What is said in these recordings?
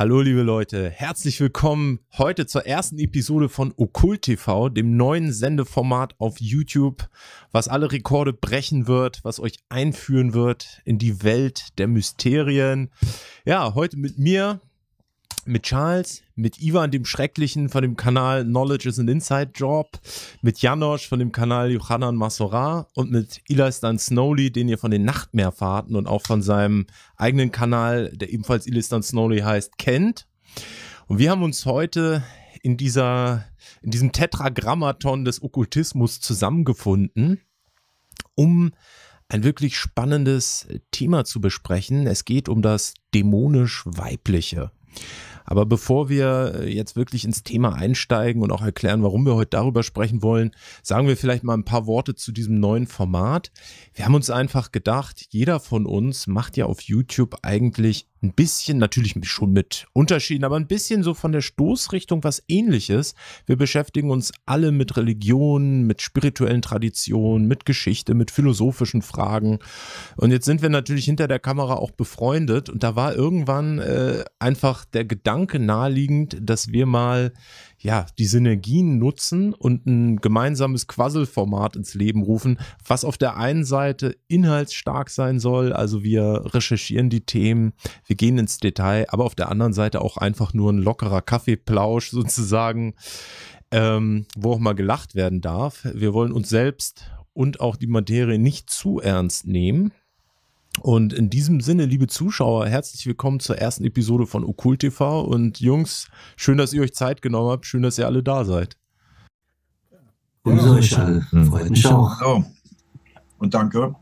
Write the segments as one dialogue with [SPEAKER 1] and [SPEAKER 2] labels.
[SPEAKER 1] Hallo liebe Leute, herzlich willkommen heute zur ersten Episode von Okkult TV, dem neuen Sendeformat auf YouTube, was alle Rekorde brechen wird, was euch einführen wird in die Welt der Mysterien. Ja, heute mit mir, mit Charles, mit Ivan, dem Schrecklichen von dem Kanal Knowledge is an Inside Job, mit Janosch von dem Kanal Johannan Masora und mit Ilistan Snowley, den ihr von den Nachtmeerfahrten und auch von seinem eigenen Kanal, der ebenfalls Ilistan Snowley heißt, kennt. Und wir haben uns heute in dieser, in diesem Tetragrammaton des Okkultismus zusammengefunden, um ein wirklich spannendes Thema zu besprechen. Es geht um das dämonisch Weibliche. Aber bevor wir äh, jetzt wirklich ins Thema einsteigen und auch erklären, warum wir heute darüber sprechen wollen, sagen wir vielleicht mal ein paar Worte zu diesem neuen Format. Wir haben uns einfach gedacht, jeder von uns macht ja auf YouTube eigentlich ein bisschen, natürlich schon mit Unterschieden, aber ein bisschen so von der Stoßrichtung was ähnliches. Wir beschäftigen uns alle mit Religion, mit spirituellen Traditionen, mit Geschichte, mit philosophischen Fragen. Und jetzt sind wir natürlich hinter der Kamera auch befreundet und da war irgendwann äh, einfach der Gedanke naheliegend, dass wir mal ja, die Synergien nutzen und ein gemeinsames Quasselformat ins Leben rufen, was auf der einen Seite inhaltsstark sein soll, also wir recherchieren die Themen, wir gehen ins Detail, aber auf der anderen Seite auch einfach nur ein lockerer Kaffeeplausch sozusagen, ähm, wo auch mal gelacht werden darf. Wir wollen uns selbst und auch die Materie nicht zu ernst nehmen. Und in diesem Sinne, liebe Zuschauer, herzlich willkommen zur ersten Episode von Okkult TV. Und Jungs, schön, dass ihr euch Zeit genommen habt. Schön, dass ihr alle da seid.
[SPEAKER 2] Grüße ja, euch alle. Freut mich auch. Und danke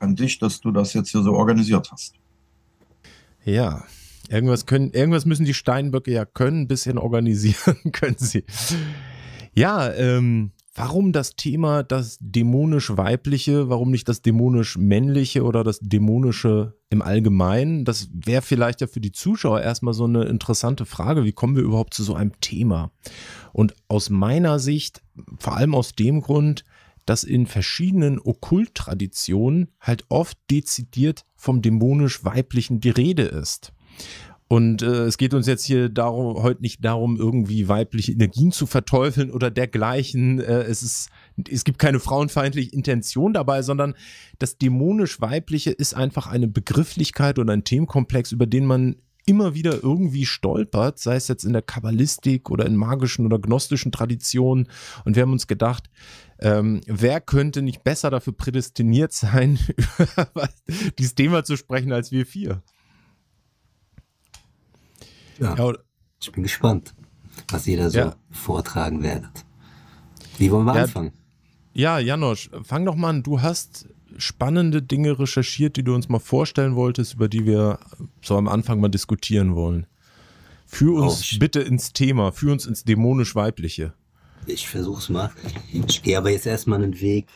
[SPEAKER 2] an dich, dass du das jetzt hier so organisiert hast.
[SPEAKER 1] Ja, irgendwas, können, irgendwas müssen die Steinböcke ja können. Ein bisschen organisieren können sie. Ja, ähm, Warum das Thema das dämonisch weibliche, warum nicht das dämonisch männliche oder das dämonische im Allgemeinen? Das wäre vielleicht ja für die Zuschauer erstmal so eine interessante Frage. Wie kommen wir überhaupt zu so einem Thema? Und aus meiner Sicht, vor allem aus dem Grund, dass in verschiedenen Okkulttraditionen halt oft dezidiert vom dämonisch weiblichen die Rede ist. Und äh, es geht uns jetzt hier darum, heute nicht darum, irgendwie weibliche Energien zu verteufeln oder dergleichen. Äh, es ist, es gibt keine frauenfeindliche Intention dabei, sondern das dämonisch-weibliche ist einfach eine Begrifflichkeit oder ein Themenkomplex, über den man immer wieder irgendwie stolpert, sei es jetzt in der Kabbalistik oder in magischen oder gnostischen Traditionen. Und wir haben uns gedacht, ähm, wer könnte nicht besser dafür prädestiniert sein, über dieses Thema zu sprechen als wir vier? Ja. ich bin gespannt, was ihr da so ja. vortragen werdet.
[SPEAKER 3] Wie wollen wir ja, anfangen?
[SPEAKER 1] Ja, Janosch, fang doch mal an. Du hast spannende Dinge recherchiert, die du uns mal vorstellen wolltest, über die wir so am Anfang mal diskutieren wollen. Führ oh, uns oh, bitte ins Thema, führ uns ins dämonisch-weibliche. Ich versuch's mal. Ich gehe aber jetzt erstmal einen Weg,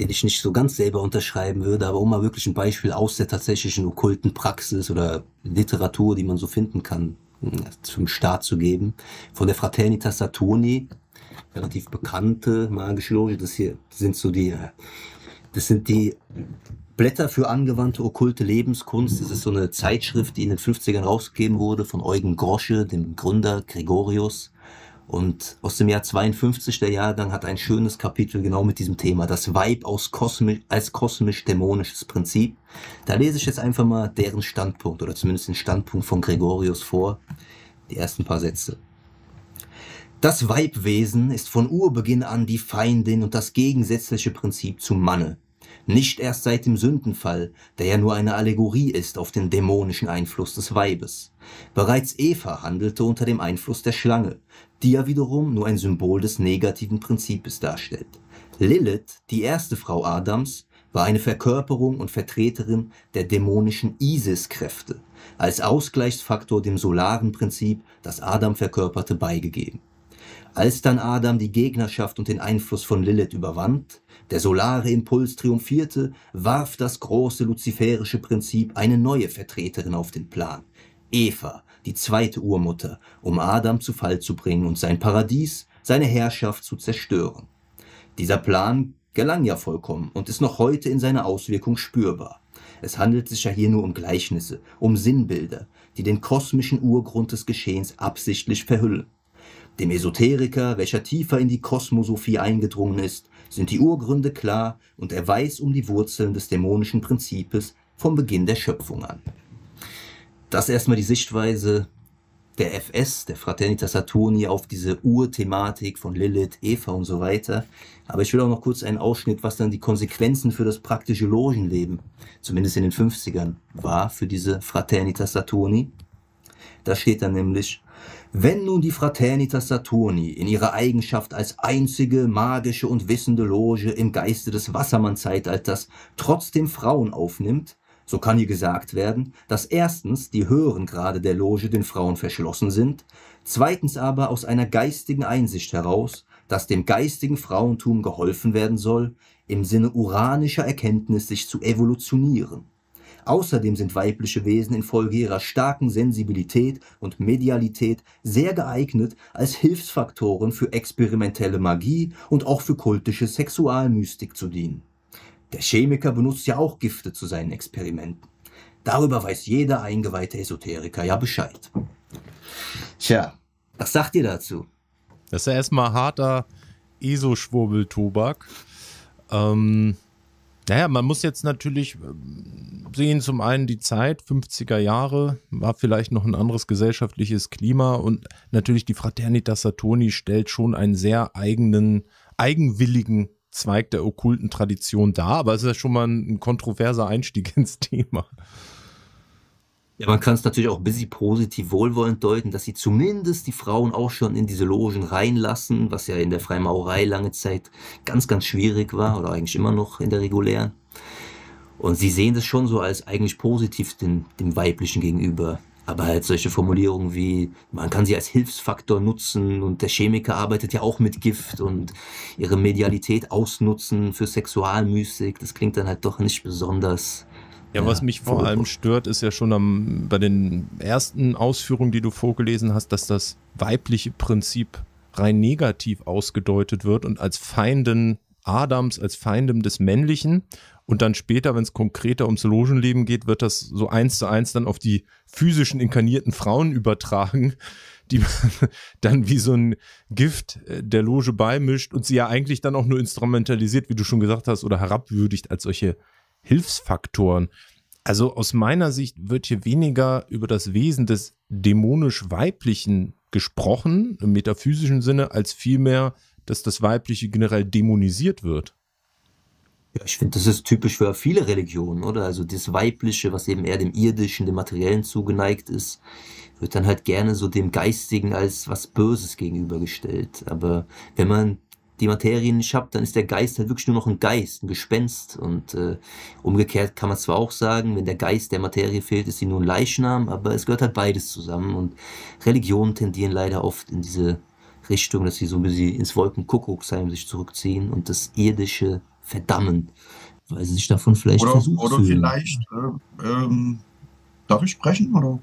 [SPEAKER 3] den ich nicht so ganz selber unterschreiben würde, aber um mal wirklich ein Beispiel aus der tatsächlichen okkulten Praxis oder Literatur, die man so finden kann, hm, zum Start zu geben. Von der Fraternita Saturni, relativ bekannte magische Loge, das hier sind so die, äh, das sind die Blätter für angewandte okkulte Lebenskunst. Das ist so eine Zeitschrift, die in den 50ern rausgegeben wurde von Eugen Grosche, dem Gründer Gregorius. Und aus dem Jahr 52, der Jahrgang, hat ein schönes Kapitel genau mit diesem Thema, das Weib aus kosmisch, als kosmisch-dämonisches Prinzip. Da lese ich jetzt einfach mal deren Standpunkt oder zumindest den Standpunkt von Gregorius vor, die ersten paar Sätze. Das Weibwesen ist von Urbeginn an die Feindin und das gegensätzliche Prinzip zum Manne. Nicht erst seit dem Sündenfall, der ja nur eine Allegorie ist auf den dämonischen Einfluss des Weibes. Bereits Eva handelte unter dem Einfluss der Schlange, die ja wiederum nur ein Symbol des negativen Prinzips darstellt. Lilith, die erste Frau Adams, war eine Verkörperung und Vertreterin der dämonischen Isis-Kräfte, als Ausgleichsfaktor dem solaren Prinzip, das Adam verkörperte, beigegeben. Als dann Adam die Gegnerschaft und den Einfluss von Lilith überwand, der solare Impuls triumphierte, warf das große luziferische Prinzip eine neue Vertreterin auf den Plan. Eva, die zweite Urmutter, um Adam zu Fall zu bringen und sein Paradies, seine Herrschaft zu zerstören. Dieser Plan gelang ja vollkommen und ist noch heute in seiner Auswirkung spürbar. Es handelt sich ja hier nur um Gleichnisse, um Sinnbilder, die den kosmischen Urgrund des Geschehens absichtlich verhüllen. Dem Esoteriker, welcher tiefer in die Kosmosophie eingedrungen ist, sind die Urgründe klar und er weiß um die Wurzeln des dämonischen Prinzips vom Beginn der Schöpfung an das erstmal die Sichtweise der FS, der Fraternitas Saturni, auf diese Urthematik von Lilith, Eva und so weiter. Aber ich will auch noch kurz einen Ausschnitt, was dann die Konsequenzen für das praktische Logenleben, zumindest in den 50ern, war für diese Fraternitas Saturni. Da steht dann nämlich, wenn nun die Fraternitas Saturni in ihrer Eigenschaft als einzige magische und wissende Loge im Geiste des Wassermann-Zeitalters trotzdem Frauen aufnimmt, so kann hier gesagt werden, dass erstens die höheren Grade der Loge den Frauen verschlossen sind, zweitens aber aus einer geistigen Einsicht heraus, dass dem geistigen Frauentum geholfen werden soll, im Sinne uranischer Erkenntnis sich zu evolutionieren. Außerdem sind weibliche Wesen infolge ihrer starken Sensibilität und Medialität sehr geeignet als Hilfsfaktoren für experimentelle Magie und auch für kultische Sexualmystik zu dienen. Der Chemiker benutzt ja auch Gifte zu seinen Experimenten. Darüber weiß jeder eingeweihte Esoteriker ja Bescheid. Tja, was sagt ihr
[SPEAKER 1] dazu? Das ist ja erstmal harter ESO-Schwurbeltobak. Ähm, naja, man muss jetzt natürlich ähm, sehen, zum einen die Zeit, 50er Jahre, war vielleicht noch ein anderes gesellschaftliches Klima und natürlich die Fraternitas Saturni stellt schon einen sehr eigenen, eigenwilligen Zweig der okkulten Tradition da, aber es ist ja schon mal ein, ein kontroverser Einstieg ins Thema.
[SPEAKER 3] Ja, man kann es natürlich auch ein bisschen positiv wohlwollend deuten, dass sie zumindest die Frauen auch schon in diese Logen reinlassen, was ja in der Freimaurerei lange Zeit ganz, ganz schwierig war oder eigentlich immer noch in der regulären. Und sie sehen das schon so als eigentlich positiv dem, dem Weiblichen gegenüber. Aber halt solche Formulierungen wie, man kann sie als Hilfsfaktor nutzen und der Chemiker arbeitet ja auch mit Gift und ihre Medialität ausnutzen für
[SPEAKER 1] Sexualmüßig, das klingt dann halt doch nicht besonders. Ja, ja was mich vor allem stört, ist ja schon am, bei den ersten Ausführungen, die du vorgelesen hast, dass das weibliche Prinzip rein negativ ausgedeutet wird und als Feinden Adams, als Feindem des Männlichen und dann später, wenn es konkreter ums Logenleben geht, wird das so eins zu eins dann auf die physischen inkarnierten Frauen übertragen, die man dann wie so ein Gift äh, der Loge beimischt und sie ja eigentlich dann auch nur instrumentalisiert, wie du schon gesagt hast, oder herabwürdigt als solche Hilfsfaktoren. Also aus meiner Sicht wird hier weniger über das Wesen des dämonisch-weiblichen gesprochen, im metaphysischen Sinne, als vielmehr, dass das Weibliche generell dämonisiert wird. Ja, ich finde, das ist typisch für viele Religionen, oder? Also das Weibliche, was eben eher dem Irdischen,
[SPEAKER 3] dem Materiellen zugeneigt ist, wird dann halt gerne so dem Geistigen als was Böses gegenübergestellt. Aber wenn man die Materie nicht hat, dann ist der Geist halt wirklich nur noch ein Geist, ein Gespenst. Und äh, umgekehrt kann man zwar auch sagen, wenn der Geist der Materie fehlt, ist sie nur ein Leichnam, aber es gehört halt beides zusammen. Und Religionen tendieren leider oft in diese Richtung, dass sie so ein bisschen ins Wolkenkuckucksheim sich zurückziehen und das Irdische verdammen, weil sie sich davon vielleicht oder, versucht Oder vielleicht,
[SPEAKER 2] äh, ähm, darf ich sprechen oder?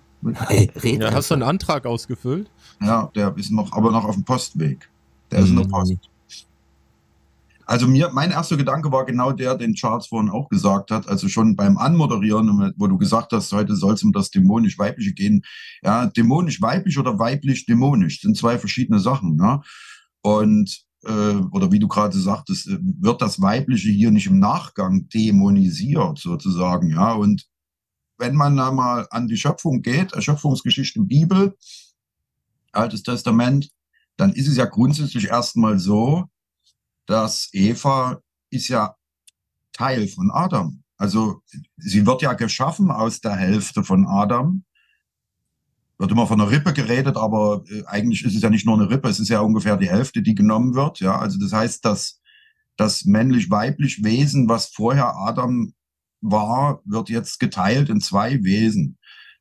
[SPEAKER 2] Hey, red ja, hast du einen Antrag ausgefüllt? Ja, der ist noch, aber noch auf dem Postweg. Der mhm. in der hm. Post. Also mir, mein erster Gedanke war genau der, den Charles vorhin auch gesagt hat. Also schon beim Anmoderieren, wo du gesagt hast, heute soll es um das dämonisch-weibliche gehen. Ja, dämonisch-weiblich oder weiblich-dämonisch sind zwei verschiedene Sachen. Ne? Und äh, oder wie du gerade sagtest, äh, wird das Weibliche hier nicht im Nachgang dämonisiert sozusagen, ja. Und wenn man da mal an die Schöpfung geht, Erschöpfungsgeschichten, Bibel, Altes Testament, dann ist es ja grundsätzlich erstmal so, dass Eva ist ja Teil von Adam. Also sie wird ja geschaffen aus der Hälfte von Adam wird immer von einer Rippe geredet, aber äh, eigentlich ist es ja nicht nur eine Rippe, es ist ja ungefähr die Hälfte, die genommen wird. Ja, also das heißt, dass das männlich-weiblich Wesen, was vorher Adam war, wird jetzt geteilt in zwei Wesen.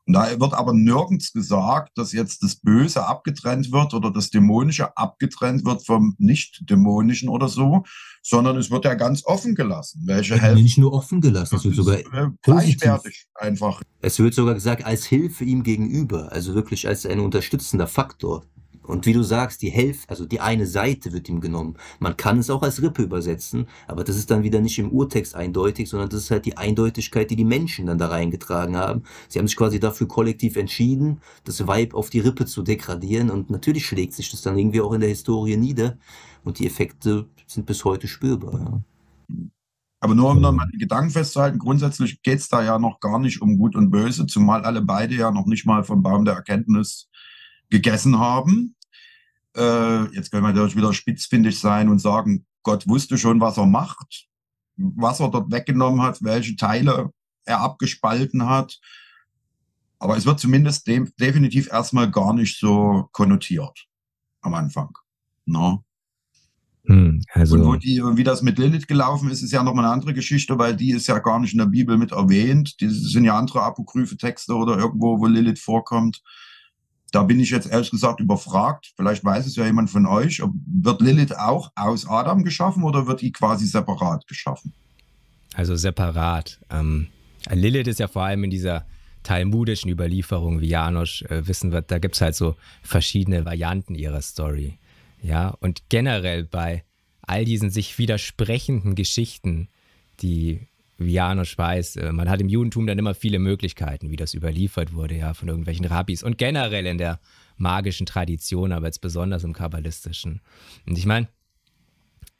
[SPEAKER 2] Und da wird aber nirgends gesagt, dass jetzt das Böse abgetrennt wird oder das Dämonische abgetrennt wird vom Nicht-Dämonischen oder so, sondern es wird ja ganz offen gelassen. Welche Hilfe? Nicht nur
[SPEAKER 3] offen gelassen, es wird sogar äh,
[SPEAKER 2] gleichwertig einfach.
[SPEAKER 3] Es wird sogar gesagt, als Hilfe ihm gegenüber, also wirklich als ein unterstützender Faktor. Und wie du sagst, die Hälfte, also die eine Seite wird ihm genommen. Man kann es auch als Rippe übersetzen, aber das ist dann wieder nicht im Urtext eindeutig, sondern das ist halt die Eindeutigkeit, die die Menschen dann da reingetragen haben. Sie haben sich quasi dafür kollektiv entschieden, das Weib auf die Rippe zu degradieren und natürlich schlägt sich das
[SPEAKER 2] dann irgendwie auch in der Historie nieder und die Effekte sind bis heute spürbar. Ja. Aber nur um nochmal hm. den Gedanken festzuhalten, grundsätzlich geht es da ja noch gar nicht um Gut und Böse, zumal alle beide ja noch nicht mal vom Baum der Erkenntnis gegessen haben. Äh, jetzt können wir natürlich wieder spitzfindig sein und sagen, Gott wusste schon, was er macht, was er dort weggenommen hat, welche Teile er abgespalten hat. Aber es wird zumindest dem, definitiv erstmal gar nicht so konnotiert am Anfang. No? Ne? Hm, also und die, wie das mit Lilith gelaufen ist, ist ja nochmal eine andere Geschichte, weil die ist ja gar nicht in der Bibel mit erwähnt. Das sind ja andere apokryphe Texte oder irgendwo, wo Lilith vorkommt. Da bin ich jetzt ehrlich gesagt überfragt. Vielleicht weiß es ja jemand von euch. Wird Lilith auch aus Adam geschaffen oder wird die quasi separat geschaffen?
[SPEAKER 4] Also separat. Ähm, Lilith ist ja vor allem in dieser talmudischen Überlieferung, wie Janosch äh, wissen wird, da gibt es halt so verschiedene Varianten ihrer Story. Ja, und generell bei all diesen sich widersprechenden Geschichten, die Vianus weiß, äh, man hat im Judentum dann immer viele Möglichkeiten, wie das überliefert wurde, ja, von irgendwelchen Rabbis und generell in der magischen Tradition, aber jetzt besonders im kabbalistischen. Und ich meine,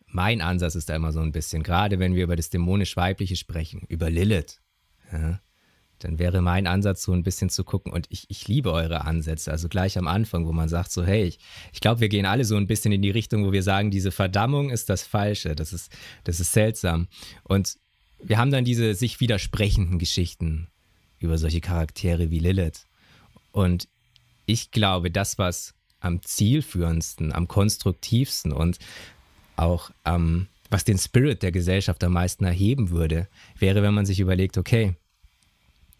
[SPEAKER 4] mein Ansatz ist da immer so ein bisschen, gerade wenn wir über das dämonisch-weibliche sprechen, über Lilith, ja, dann wäre mein Ansatz so ein bisschen zu gucken, und ich, ich liebe eure Ansätze, also gleich am Anfang, wo man sagt so, hey, ich, ich glaube, wir gehen alle so ein bisschen in die Richtung, wo wir sagen, diese Verdammung ist das Falsche, das ist, das ist seltsam. Und wir haben dann diese sich widersprechenden Geschichten über solche Charaktere wie Lilith. Und ich glaube, das, was am zielführendsten, am konstruktivsten und auch am, was den Spirit der Gesellschaft am meisten erheben würde, wäre, wenn man sich überlegt, okay,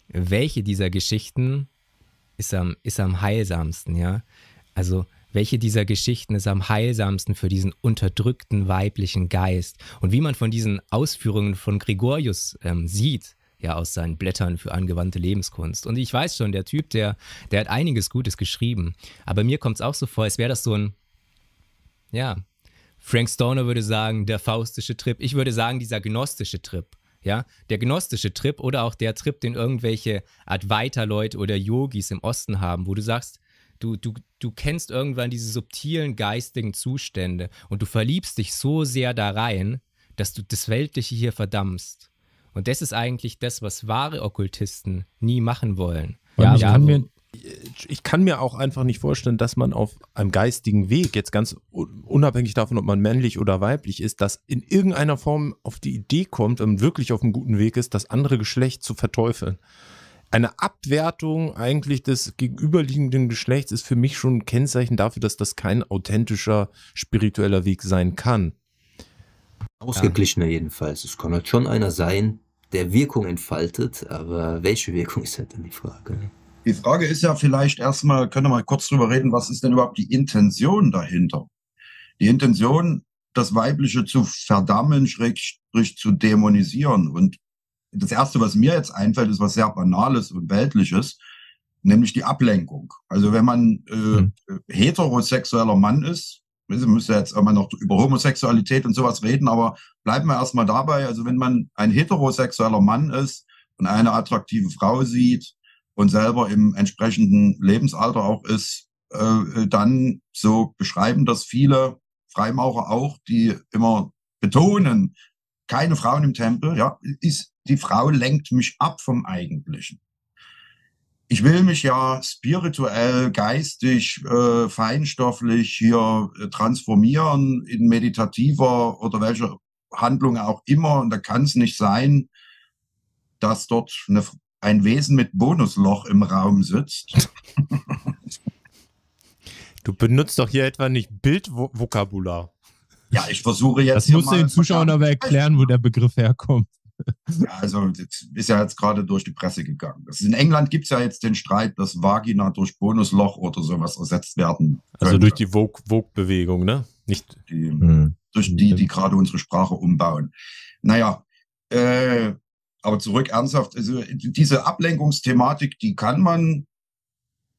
[SPEAKER 4] welche dieser Geschichten ist am, ist am heilsamsten, ja? Also welche dieser Geschichten ist am heilsamsten für diesen unterdrückten weiblichen Geist? Und wie man von diesen Ausführungen von Gregorius ähm, sieht, ja aus seinen Blättern für angewandte Lebenskunst. Und ich weiß schon, der Typ, der, der hat einiges Gutes geschrieben. Aber mir kommt es auch so vor, als wäre das so ein, ja, Frank Stoner würde sagen, der faustische Trip. Ich würde sagen, dieser gnostische Trip. Ja, der gnostische Trip oder auch der Trip, den irgendwelche Advaita-Leute oder Yogis im Osten haben, wo du sagst, du, du, du kennst irgendwann diese subtilen geistigen Zustände und du verliebst dich so sehr da rein, dass du das Weltliche hier verdammst. Und das ist eigentlich das, was wahre Okkultisten nie machen wollen.
[SPEAKER 1] Ja, ich, kann mir, ich kann mir auch einfach nicht vorstellen, dass man auf einem geistigen Weg, jetzt ganz unabhängig davon, ob man männlich oder weiblich ist, dass in irgendeiner Form auf die Idee kommt und wirklich auf einem guten Weg ist, das andere Geschlecht zu verteufeln eine Abwertung eigentlich des gegenüberliegenden Geschlechts ist für mich schon ein Kennzeichen dafür, dass das kein authentischer spiritueller Weg sein kann. Ausgeglichener jedenfalls.
[SPEAKER 3] Es kann halt schon einer sein, der Wirkung entfaltet, aber welche Wirkung ist halt dann die Frage?
[SPEAKER 2] Ne? Die Frage ist ja vielleicht erstmal, können wir mal kurz drüber reden, was ist denn überhaupt die Intention dahinter? Die Intention, das Weibliche zu verdammen, schrägstrich zu dämonisieren und das Erste, was mir jetzt einfällt, ist was sehr Banales und Weltliches, nämlich die Ablenkung. Also wenn man äh, mhm. heterosexueller Mann ist, wir müssen jetzt immer noch über Homosexualität und sowas reden, aber bleiben wir erstmal dabei. Also wenn man ein heterosexueller Mann ist und eine attraktive Frau sieht und selber im entsprechenden Lebensalter auch ist, äh, dann so beschreiben das viele Freimaurer auch, die immer betonen, keine Frauen im Tempel, ja, ist die Frau lenkt mich ab vom Eigentlichen. Ich will mich ja spirituell, geistig, äh, feinstofflich hier äh, transformieren in meditativer oder welche Handlung auch immer. Und da kann es nicht sein, dass dort eine, ein Wesen mit Bonusloch im Raum sitzt.
[SPEAKER 1] du benutzt doch hier etwa nicht
[SPEAKER 2] Bildvokabular. Ja, ich versuche jetzt. Das muss den Zuschauern
[SPEAKER 1] aber erklären, wo der Begriff herkommt.
[SPEAKER 2] Ja, also das ist ja jetzt gerade durch die Presse gegangen. Das, in England gibt es ja jetzt den Streit, dass Vagina durch Bonusloch oder sowas ersetzt werden. Also könnte. Also durch die Vogue-Bewegung, ne? Nicht die, hm. Durch die, die hm. gerade unsere Sprache umbauen. Naja, äh, aber zurück ernsthaft, also diese Ablenkungsthematik, die kann man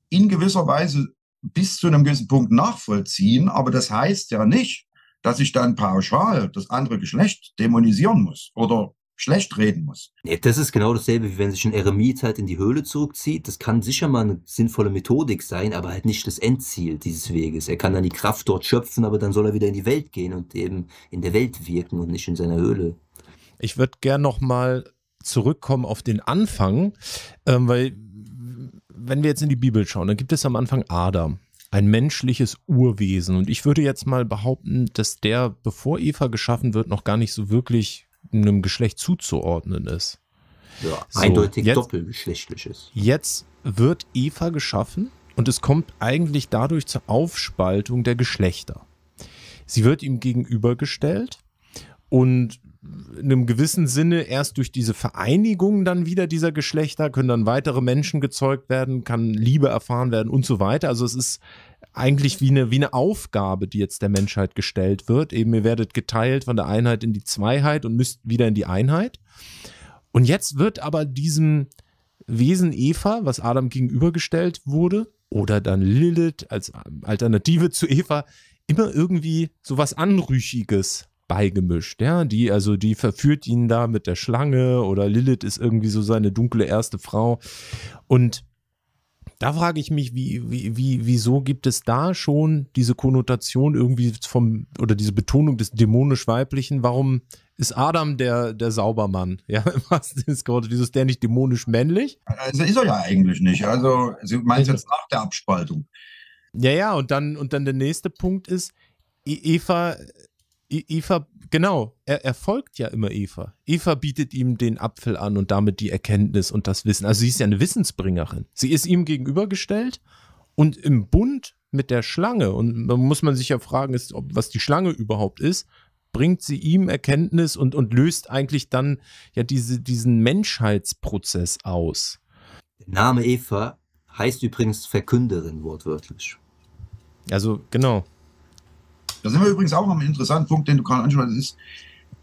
[SPEAKER 2] in gewisser Weise bis zu einem gewissen Punkt nachvollziehen, aber das heißt ja nicht, dass ich dann pauschal das andere Geschlecht dämonisieren muss oder schlecht reden muss.
[SPEAKER 3] Das ist genau dasselbe, wie wenn sich ein Eremit halt in die Höhle zurückzieht. Das kann sicher mal eine sinnvolle Methodik sein, aber halt nicht das Endziel dieses Weges. Er kann dann die Kraft dort schöpfen, aber dann soll er wieder in die Welt gehen und eben in der Welt wirken und nicht in seiner Höhle.
[SPEAKER 1] Ich würde gern nochmal zurückkommen auf den Anfang, ähm, weil wenn wir jetzt in die Bibel schauen, dann gibt es am Anfang Adam ein menschliches Urwesen. Und ich würde jetzt mal behaupten, dass der, bevor Eva geschaffen wird, noch gar nicht so wirklich einem Geschlecht zuzuordnen ist. Ja, so, eindeutig jetzt,
[SPEAKER 3] doppelgeschlechtlich ist.
[SPEAKER 1] Jetzt wird Eva geschaffen und es kommt eigentlich dadurch zur Aufspaltung der Geschlechter. Sie wird ihm gegenübergestellt und in einem gewissen Sinne erst durch diese Vereinigung dann wieder dieser Geschlechter können dann weitere Menschen gezeugt werden, kann Liebe erfahren werden und so weiter. Also es ist eigentlich wie eine, wie eine Aufgabe, die jetzt der Menschheit gestellt wird. Eben, ihr werdet geteilt von der Einheit in die Zweiheit und müsst wieder in die Einheit. Und jetzt wird aber diesem Wesen Eva, was Adam gegenübergestellt wurde, oder dann Lilith als Alternative zu Eva, immer irgendwie so was Anrüchiges beigemischt, ja, die, also die verführt ihn da mit der Schlange oder Lilith ist irgendwie so seine dunkle erste Frau und da frage ich mich, wie, wie, wieso gibt es da schon diese Konnotation irgendwie vom oder diese Betonung des dämonisch-weiblichen? Warum ist Adam der, der Saubermann? Ja, was ist gerade? Wieso ist der nicht dämonisch-männlich? Also ist er ja eigentlich nicht. Also, Sie also meint also- jetzt
[SPEAKER 2] nach der Abspaltung.
[SPEAKER 1] Ja, ja, und dann, und dann der nächste Punkt ist, e-, Eva Eva, genau, er, er folgt ja immer Eva. Eva bietet ihm den Apfel an und damit die Erkenntnis und das Wissen. Also sie ist ja eine Wissensbringerin. Sie ist ihm gegenübergestellt und im Bund mit der Schlange, und da muss man sich ja fragen, ist, ob, was die Schlange überhaupt ist, bringt sie ihm Erkenntnis und, und löst eigentlich dann ja diese, diesen Menschheitsprozess aus. Der Name Eva heißt übrigens Verkünderin wortwörtlich. Also genau.
[SPEAKER 2] Da sind wir übrigens auch am interessanten Punkt, den du gerade ansprichst. ist,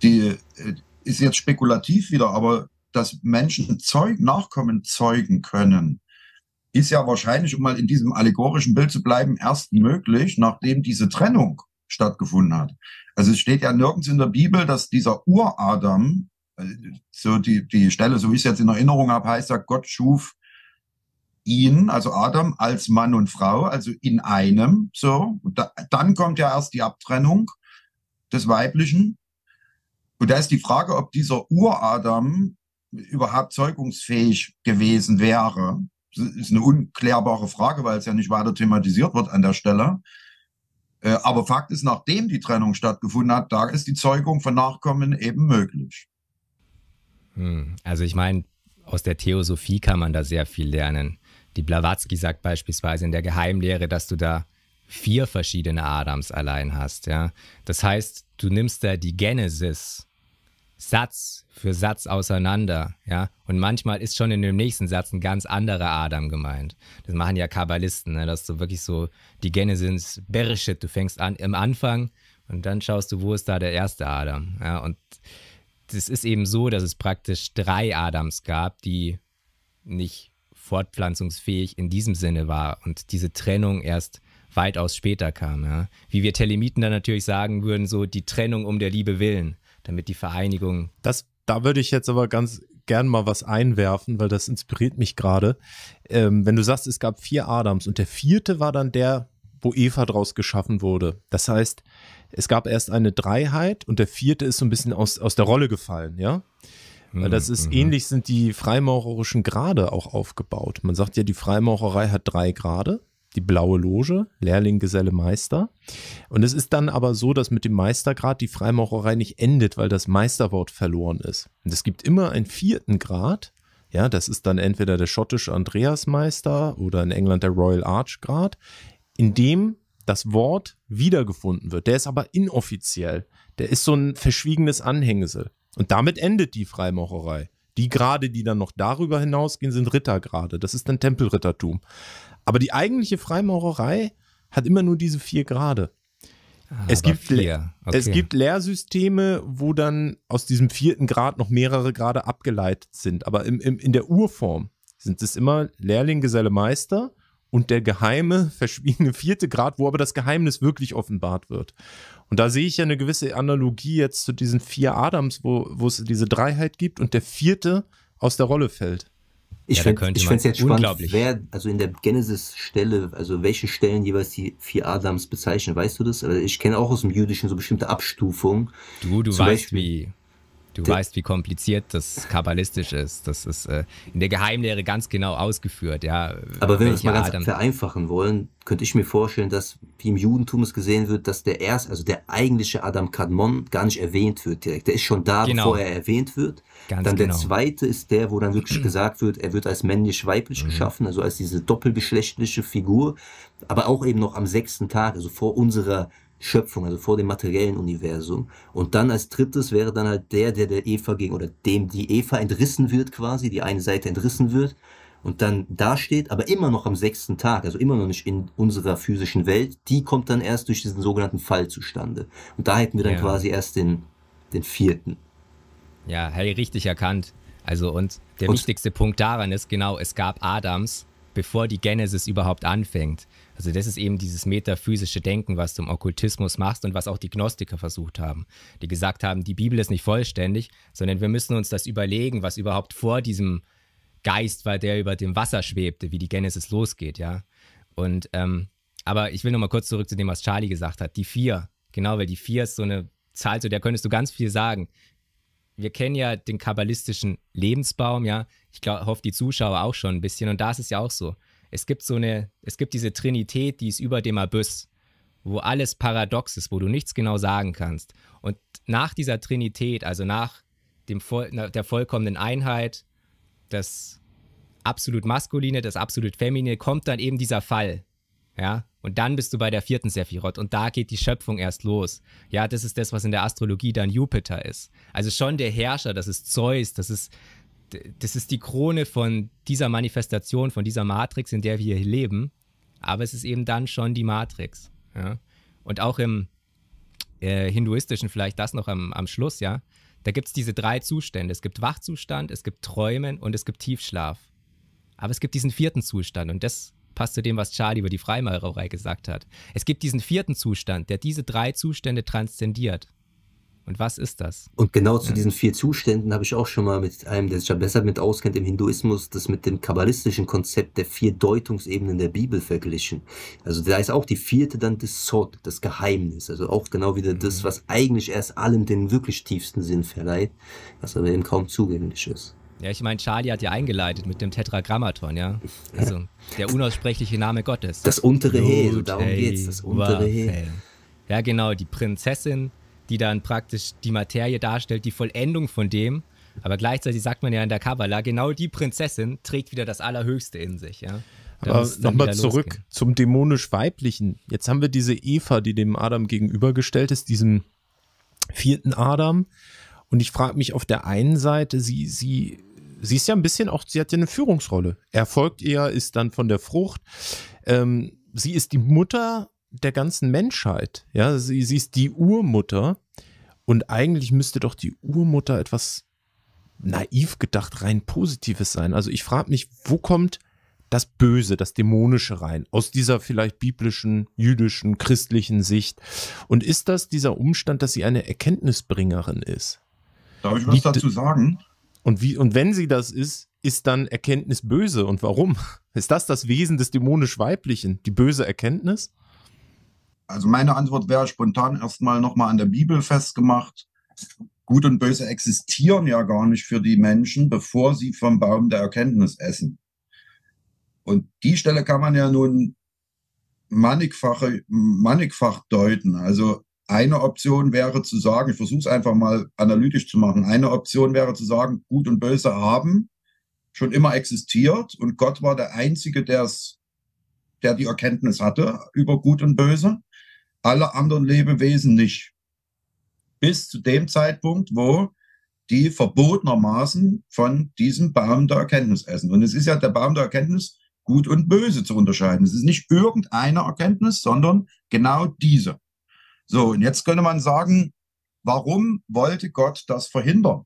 [SPEAKER 2] die, äh, ist jetzt spekulativ wieder, aber dass Menschen Zeug, Nachkommen zeugen können, ist ja wahrscheinlich, um mal in diesem allegorischen Bild zu bleiben, erst möglich, nachdem diese Trennung stattgefunden hat. Also es steht ja nirgends in der Bibel, dass dieser Uradam, äh, so die, die Stelle, so wie ich es jetzt in Erinnerung habe, heißt ja, Gott schuf ihn, also Adam, als Mann und Frau, also in einem, so. Da, dann kommt ja erst die Abtrennung des Weiblichen. Und da ist die Frage, ob dieser Uradam überhaupt zeugungsfähig gewesen wäre. Das ist eine unklärbare Frage, weil es ja nicht weiter thematisiert wird an der Stelle. Äh, aber Fakt ist, nachdem die Trennung stattgefunden hat, da ist die Zeugung von Nachkommen eben möglich.
[SPEAKER 4] Hm, also ich meine, aus der Theosophie kann man da sehr viel lernen. Die Blavatsky sagt beispielsweise in der Geheimlehre, dass du da vier verschiedene Adams allein hast. Ja? Das heißt, du nimmst da die Genesis Satz für Satz auseinander. Ja? Und manchmal ist schon in dem nächsten Satz ein ganz anderer Adam gemeint. Das machen ja Kabbalisten, ne? dass du wirklich so die Genesis Bereshit, du fängst an im Anfang und dann schaust du, wo ist da der erste Adam. Ja? Und es ist eben so, dass es praktisch drei Adams gab, die nicht fortpflanzungsfähig in diesem Sinne war und diese Trennung erst weitaus später kam. Ja? Wie wir Telemiten dann natürlich sagen würden, so die Trennung um der Liebe willen, damit die Vereinigung.
[SPEAKER 1] Das, da würde ich jetzt aber ganz gern mal was einwerfen, weil das inspiriert mich gerade. Ähm, wenn du sagst, es gab vier Adams und der vierte war dann der, wo Eva draus geschaffen wurde. Das heißt, es gab erst eine Dreiheit und der vierte ist so ein bisschen aus, aus der Rolle gefallen, ja? Weil das hm, ist mhm. ähnlich sind die freimaurerischen Grade auch aufgebaut. Man sagt ja, die Freimaurerei hat drei Grade. Die blaue Loge, Lehrling, Geselle, Meister. Und es ist dann aber so, dass mit dem Meistergrad die Freimaurerei nicht endet, weil das Meisterwort verloren ist. Und es gibt immer einen vierten Grad. Ja, das ist dann entweder der schottische Andreasmeister oder in England der Royal Arch Grad, in dem das Wort wiedergefunden wird. Der ist aber inoffiziell. Der ist so ein verschwiegenes Anhängsel. Und damit endet die Freimaurerei. Die Grade, die dann noch darüber hinausgehen, sind Rittergrade. Das ist dann Tempelrittertum. Aber die eigentliche Freimaurerei hat immer nur diese vier Grade. Ah, es, gibt okay. es gibt Lehrsysteme, wo dann aus diesem vierten Grad noch mehrere Grade abgeleitet sind. Aber im, im, in der Urform sind es immer Lehrling, Geselle, Meister und der geheime, verschwiegene vierte Grad, wo aber das Geheimnis wirklich offenbart wird. Und da sehe ich ja eine gewisse Analogie jetzt zu diesen vier Adams, wo, wo es diese Dreiheit gibt und der vierte aus der Rolle fällt. Ich ja, finde es jetzt spannend,
[SPEAKER 3] wer, also in der Genesis-Stelle, also welche Stellen jeweils die vier Adams bezeichnen, weißt du das? Also ich kenne auch aus dem Jüdischen so bestimmte Abstufungen. Du, du Zum weißt, Beispiel, wie Du De weißt, wie
[SPEAKER 4] kompliziert das kabbalistisch ist. Das ist äh, in der Geheimlehre ganz genau ausgeführt. Ja,
[SPEAKER 3] Aber wenn wir es mal ganz Adam vereinfachen wollen, könnte ich mir vorstellen, dass wie im Judentum es gesehen wird, dass der erste, also der eigentliche Adam Kadmon gar nicht erwähnt wird direkt. Der ist schon da, genau. bevor er erwähnt wird. Ganz dann genau. der zweite ist der, wo dann wirklich gesagt wird, er wird als männlich-weiblich mhm. geschaffen, also als diese doppelgeschlechtliche Figur, aber auch eben noch am sechsten Tag, also vor unserer Schöpfung, also vor dem materiellen Universum. Und dann als drittes wäre dann halt der, der der Eva ging oder dem die Eva entrissen wird quasi, die eine Seite entrissen wird und dann dasteht, aber immer noch am sechsten Tag, also immer noch nicht in unserer physischen Welt, die kommt dann erst durch diesen sogenannten Fall zustande. Und da hätten wir dann ja. quasi erst den, den vierten. Ja,
[SPEAKER 4] hey, richtig erkannt. Also und der und wichtigste Punkt daran ist genau, es gab Adams, bevor die Genesis überhaupt anfängt. Also das ist eben dieses metaphysische Denken, was du im Okkultismus machst und was auch die Gnostiker versucht haben, die gesagt haben, die Bibel ist nicht vollständig, sondern wir müssen uns das überlegen, was überhaupt vor diesem Geist war, der über dem Wasser schwebte, wie die Genesis losgeht, ja. Und ähm, aber ich will nochmal kurz zurück zu dem, was Charlie gesagt hat. Die vier, genau, weil die vier ist so eine Zahl, zu der könntest du ganz viel sagen. Wir kennen ja den kabbalistischen Lebensbaum, ja. Ich glaub, hoffe, die Zuschauer auch schon ein bisschen. Und da ist es ja auch so es gibt so eine, es gibt diese Trinität, die ist über dem Abyss, wo alles paradox ist, wo du nichts genau sagen kannst. Und nach dieser Trinität, also nach dem der vollkommenen Einheit, das absolut maskuline, das absolut feminine, kommt dann eben dieser Fall. Ja, und dann bist du bei der vierten Sephiroth und da geht die Schöpfung erst los. Ja, das ist das, was in der Astrologie dann Jupiter ist. Also schon der Herrscher, das ist Zeus, das ist das ist die Krone von dieser Manifestation, von dieser Matrix, in der wir hier leben. Aber es ist eben dann schon die Matrix. Ja? Und auch im äh, Hinduistischen, vielleicht das noch am, am Schluss, ja, da gibt es diese drei Zustände. Es gibt Wachzustand, es gibt Träumen und es gibt Tiefschlaf. Aber es gibt diesen vierten Zustand und das passt zu dem, was Charlie über die Freimaurerei gesagt hat. Es gibt diesen vierten Zustand, der diese drei Zustände transzendiert. Und was ist das?
[SPEAKER 3] Und genau zu ja. diesen vier Zuständen habe ich auch schon mal mit einem, der sich ja besser mit auskennt im Hinduismus, das mit dem kabbalistischen Konzept der vier Deutungsebenen der Bibel verglichen. Also da ist auch die vierte dann das Sod, das Geheimnis. Also auch genau wieder mhm. das, was eigentlich erst allem den wirklich tiefsten Sinn verleiht, was aber eben kaum zugänglich ist.
[SPEAKER 4] Ja, ich meine, Charlie hat ja eingeleitet mit dem Tetragrammaton, ja. Also der unaussprechliche Name Gottes. Das untere He, also darum geht's, das untere He. Ja, genau, die Prinzessin die dann praktisch die Materie darstellt, die Vollendung von dem. Aber gleichzeitig sagt man ja in der Kabbala, genau die Prinzessin trägt wieder das Allerhöchste in sich. Ja?
[SPEAKER 1] Aber nochmal zurück losgehen. zum dämonisch-weiblichen. Jetzt haben wir diese Eva, die dem Adam gegenübergestellt ist, diesem vierten Adam. Und ich frage mich auf der einen Seite, sie, sie, sie ist ja ein bisschen auch, sie hat ja eine Führungsrolle. Er folgt ihr, ist dann von der Frucht. Ähm, sie ist die Mutter der ganzen Menschheit. Ja, sie, sie ist die Urmutter und eigentlich müsste doch die Urmutter etwas naiv gedacht rein Positives sein. Also ich frage mich, wo kommt das Böse, das Dämonische rein, aus dieser vielleicht biblischen, jüdischen, christlichen Sicht. Und ist das dieser Umstand, dass sie eine Erkenntnisbringerin ist?
[SPEAKER 2] Darf ich was Liegt dazu sagen?
[SPEAKER 1] Und, wie, und wenn sie das ist, ist dann Erkenntnis böse und warum? Ist das
[SPEAKER 2] das Wesen des dämonisch-weiblichen, die böse Erkenntnis? Also meine Antwort wäre spontan erstmal nochmal an der Bibel festgemacht. Gut und Böse existieren ja gar nicht für die Menschen, bevor sie vom Baum der Erkenntnis essen. Und die Stelle kann man ja nun mannigfache, mannigfach deuten. Also eine Option wäre zu sagen, ich versuche es einfach mal analytisch zu machen, eine Option wäre zu sagen, gut und böse haben schon immer existiert und Gott war der Einzige, der der die Erkenntnis hatte über Gut und Böse alle anderen Lebewesen nicht. Bis zu dem Zeitpunkt, wo die verbotenermaßen von diesem Baum der Erkenntnis essen. Und es ist ja der Baum der Erkenntnis, gut und böse zu unterscheiden. Es ist nicht irgendeine Erkenntnis, sondern genau diese. So, und jetzt könnte man sagen, warum wollte Gott das verhindern?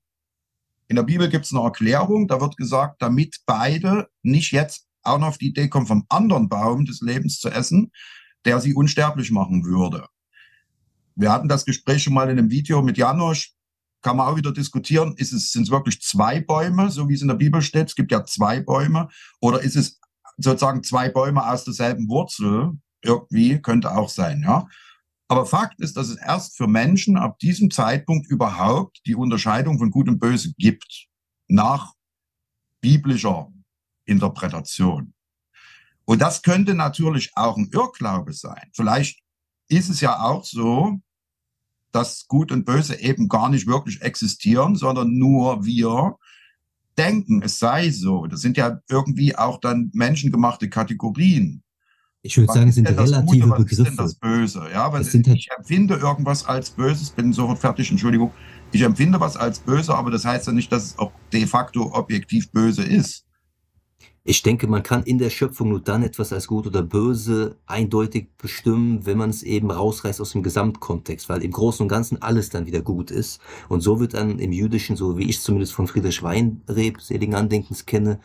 [SPEAKER 2] In der Bibel gibt es eine Erklärung, da wird gesagt, damit beide nicht jetzt auch noch auf die Idee kommen, vom anderen Baum des Lebens zu essen, der sie unsterblich machen würde. Wir hatten das Gespräch schon mal in einem Video mit Janosch. Kann man auch wieder diskutieren, ist es, sind es wirklich zwei Bäume, so wie es in der Bibel steht? Es gibt ja zwei Bäume. Oder ist es sozusagen zwei Bäume aus derselben Wurzel? Irgendwie könnte auch sein, ja. Aber Fakt ist, dass es erst für Menschen ab diesem Zeitpunkt überhaupt die Unterscheidung von Gut und Böse gibt. Nach biblischer Interpretation. Und das könnte natürlich auch ein Irrglaube sein. Vielleicht ist es ja auch so, dass Gut und Böse eben gar nicht wirklich existieren, sondern nur wir denken, es sei so. Das sind ja irgendwie auch dann menschengemachte Kategorien. Ich würde sagen, es sind relative Gute, was Begriffe. Ist denn das Böse? Ja, weil halt ich halt empfinde irgendwas als Böses, bin sofort fertig, Entschuldigung. Ich empfinde was als böse, aber das heißt ja nicht, dass es auch de facto objektiv böse ist. Ich denke, man kann in der Schöpfung
[SPEAKER 3] nur dann etwas als gut oder böse eindeutig bestimmen, wenn man es eben rausreißt aus dem Gesamtkontext, weil im Großen und Ganzen alles dann wieder gut ist. Und so wird dann im Jüdischen, so wie ich zumindest von Friedrich Weinreb, seligen Andenkens kenne,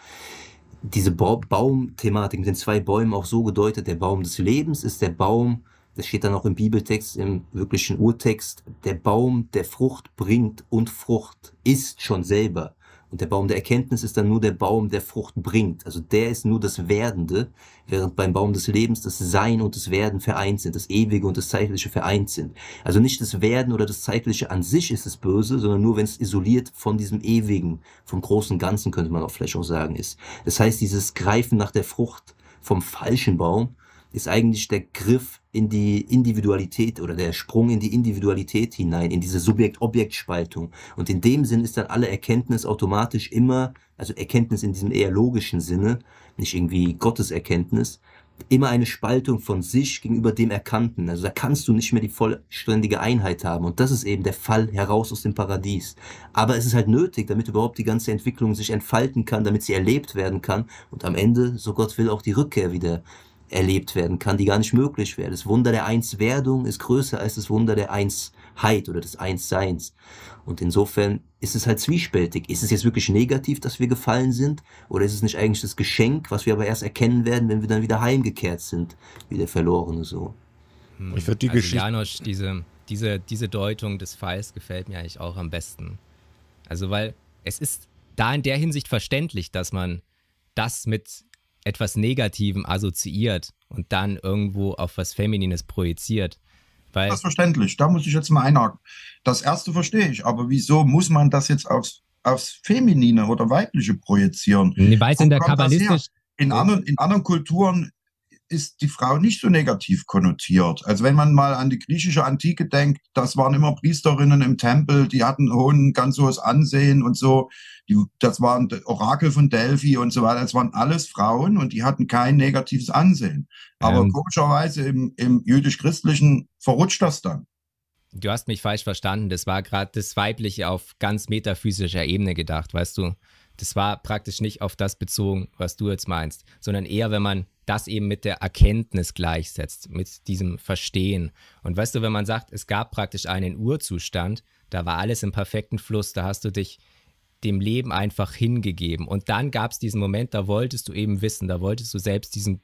[SPEAKER 3] diese ba Baumthematik mit den zwei Bäumen auch so gedeutet, der Baum des Lebens ist der Baum, das steht dann auch im Bibeltext, im wirklichen Urtext, der Baum der Frucht bringt und Frucht ist schon selber. Und der Baum der Erkenntnis ist dann nur der Baum, der Frucht bringt. Also der ist nur das Werdende, während beim Baum des Lebens das Sein und das Werden vereint sind, das Ewige und das Zeitliche vereint sind. Also nicht das Werden oder das Zeitliche an sich ist das böse, sondern nur wenn es isoliert von diesem Ewigen, vom großen Ganzen könnte man auf vielleicht auch sagen ist. Das heißt, dieses Greifen nach der Frucht vom falschen Baum ist eigentlich der Griff in die Individualität oder der Sprung in die Individualität hinein, in diese Subjekt-Objekt-Spaltung. Und in dem Sinn ist dann alle Erkenntnis automatisch immer, also Erkenntnis in diesem eher logischen Sinne, nicht irgendwie Gotteserkenntnis, immer eine Spaltung von sich gegenüber dem Erkannten. Also da kannst du nicht mehr die vollständige Einheit haben. Und das ist eben der Fall heraus aus dem Paradies. Aber es ist halt nötig, damit überhaupt die ganze Entwicklung sich entfalten kann, damit sie erlebt werden kann und am Ende, so Gott will, auch die Rückkehr wieder erlebt werden kann, die gar nicht möglich wäre. Das Wunder der Einswerdung ist größer als das Wunder der Einsheit oder des Einsseins. Und insofern ist es halt zwiespältig. Ist es jetzt wirklich negativ, dass wir gefallen sind? Oder ist es nicht eigentlich das Geschenk, was wir aber erst erkennen werden, wenn wir dann wieder heimgekehrt sind, wie der Verlorene so? Hm. Ich würde die also Geschichte.
[SPEAKER 4] Janosch, diese, diese, diese Deutung des Falls gefällt mir eigentlich auch am besten. Also, weil es ist da in der Hinsicht verständlich, dass man das mit etwas Negativem assoziiert und dann irgendwo auf was Feminines projiziert. Weil das ist
[SPEAKER 2] verständlich, da muss ich jetzt mal einhaken. Das erste verstehe ich, aber wieso muss man das jetzt aufs, aufs Feminine oder Weibliche projizieren? Nee, weiß in der kabbalistisch. In, anderen, in anderen Kulturen ist die Frau nicht so negativ konnotiert. Also wenn man mal an die griechische Antike denkt, das waren immer Priesterinnen im Tempel, die hatten hohen, ganz hohes Ansehen und so. Die, das waren Orakel von Delphi und so weiter. Das waren alles Frauen und die hatten kein negatives Ansehen. Aber ähm, komischerweise im, im jüdisch-christlichen verrutscht das dann.
[SPEAKER 4] Du hast mich falsch verstanden. Das war gerade das Weibliche auf ganz metaphysischer Ebene gedacht, weißt du? das war praktisch nicht auf das bezogen, was du jetzt meinst, sondern eher, wenn man das eben mit der Erkenntnis gleichsetzt, mit diesem Verstehen. Und weißt du, wenn man sagt, es gab praktisch einen Urzustand, da war alles im perfekten Fluss, da hast du dich dem Leben einfach hingegeben. Und dann gab es diesen Moment, da wolltest du eben wissen, da wolltest du selbst diesen,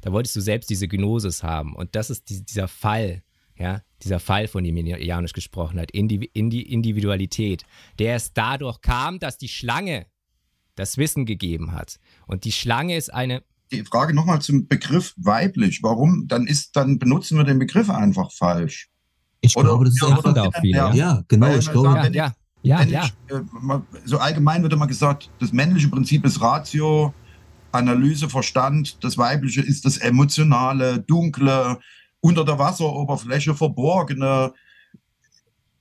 [SPEAKER 4] da wolltest du selbst diese Gnosis haben. Und das ist die, dieser Fall, ja, dieser Fall, von dem Janusz gesprochen hat, in die Individualität, der es dadurch kam, dass die Schlange das Wissen gegeben hat. Und die Schlange ist eine
[SPEAKER 2] die Frage nochmal zum Begriff weiblich. Warum? Dann ist, dann benutzen wir den Begriff einfach falsch. Ich oder, glaube, das ist einfach da viele. Ja, ja genau. ich glaube, sagen, ja, ja, ja, ja. Äh, so allgemein wird immer gesagt, das männliche Prinzip ist Ratio, Analyse, Verstand. Das weibliche ist das Emotionale, Dunkle, unter der Wasseroberfläche Verborgene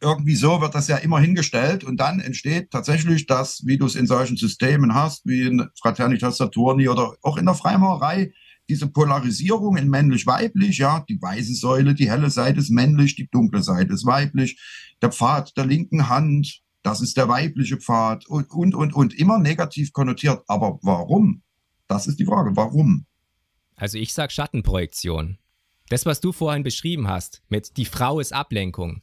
[SPEAKER 2] irgendwie so wird das ja immer hingestellt und dann entsteht tatsächlich das, wie du es in solchen Systemen hast, wie in Fraternitas Saturni oder auch in der Freimaurerei, diese Polarisierung in männlich-weiblich, ja, die weiße Säule, die helle Seite ist männlich, die dunkle Seite ist weiblich, der Pfad der linken Hand, das ist der weibliche Pfad und, und, und, und immer negativ konnotiert. Aber warum? Das ist die Frage, warum?
[SPEAKER 4] Also ich sage Schattenprojektion. Das, was du vorhin beschrieben hast, mit die Frau ist Ablenkung,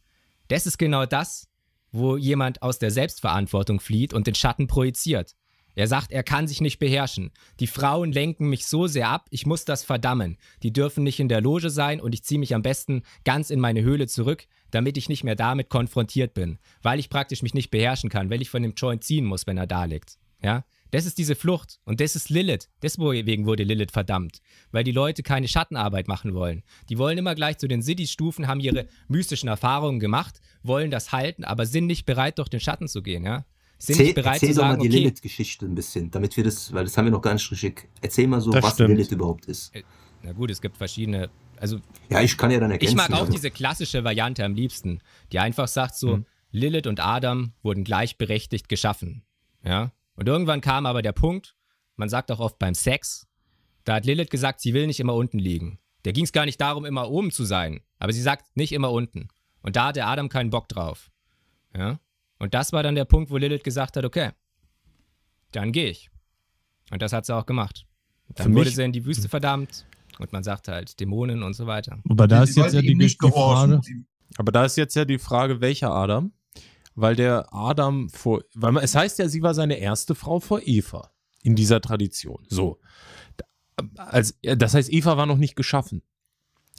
[SPEAKER 4] das ist genau das, wo jemand aus der Selbstverantwortung flieht und den Schatten projiziert. Er sagt, er kann sich nicht beherrschen. Die Frauen lenken mich so sehr ab, ich muss das verdammen. Die dürfen nicht in der Loge sein und ich ziehe mich am besten ganz in meine Höhle zurück, damit ich nicht mehr damit konfrontiert bin, weil ich praktisch mich nicht beherrschen kann, weil ich von dem Joint ziehen muss, wenn er da liegt. Ja? Das ist diese Flucht und das ist Lilith. Deswegen wurde Lilith verdammt, weil die Leute keine Schattenarbeit machen wollen. Die wollen immer gleich zu den City-Stufen, haben ihre mystischen Erfahrungen gemacht, wollen das halten, aber sind nicht bereit, durch den Schatten zu gehen, ja? Sind erzähl, nicht bereit erzähl zu sagen, doch mal die okay,
[SPEAKER 3] Lilith-Geschichte ein bisschen, damit wir das, weil das haben wir noch gar nicht richtig. Erzähl mal so, was stimmt. Lilith überhaupt ist. Äh, na gut, es gibt verschiedene. Also, ja, ich kann ja dann ergänzen. Ich mag auch also.
[SPEAKER 4] diese klassische Variante am liebsten, die einfach sagt so, hm. Lilith und Adam wurden gleichberechtigt geschaffen. Ja, und irgendwann kam aber der Punkt, man sagt auch oft beim Sex, da hat Lilith gesagt, sie will nicht immer unten liegen. Der ging es gar nicht darum, immer oben zu sein, aber sie sagt nicht immer unten. Und da hatte Adam keinen Bock drauf. Ja? Und das war dann der Punkt, wo Lilith gesagt hat, okay, dann gehe ich. Und das hat sie auch gemacht. Dann wurde sie in die Wüste mhm. verdammt und man sagt halt Dämonen und so weiter.
[SPEAKER 2] Aber da ist jetzt ja die, die Frage.
[SPEAKER 1] Aber da ist jetzt ja die Frage, welcher Adam? weil der Adam vor, weil man, es heißt ja, sie war seine erste Frau vor Eva in dieser Tradition. So. Als, das heißt, Eva war noch nicht geschaffen.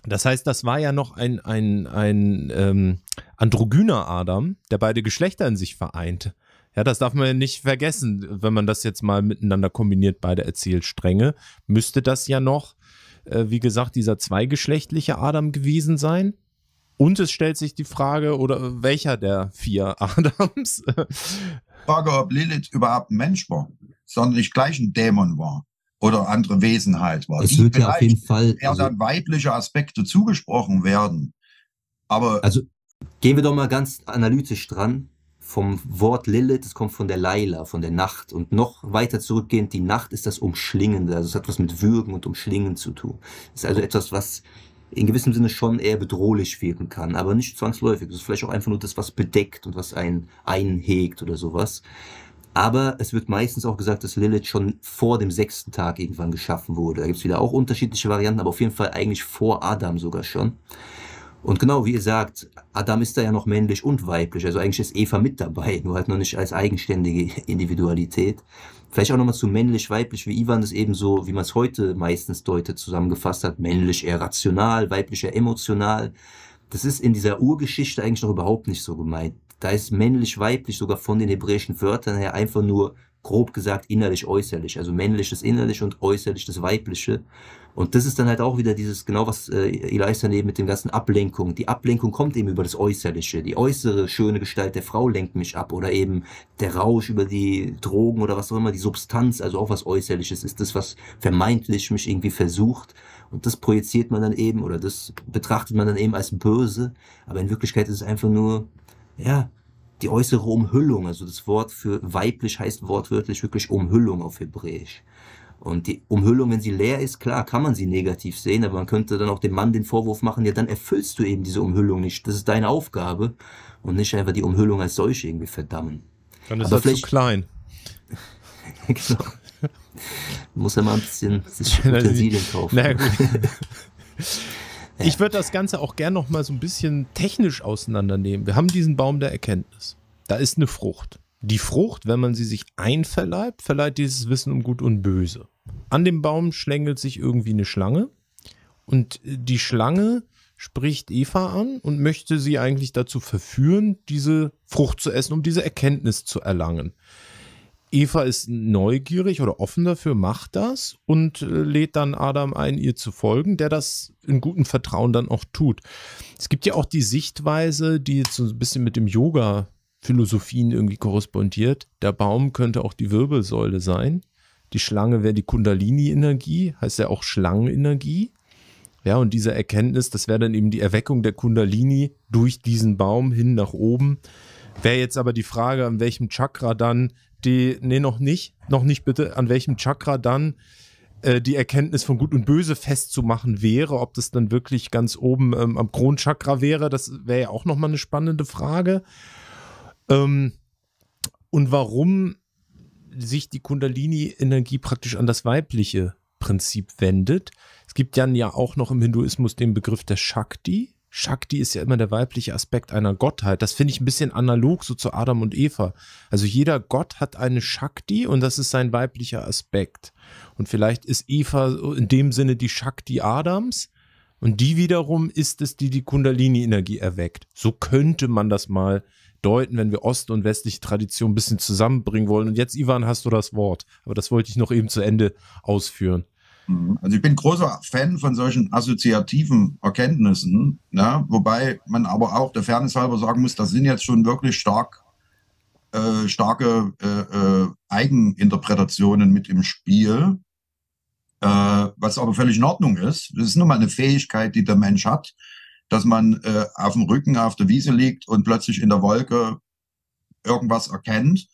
[SPEAKER 1] Das heißt, das war ja noch ein, ein, ein ähm, androgyner Adam, der beide Geschlechter in sich vereint. Ja, das darf man ja nicht vergessen, wenn man das jetzt mal miteinander kombiniert, beide Erzählstränge, müsste das ja noch, äh, wie gesagt, dieser zweigeschlechtliche Adam gewesen sein. Und es stellt sich die Frage, oder welcher der vier Adams?
[SPEAKER 2] Frage, ob Lilith überhaupt ein Mensch war, sondern nicht gleich ein Dämon war oder andere Wesenheit halt war. Es wird ja auf jeden Fall eher also, dann weibliche Aspekte zugesprochen werden. Aber
[SPEAKER 3] also gehen wir doch mal ganz analytisch dran. Vom Wort Lilith, das kommt von der Leila, von der Nacht. Und noch weiter zurückgehend, die Nacht ist das Umschlingende. Also es hat was mit Würgen und Umschlingen zu tun. Es ist also etwas, was in gewissem Sinne schon eher bedrohlich wirken kann, aber nicht zwangsläufig. Das ist vielleicht auch einfach nur das, was bedeckt und was einen einhegt oder sowas. Aber es wird meistens auch gesagt, dass Lilith schon vor dem sechsten Tag irgendwann geschaffen wurde. Da gibt es wieder auch unterschiedliche Varianten, aber auf jeden Fall eigentlich vor Adam sogar schon. Und genau wie ihr sagt, Adam ist da ja noch männlich und weiblich. Also eigentlich ist Eva mit dabei, nur halt noch nicht als eigenständige Individualität. Vielleicht auch nochmal zu männlich-weiblich, wie Ivan es eben so, wie man es heute meistens deutet, zusammengefasst hat. Männlich eher rational, weiblich eher emotional. Das ist in dieser Urgeschichte eigentlich noch überhaupt nicht so gemeint. Da ist männlich-weiblich sogar von den hebräischen Wörtern her einfach nur grob gesagt innerlich-äußerlich. Also männlich das innerlich und äußerlich das weibliche. Und das ist dann halt auch wieder dieses, genau was äh, Elias eben mit dem ganzen Ablenkung. Die Ablenkung kommt eben über das Äußerliche. Die äußere schöne Gestalt der Frau lenkt mich ab oder eben der Rausch über die Drogen oder was auch immer, die Substanz, also auch was Äußerliches ist das, was vermeintlich mich irgendwie versucht. Und das projiziert man dann eben oder das betrachtet man dann eben als böse. Aber in Wirklichkeit ist es einfach nur, ja, die äußere Umhüllung. Also das Wort für weiblich heißt wortwörtlich wirklich Umhüllung auf Hebräisch. Und die Umhüllung, wenn sie leer ist, klar, kann man sie negativ sehen, aber man könnte dann auch dem Mann den Vorwurf machen, ja, dann erfüllst du eben diese Umhüllung nicht. Das ist deine Aufgabe und nicht einfach die Umhüllung als solche irgendwie verdammen. Dann ist aber das zu klein. genau. Muss ja mal ein bisschen sich Utensilien kaufen. Na gut.
[SPEAKER 1] Ich würde das Ganze auch gerne nochmal so ein bisschen technisch auseinandernehmen. Wir haben diesen Baum der Erkenntnis. Da ist eine Frucht. Die Frucht, wenn man sie sich einverleibt, verleiht dieses Wissen um Gut und Böse. An dem Baum schlängelt sich irgendwie eine Schlange und die Schlange spricht Eva an und möchte sie eigentlich dazu verführen, diese Frucht zu essen, um diese Erkenntnis zu erlangen. Eva ist neugierig oder offen dafür, macht das und äh, lädt dann Adam ein, ihr zu folgen, der das in gutem Vertrauen dann auch tut. Es gibt ja auch die Sichtweise, die jetzt so ein bisschen mit dem Yoga Philosophien irgendwie korrespondiert. Der Baum könnte auch die Wirbelsäule sein. Die Schlange wäre die Kundalini-Energie, heißt ja auch Schlangenenergie. Ja, und diese Erkenntnis, das wäre dann eben die Erweckung der Kundalini durch diesen Baum hin nach oben. Wäre jetzt aber die Frage, an welchem Chakra dann die, nee, noch nicht, noch nicht bitte, an welchem Chakra dann äh, die Erkenntnis von Gut und Böse festzumachen wäre, ob das dann wirklich ganz oben ähm, am Kronchakra wäre, das wäre ja auch nochmal eine spannende Frage. Ähm, und warum sich die Kundalini-Energie praktisch an das weibliche Prinzip wendet. Es gibt dann ja auch noch im Hinduismus den Begriff der Shakti. Shakti ist ja immer der weibliche Aspekt einer Gottheit. Das finde ich ein bisschen analog so zu Adam und Eva. Also jeder Gott hat eine Shakti und das ist sein weiblicher Aspekt. Und vielleicht ist Eva in dem Sinne die Shakti Adams und die wiederum ist es, die die Kundalini-Energie erweckt. So könnte man das mal äh, deuten, wenn wir Ost- und westliche Tradition ein bisschen zusammenbringen wollen. Und jetzt, Ivan, hast du das Wort. Aber das wollte ich noch eben zu Ende ausführen.
[SPEAKER 2] Mhm. Also ich bin großer Fan von solchen assoziativen Erkenntnissen, ne? wobei man aber auch der Fairness halber sagen muss, das sind jetzt schon wirklich stark äh, starke äh, äh, Eigeninterpretationen mit im Spiel, äh, was aber völlig in Ordnung ist. Das ist nun mal eine Fähigkeit, die der Mensch hat, dass man äh, auf dem Rücken auf der Wiese liegt und plötzlich in der Wolke irgendwas erkennt.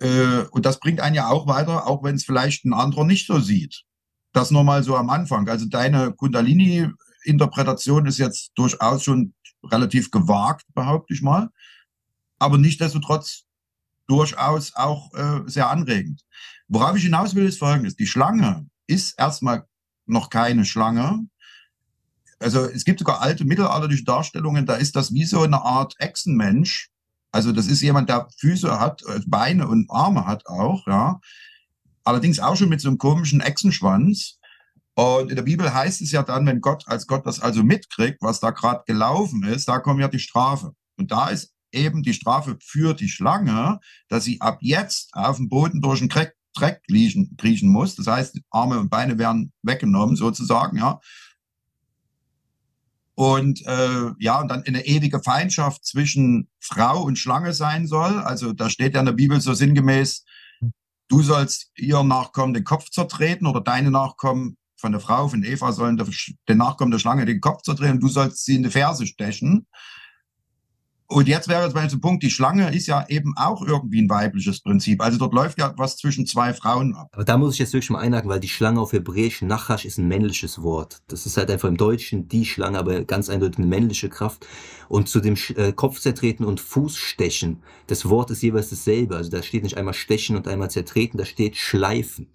[SPEAKER 2] Äh, und das bringt einen ja auch weiter, auch wenn es vielleicht ein anderer nicht so sieht. Das nur mal so am Anfang. Also deine Kundalini-Interpretation ist jetzt durchaus schon relativ gewagt, behaupte ich mal. Aber nichtdestotrotz durchaus auch äh, sehr anregend. Worauf ich hinaus will, ist folgendes. Die Schlange ist erstmal noch keine Schlange, also es gibt sogar alte mittelalterliche Darstellungen, da ist das wie so eine Art Echsenmensch. Also das ist jemand, der Füße hat, äh, Beine und Arme hat auch, ja. Allerdings auch schon mit so einem komischen Echsenschwanz. Und in der Bibel heißt es ja dann, wenn Gott als Gott das also mitkriegt, was da gerade gelaufen ist, da kommt ja die Strafe. Und da ist eben die Strafe für die Schlange, dass sie ab jetzt auf dem Boden durch den Dreck kriechen, muss. Das heißt, Arme und Beine werden weggenommen sozusagen, ja und äh, ja, und dann eine ewige Feindschaft zwischen Frau und Schlange sein soll. Also da steht ja in der Bibel so sinngemäß, hm. du sollst ihr Nachkommen den Kopf zertreten oder deine Nachkommen von der Frau, von Eva sollen der, den Nachkommen der Schlange den Kopf zertreten und du sollst sie in die Ferse stechen. Und jetzt wäre zum Beispiel Punkt, die Schlange ist ja eben auch irgendwie ein weibliches Prinzip. Also dort läuft ja was zwischen zwei Frauen ab. Aber da muss ich jetzt wirklich mal einhaken, weil die Schlange auf Hebräisch, Nachasch, ist ein
[SPEAKER 3] männliches Wort. Das ist halt einfach im Deutschen die Schlange, aber ganz eindeutig eine männliche Kraft. Und zu dem äh, Kopf zertreten und Fuß stechen, das Wort ist jeweils dasselbe. Also da steht nicht einmal stechen und einmal zertreten, da steht schleifen.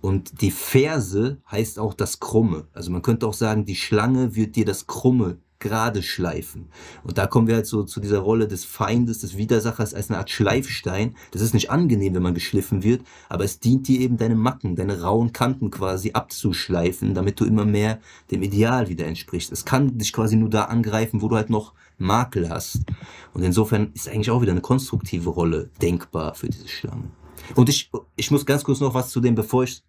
[SPEAKER 3] Und die Ferse heißt auch das Krumme. Also man könnte auch sagen, die Schlange wird dir das Krumme gerade schleifen. Und da kommen wir halt so zu dieser Rolle des Feindes, des Widersachers als eine Art Schleifstein. Das ist nicht angenehm, wenn man geschliffen wird, aber es dient dir eben deine Macken, deine rauen Kanten quasi abzuschleifen, damit du immer mehr dem Ideal wieder entsprichst. Es kann dich quasi nur da angreifen, wo du halt noch Makel hast. Und insofern ist eigentlich auch wieder eine konstruktive Rolle denkbar für diese Schlange. Und ich, ich muss ganz kurz noch was zu dem, bevor ich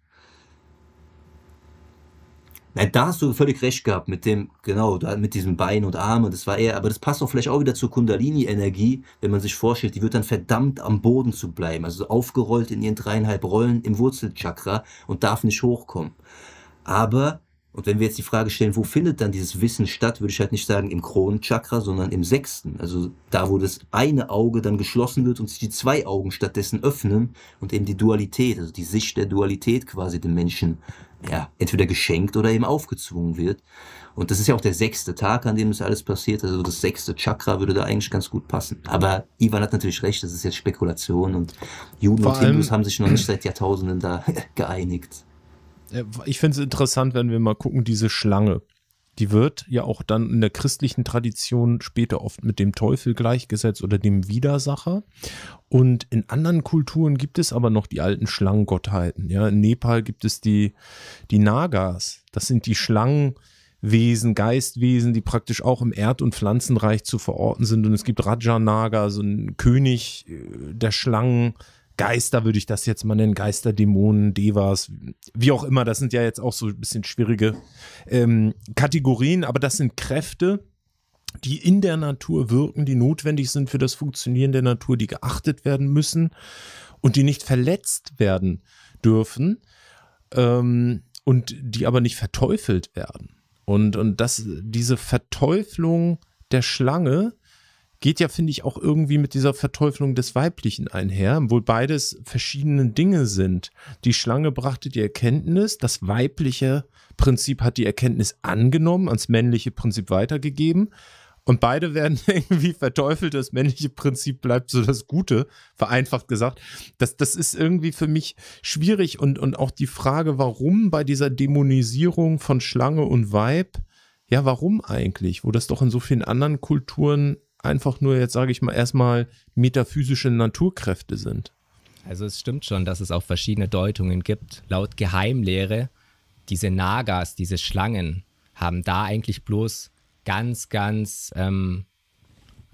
[SPEAKER 3] Nein, da hast du völlig recht gehabt mit dem, genau, mit diesem Bein und Arme. Das war eher, aber das passt auch vielleicht auch wieder zur Kundalini-Energie, wenn man sich vorstellt, die wird dann verdammt am Boden zu bleiben, also aufgerollt in ihren dreieinhalb Rollen im Wurzelchakra und darf nicht hochkommen. Aber und wenn wir jetzt die Frage stellen, wo findet dann dieses Wissen statt, würde ich halt nicht sagen im Kronenchakra, sondern im sechsten. Also da, wo das eine Auge dann geschlossen wird und sich die zwei Augen stattdessen öffnen und eben die Dualität, also die Sicht der Dualität quasi dem Menschen, ja, entweder geschenkt oder eben aufgezwungen wird. Und das ist ja auch der sechste Tag, an dem das alles passiert. Also das sechste Chakra würde da eigentlich ganz gut passen. Aber Ivan hat natürlich recht, das ist jetzt Spekulation und Juden Vor und Hindus haben sich noch nicht seit Jahrtausenden da geeinigt.
[SPEAKER 1] Äh, ich finde es interessant, wenn wir mal gucken, diese Schlange. Die wird ja auch dann in der christlichen Tradition später oft mit dem Teufel gleichgesetzt oder dem Widersacher. Und in anderen Kulturen gibt es aber noch die alten Schlangengottheiten. Ja, in Nepal gibt es die, die Nagas. Das sind die Schlangen, Wesen, Geistwesen, die praktisch auch im Erd- und Pflanzenreich zu verorten sind. Und es gibt Rajanaga, so ein König äh, der Schlangen, Geister würde ich das jetzt mal nennen, Geister, Dämonen, Devas, wie auch immer, das sind ja jetzt auch so ein bisschen schwierige ähm, Kategorien, aber das sind Kräfte, die in der Natur wirken, die notwendig sind für das Funktionieren der Natur, die geachtet werden müssen und die nicht verletzt werden dürfen ähm, und die aber nicht verteufelt werden. Und, und das, diese Verteuflung der Schlange geht ja, finde ich, auch irgendwie mit dieser Verteufelung des Weiblichen einher, obwohl beides verschiedene Dinge sind. Die Schlange brachte die Erkenntnis, das weibliche Prinzip hat die Erkenntnis angenommen, ans männliche Prinzip weitergegeben. Und beide werden irgendwie verteufelt, das männliche Prinzip bleibt so das Gute, vereinfacht gesagt. Das, das ist irgendwie für mich schwierig und, und auch die Frage, warum bei dieser Dämonisierung von Schlange und Weib, ja, warum eigentlich? Wo das doch in so vielen anderen Kulturen einfach nur jetzt, sage ich mal, erstmal metaphysische Naturkräfte sind.
[SPEAKER 4] Also es stimmt schon, dass es auch verschiedene Deutungen gibt. Laut Geheimlehre, diese Nagas, diese Schlangen, haben da eigentlich bloß ganz, ganz ähm,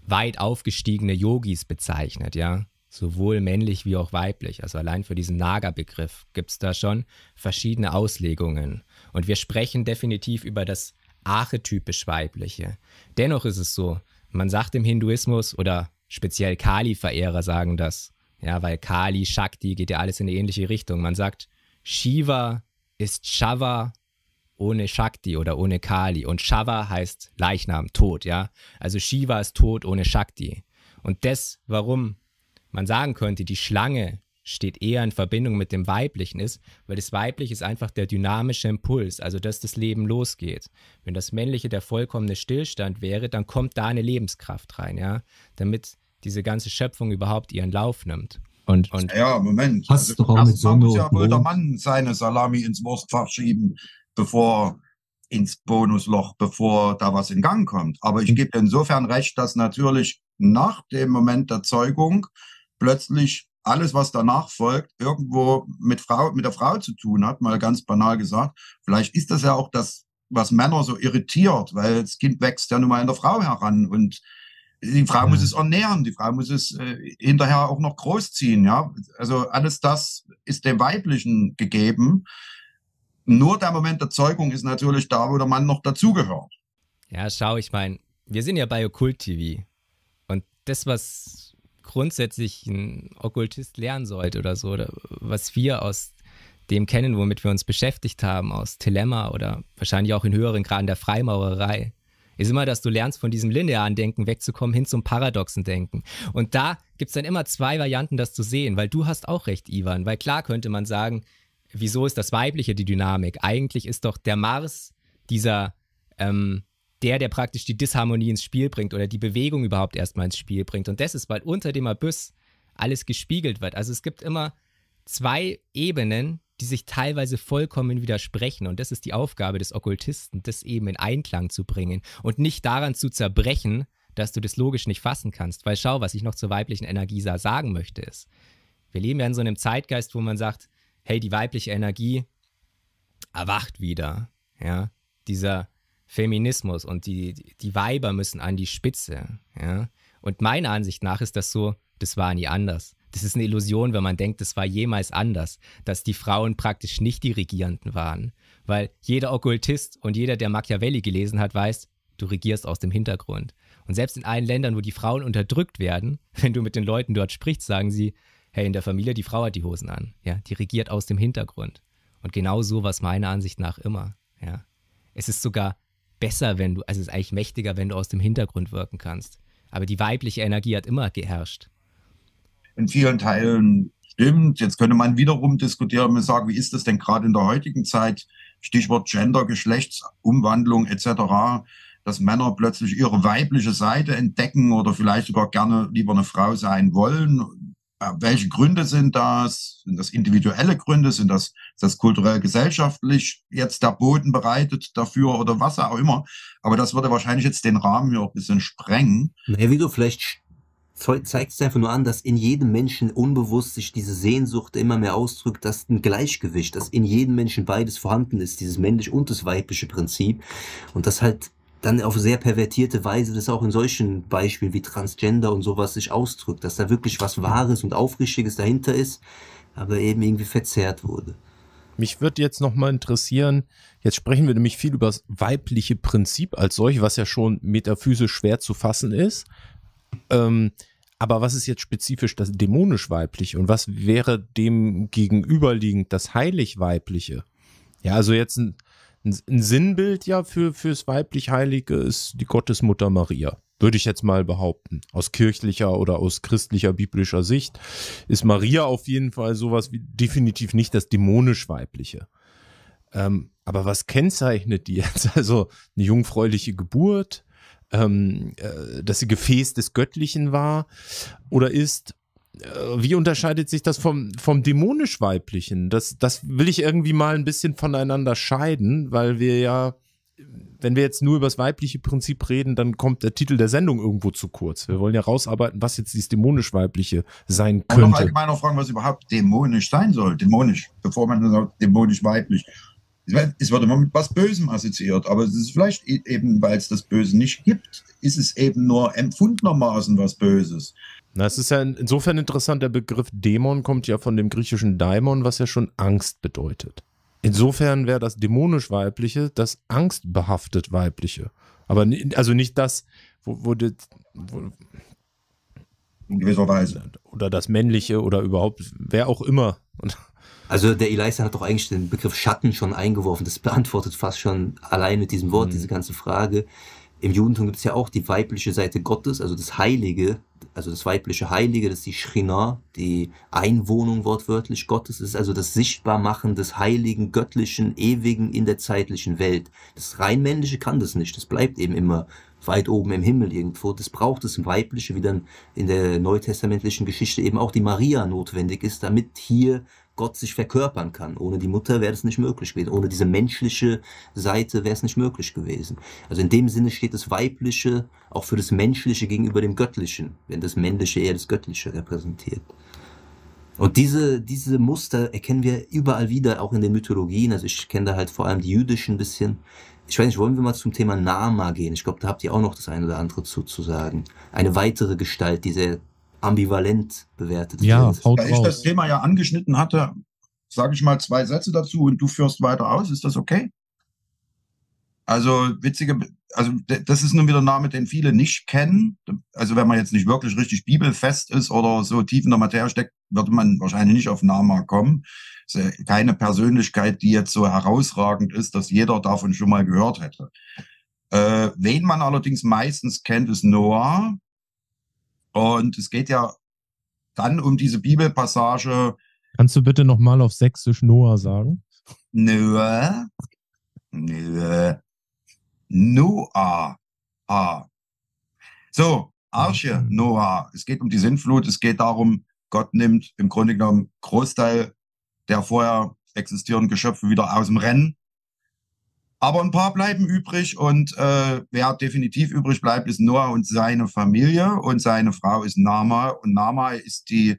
[SPEAKER 4] weit aufgestiegene Yogis bezeichnet, ja. Sowohl männlich wie auch weiblich. Also allein für diesen Naga-Begriff gibt es da schon verschiedene Auslegungen. Und wir sprechen definitiv über das archetypisch Weibliche. Dennoch ist es so, man sagt im Hinduismus oder speziell Kali-Verehrer sagen das, ja, weil Kali, Shakti geht ja alles in eine ähnliche Richtung. Man sagt, Shiva ist Shava ohne Shakti oder ohne Kali und Shava heißt Leichnam, Tod, ja. Also Shiva ist Tod ohne Shakti. Und das, warum man sagen könnte, die Schlange steht eher in Verbindung mit dem Weiblichen ist, weil das Weibliche ist einfach der dynamische Impuls, also dass das Leben losgeht. Wenn das Männliche der vollkommene Stillstand wäre, dann kommt da eine Lebenskraft rein, ja, damit diese ganze Schöpfung überhaupt ihren Lauf nimmt. Und, und ja, Moment.
[SPEAKER 2] Passt also, doch auch also mit Sonne muss ja wohl der Mann seine Salami ins Wurstfach schieben, bevor ins Bonusloch, bevor da was in Gang kommt. Aber ich hm. gebe insofern recht, dass natürlich nach dem Moment der Zeugung plötzlich alles, was danach folgt, irgendwo mit, Frau, mit der Frau zu tun hat, mal ganz banal gesagt. Vielleicht ist das ja auch das, was Männer so irritiert, weil das Kind wächst ja nun mal in der Frau heran und die Frau ja. muss es ernähren, die Frau muss es äh, hinterher auch noch großziehen, ja. Also alles das ist dem Weiblichen gegeben. Nur der Moment der Zeugung ist natürlich da, wo der Mann noch dazugehört.
[SPEAKER 4] Ja, schau, ich meine, wir sind ja bei Okkult TV und das, was grundsätzlich ein Okkultist lernen sollte oder so, oder was wir aus dem kennen, womit wir uns beschäftigt haben, aus Dilemma oder wahrscheinlich auch in höheren Graden der Freimaurerei, ist immer, dass du lernst, von diesem linearen Denken wegzukommen, hin zum paradoxen Denken. Und da gibt es dann immer zwei Varianten, das zu sehen, weil du hast auch recht, Ivan, weil klar könnte man sagen, wieso ist das Weibliche die Dynamik? Eigentlich ist doch der Mars dieser ähm, der, der praktisch die Disharmonie ins Spiel bringt oder die Bewegung überhaupt erstmal ins Spiel bringt. Und das ist, weil unter dem Abyss alles gespiegelt wird. Also es gibt immer zwei Ebenen, die sich teilweise vollkommen widersprechen. Und das ist die Aufgabe des Okkultisten, das eben in Einklang zu bringen und nicht daran zu zerbrechen, dass du das logisch nicht fassen kannst. Weil schau, was ich noch zur weiblichen Energie sagen möchte, ist, wir leben ja in so einem Zeitgeist, wo man sagt, hey, die weibliche Energie erwacht wieder. Ja, dieser Feminismus und die, die Weiber müssen an die Spitze. Ja? Und meiner Ansicht nach ist das so, das war nie anders. Das ist eine Illusion, wenn man denkt, das war jemals anders, dass die Frauen praktisch nicht die Regierenden waren. Weil jeder Okkultist und jeder, der Machiavelli gelesen hat, weiß, du regierst aus dem Hintergrund. Und selbst in allen Ländern, wo die Frauen unterdrückt werden, wenn du mit den Leuten dort sprichst, sagen sie, hey, in der Familie, die Frau hat die Hosen an. Ja, die regiert aus dem Hintergrund. Und genau so war es meiner Ansicht nach immer. Ja. Es ist sogar besser, wenn du, also es ist eigentlich mächtiger, wenn du aus dem Hintergrund wirken kannst. Aber die weibliche Energie hat immer geherrscht.
[SPEAKER 2] In vielen Teilen stimmt. Jetzt könnte man wiederum diskutieren und sagen, wie ist das denn gerade in der heutigen Zeit? Stichwort Gender, Geschlechtsumwandlung etc., dass Männer plötzlich ihre weibliche Seite entdecken oder vielleicht sogar gerne lieber eine Frau sein wollen äh, welche Gründe sind das? Sind das individuelle Gründe? Sind das, ist das kulturell gesellschaftlich jetzt der Boden bereitet dafür oder was auch immer? Aber das würde wahrscheinlich jetzt den Rahmen hier auch ein bisschen sprengen. Naja, wie
[SPEAKER 3] du vielleicht zeigst einfach nur an, dass in jedem Menschen unbewusst sich diese Sehnsucht immer mehr ausdrückt, dass ein Gleichgewicht, dass in jedem Menschen beides vorhanden ist, dieses männlich und das weibliche Prinzip und das halt dann auf sehr pervertierte Weise das auch in solchen Beispielen wie Transgender und sowas sich ausdrückt, dass da wirklich was Wahres und Aufrichtiges dahinter ist, aber
[SPEAKER 1] eben irgendwie verzerrt wurde. Mich würde jetzt nochmal interessieren, jetzt sprechen wir nämlich viel über das weibliche Prinzip als solch, was ja schon metaphysisch schwer zu fassen ist. Ähm, aber was ist jetzt spezifisch das dämonisch weibliche und was wäre dem gegenüberliegend das heilig weibliche? Ja, also jetzt ein ein Sinnbild ja für, fürs weiblich Heilige ist die Gottesmutter Maria. Würde ich jetzt mal behaupten. Aus kirchlicher oder aus christlicher biblischer Sicht ist Maria auf jeden Fall sowas wie definitiv nicht das dämonisch Weibliche. Ähm, aber was kennzeichnet die jetzt? Also eine jungfräuliche Geburt, ähm, äh, dass sie Gefäß des Göttlichen war oder ist äh, wie unterscheidet sich das vom, vom dämonisch-weiblichen? Das, das will ich irgendwie mal ein bisschen voneinander scheiden, weil wir ja, wenn wir jetzt nur über das weibliche Prinzip reden, dann kommt der Titel der Sendung irgendwo zu kurz. Wir wollen ja rausarbeiten, was jetzt dieses dämonisch-weibliche sein könnte. Und noch allgemein
[SPEAKER 2] noch fragen, was überhaupt dämonisch sein soll. Dämonisch, bevor man sagt, dämonisch-weiblich. Es wird immer mit was Bösem assoziiert, aber es ist vielleicht e-, eben, weil es das Böse nicht gibt, ist es eben nur empfundenermaßen was Böses.
[SPEAKER 1] Das ist ja insofern interessant, der Begriff Dämon kommt ja von dem griechischen Daimon, was ja schon Angst bedeutet. Insofern wäre das dämonisch weibliche das angstbehaftet weibliche. Aber also nicht das, wo, wo, die, wo
[SPEAKER 2] in gewisser Weise.
[SPEAKER 1] Oder das männliche oder überhaupt wer auch immer.
[SPEAKER 3] Also der Elisa hat doch eigentlich den Begriff Schatten schon eingeworfen. Das beantwortet fast schon allein mit diesem Wort mhm. diese ganze Frage. Im Judentum gibt es ja auch die weibliche Seite Gottes, also das Heilige, also das weibliche Heilige, das ist die Schrina, die Einwohnung wortwörtlich Gottes, das ist also das Sichtbarmachen des Heiligen, Göttlichen, Ewigen in der zeitlichen Welt. Das rein männliche kann das nicht, das bleibt eben immer weit oben im Himmel irgendwo. Das braucht das Weibliche, wie dann in der neutestamentlichen Geschichte eben auch die Maria notwendig ist, damit hier Gott sich verkörpern kann. Ohne die Mutter wäre es nicht möglich gewesen. Ohne diese menschliche Seite wäre es nicht möglich gewesen. Also in dem Sinne steht das Weibliche auch für das Menschliche gegenüber dem Göttlichen, wenn das Männliche eher das Göttliche repräsentiert. Und diese, diese Muster erkennen wir überall wieder, auch in den Mythologien. Also ich kenne da halt vor allem die jüdischen ein bisschen. Ich weiß nicht, wollen wir mal zum Thema Nama gehen? Ich glaube, da habt ihr auch noch das eine oder andere zu, zu sagen. Eine weitere Gestalt, die sehr ambivalent bewertet ja, wird. Haut da ich das
[SPEAKER 2] Thema ja angeschnitten hatte, sage ich mal zwei Sätze dazu und du führst weiter aus. Ist das okay? Also witzige, also das ist nun wieder ein Name, den viele nicht kennen. Also wenn man jetzt nicht wirklich richtig bibelfest ist oder so tief in der Materie steckt, würde man wahrscheinlich nicht auf Nama kommen. Ja keine Persönlichkeit, die jetzt so herausragend ist, dass jeder davon schon mal gehört hätte. Äh, wen man allerdings meistens kennt, ist Noah. Und es geht ja dann um diese Bibelpassage. Kannst du
[SPEAKER 1] bitte nochmal auf Sächsisch Noah sagen?
[SPEAKER 2] Noah. Noah. Noah. Ah. So, Arche Noah. Es geht um die Sintflut. Es geht darum, Gott nimmt im Grunde genommen Großteil der vorher existierenden Geschöpfe wieder aus dem Rennen aber ein paar bleiben übrig und äh, wer definitiv übrig bleibt, ist Noah und seine Familie und seine Frau ist Nama und Nama ist die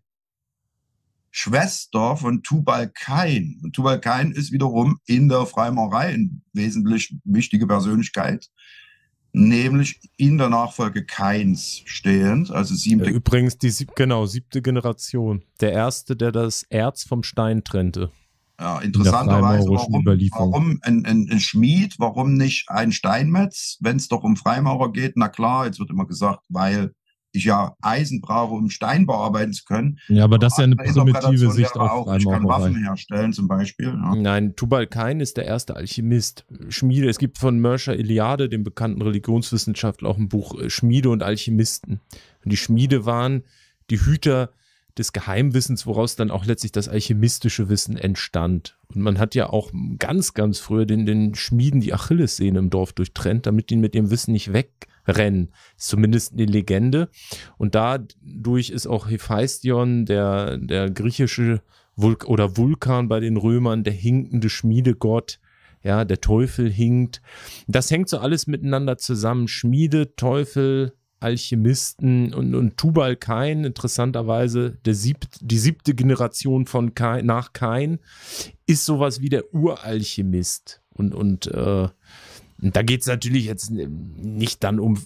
[SPEAKER 2] Schwester von Tubal Kain. Und Tubal Kain ist wiederum in der Freimaurerei eine wesentlich wichtige Persönlichkeit, nämlich in der Nachfolge Kains stehend, also siebte. Äh,
[SPEAKER 1] übrigens die sieb genau siebte Generation, der erste, der das Erz vom Stein trennte. Ja, interessanterweise, warum, warum
[SPEAKER 2] ein, ein, ein, Schmied, warum nicht ein Steinmetz, wenn es doch um Freimaurer geht? Na klar, jetzt wird immer gesagt, weil ich ja Eisen brauche, um Stein bearbeiten zu können.
[SPEAKER 1] Ja, aber das ist ja eine primitive Sicht auf auch, Ich kann Waffen
[SPEAKER 2] herstellen zum Beispiel. Ja.
[SPEAKER 1] Nein, Tubal-Kain ist der erste Alchemist. Schmiede, es gibt von Mörscher Iliade, dem bekannten Religionswissenschaftler, auch ein Buch äh, Schmiede und Alchemisten. Und die Schmiede waren die Hüter äh, des Geheimwissens, woraus dann auch letztlich das alchemistische Wissen entstand. Und man hat ja auch ganz, ganz früher den, den Schmieden die Achillessehne im Dorf durchtrennt, damit die mit dem Wissen nicht wegrennen. Ist zumindest eine Legende. Und dadurch ist auch Hephaestion, der, der griechische Vulk oder Vulkan bei den Römern, der hinkende Schmiedegott, ja, der Teufel hinkt. Das hängt so alles miteinander zusammen. Schmiede, Teufel, Alchemisten und, und Tubal Kain, interessanterweise der sieb, die siebte Generation von Kain, nach Kain, ist sowas wie der Uralchemist. Und, und, äh, da geht es natürlich jetzt nicht dann um.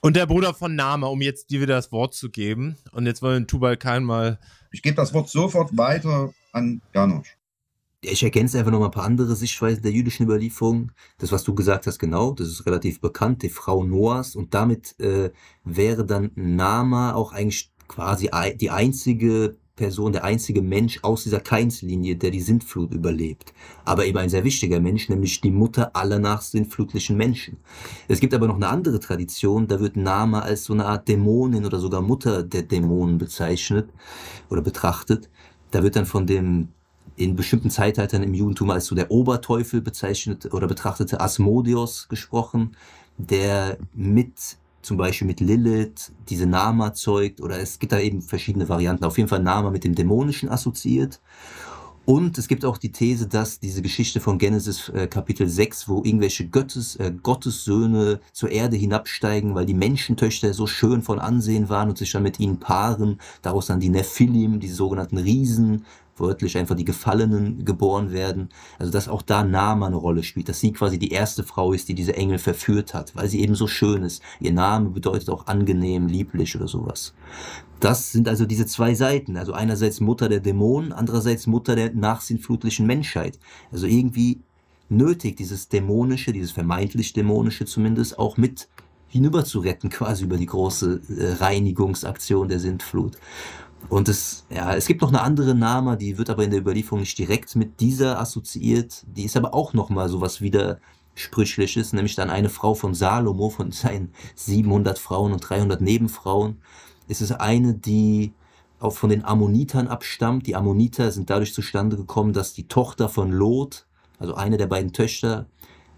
[SPEAKER 1] Und der Bruder von Nama, um jetzt dir wieder das Wort zu geben. Und jetzt wollen Tubal Kain mal.
[SPEAKER 2] Ich gebe das Wort sofort weiter an
[SPEAKER 3] Janosch ich ergänze einfach noch mal ein paar andere Sichtweisen der jüdischen Überlieferung. Das, was du gesagt hast, genau, das ist relativ bekannt, die Frau Noahs. Und damit äh, wäre dann Nama auch eigentlich quasi die einzige Person, der einzige Mensch aus dieser Keinslinie, der die Sintflut überlebt. Aber eben ein sehr wichtiger Mensch, nämlich die Mutter aller nachsintflutlichen Menschen. Es gibt aber noch eine andere Tradition, da wird Nama als so eine Art Dämonin oder sogar Mutter der Dämonen bezeichnet oder betrachtet. Da wird dann von dem in bestimmten Zeitaltern im Judentum als so der Oberteufel bezeichnet oder betrachtete Asmodeus gesprochen, der mit zum Beispiel mit Lilith diese Nama zeugt oder es gibt da eben verschiedene Varianten. Auf jeden Fall Nama mit dem Dämonischen assoziiert. Und es gibt auch die These, dass diese Geschichte von Genesis äh, Kapitel 6, wo irgendwelche Gottes, äh, Gottessöhne zur Erde hinabsteigen, weil die Menschentöchter so schön von Ansehen waren und sich dann mit ihnen paaren, daraus dann die Nephilim, die sogenannten Riesen wörtlich einfach die Gefallenen geboren werden. Also dass auch da Name eine Rolle spielt, dass sie quasi die erste Frau ist, die diese Engel verführt hat, weil sie eben so schön ist. Ihr Name bedeutet auch angenehm, lieblich oder sowas. Das sind also diese zwei Seiten. Also einerseits Mutter der Dämonen, andererseits Mutter der nachsinnflutlichen Menschheit. Also irgendwie nötig, dieses Dämonische, dieses vermeintlich Dämonische zumindest, auch mit hinüber quasi über die große äh, Reinigungsaktion der Sintflut. Und es, ja, es gibt noch eine andere Name, die wird aber in der Überlieferung nicht direkt mit dieser assoziiert. Die ist aber auch nochmal so was widersprüchliches, nämlich dann eine Frau von Salomo, von seinen 700 Frauen und 300 Nebenfrauen. Es ist eine, die auch von den Ammonitern abstammt. Die Ammoniter sind dadurch zustande gekommen, dass die Tochter von Lot, also eine der beiden Töchter,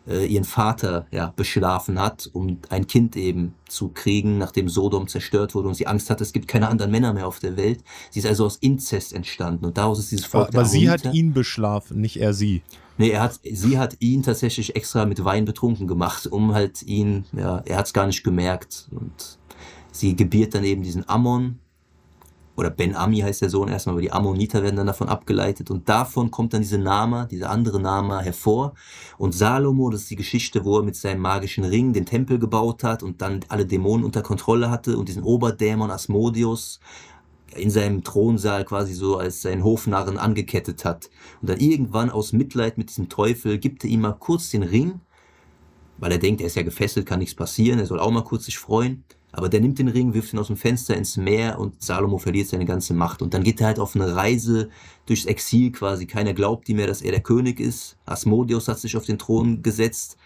[SPEAKER 3] äh, ihren Vater ja, beschlafen hat, um ein Kind eben zu kriegen, nachdem Sodom zerstört wurde und sie Angst hatte, es gibt keine anderen Männer mehr auf der Welt. Sie ist also aus Inzest entstanden und daraus ist dieses Volk. Aber, aber sie hat ihn beschlafen, nicht er sie. Nee, er hat, sie hat ihn tatsächlich extra mit Wein betrunken gemacht, um halt ihn, ja, er hat es gar nicht gemerkt und sie gebiert dann eben diesen Ammon, oder Ben Ami heißt der Sohn erstmal, aber die Ammoniter werden dann davon abgeleitet und davon kommt dann dieser Name, dieser andere Name hervor. Und Salomo, das ist die Geschichte, wo er mit seinem magischen Ring den Tempel gebaut hat und dann alle Dämonen unter Kontrolle hatte und diesen Oberdämon Asmodius in seinem Thronsaal quasi so als seinen Hofnarren angekettet hat. Und dann irgendwann aus Mitleid mit diesem Teufel gibt er ihm mal kurz den Ring, weil er denkt, er ist ja gefesselt, kann nichts passieren, er soll auch mal kurz sich freuen. Aber der nimmt den Ring, wirft ihn aus dem Fenster ins Meer und Salomo verliert seine ganze Macht. Und dann geht er halt auf eine Reise durchs Exil quasi. Keiner glaubt ihm mehr, dass er der König ist. Asmodeus hat sich auf den Thron gesetzt.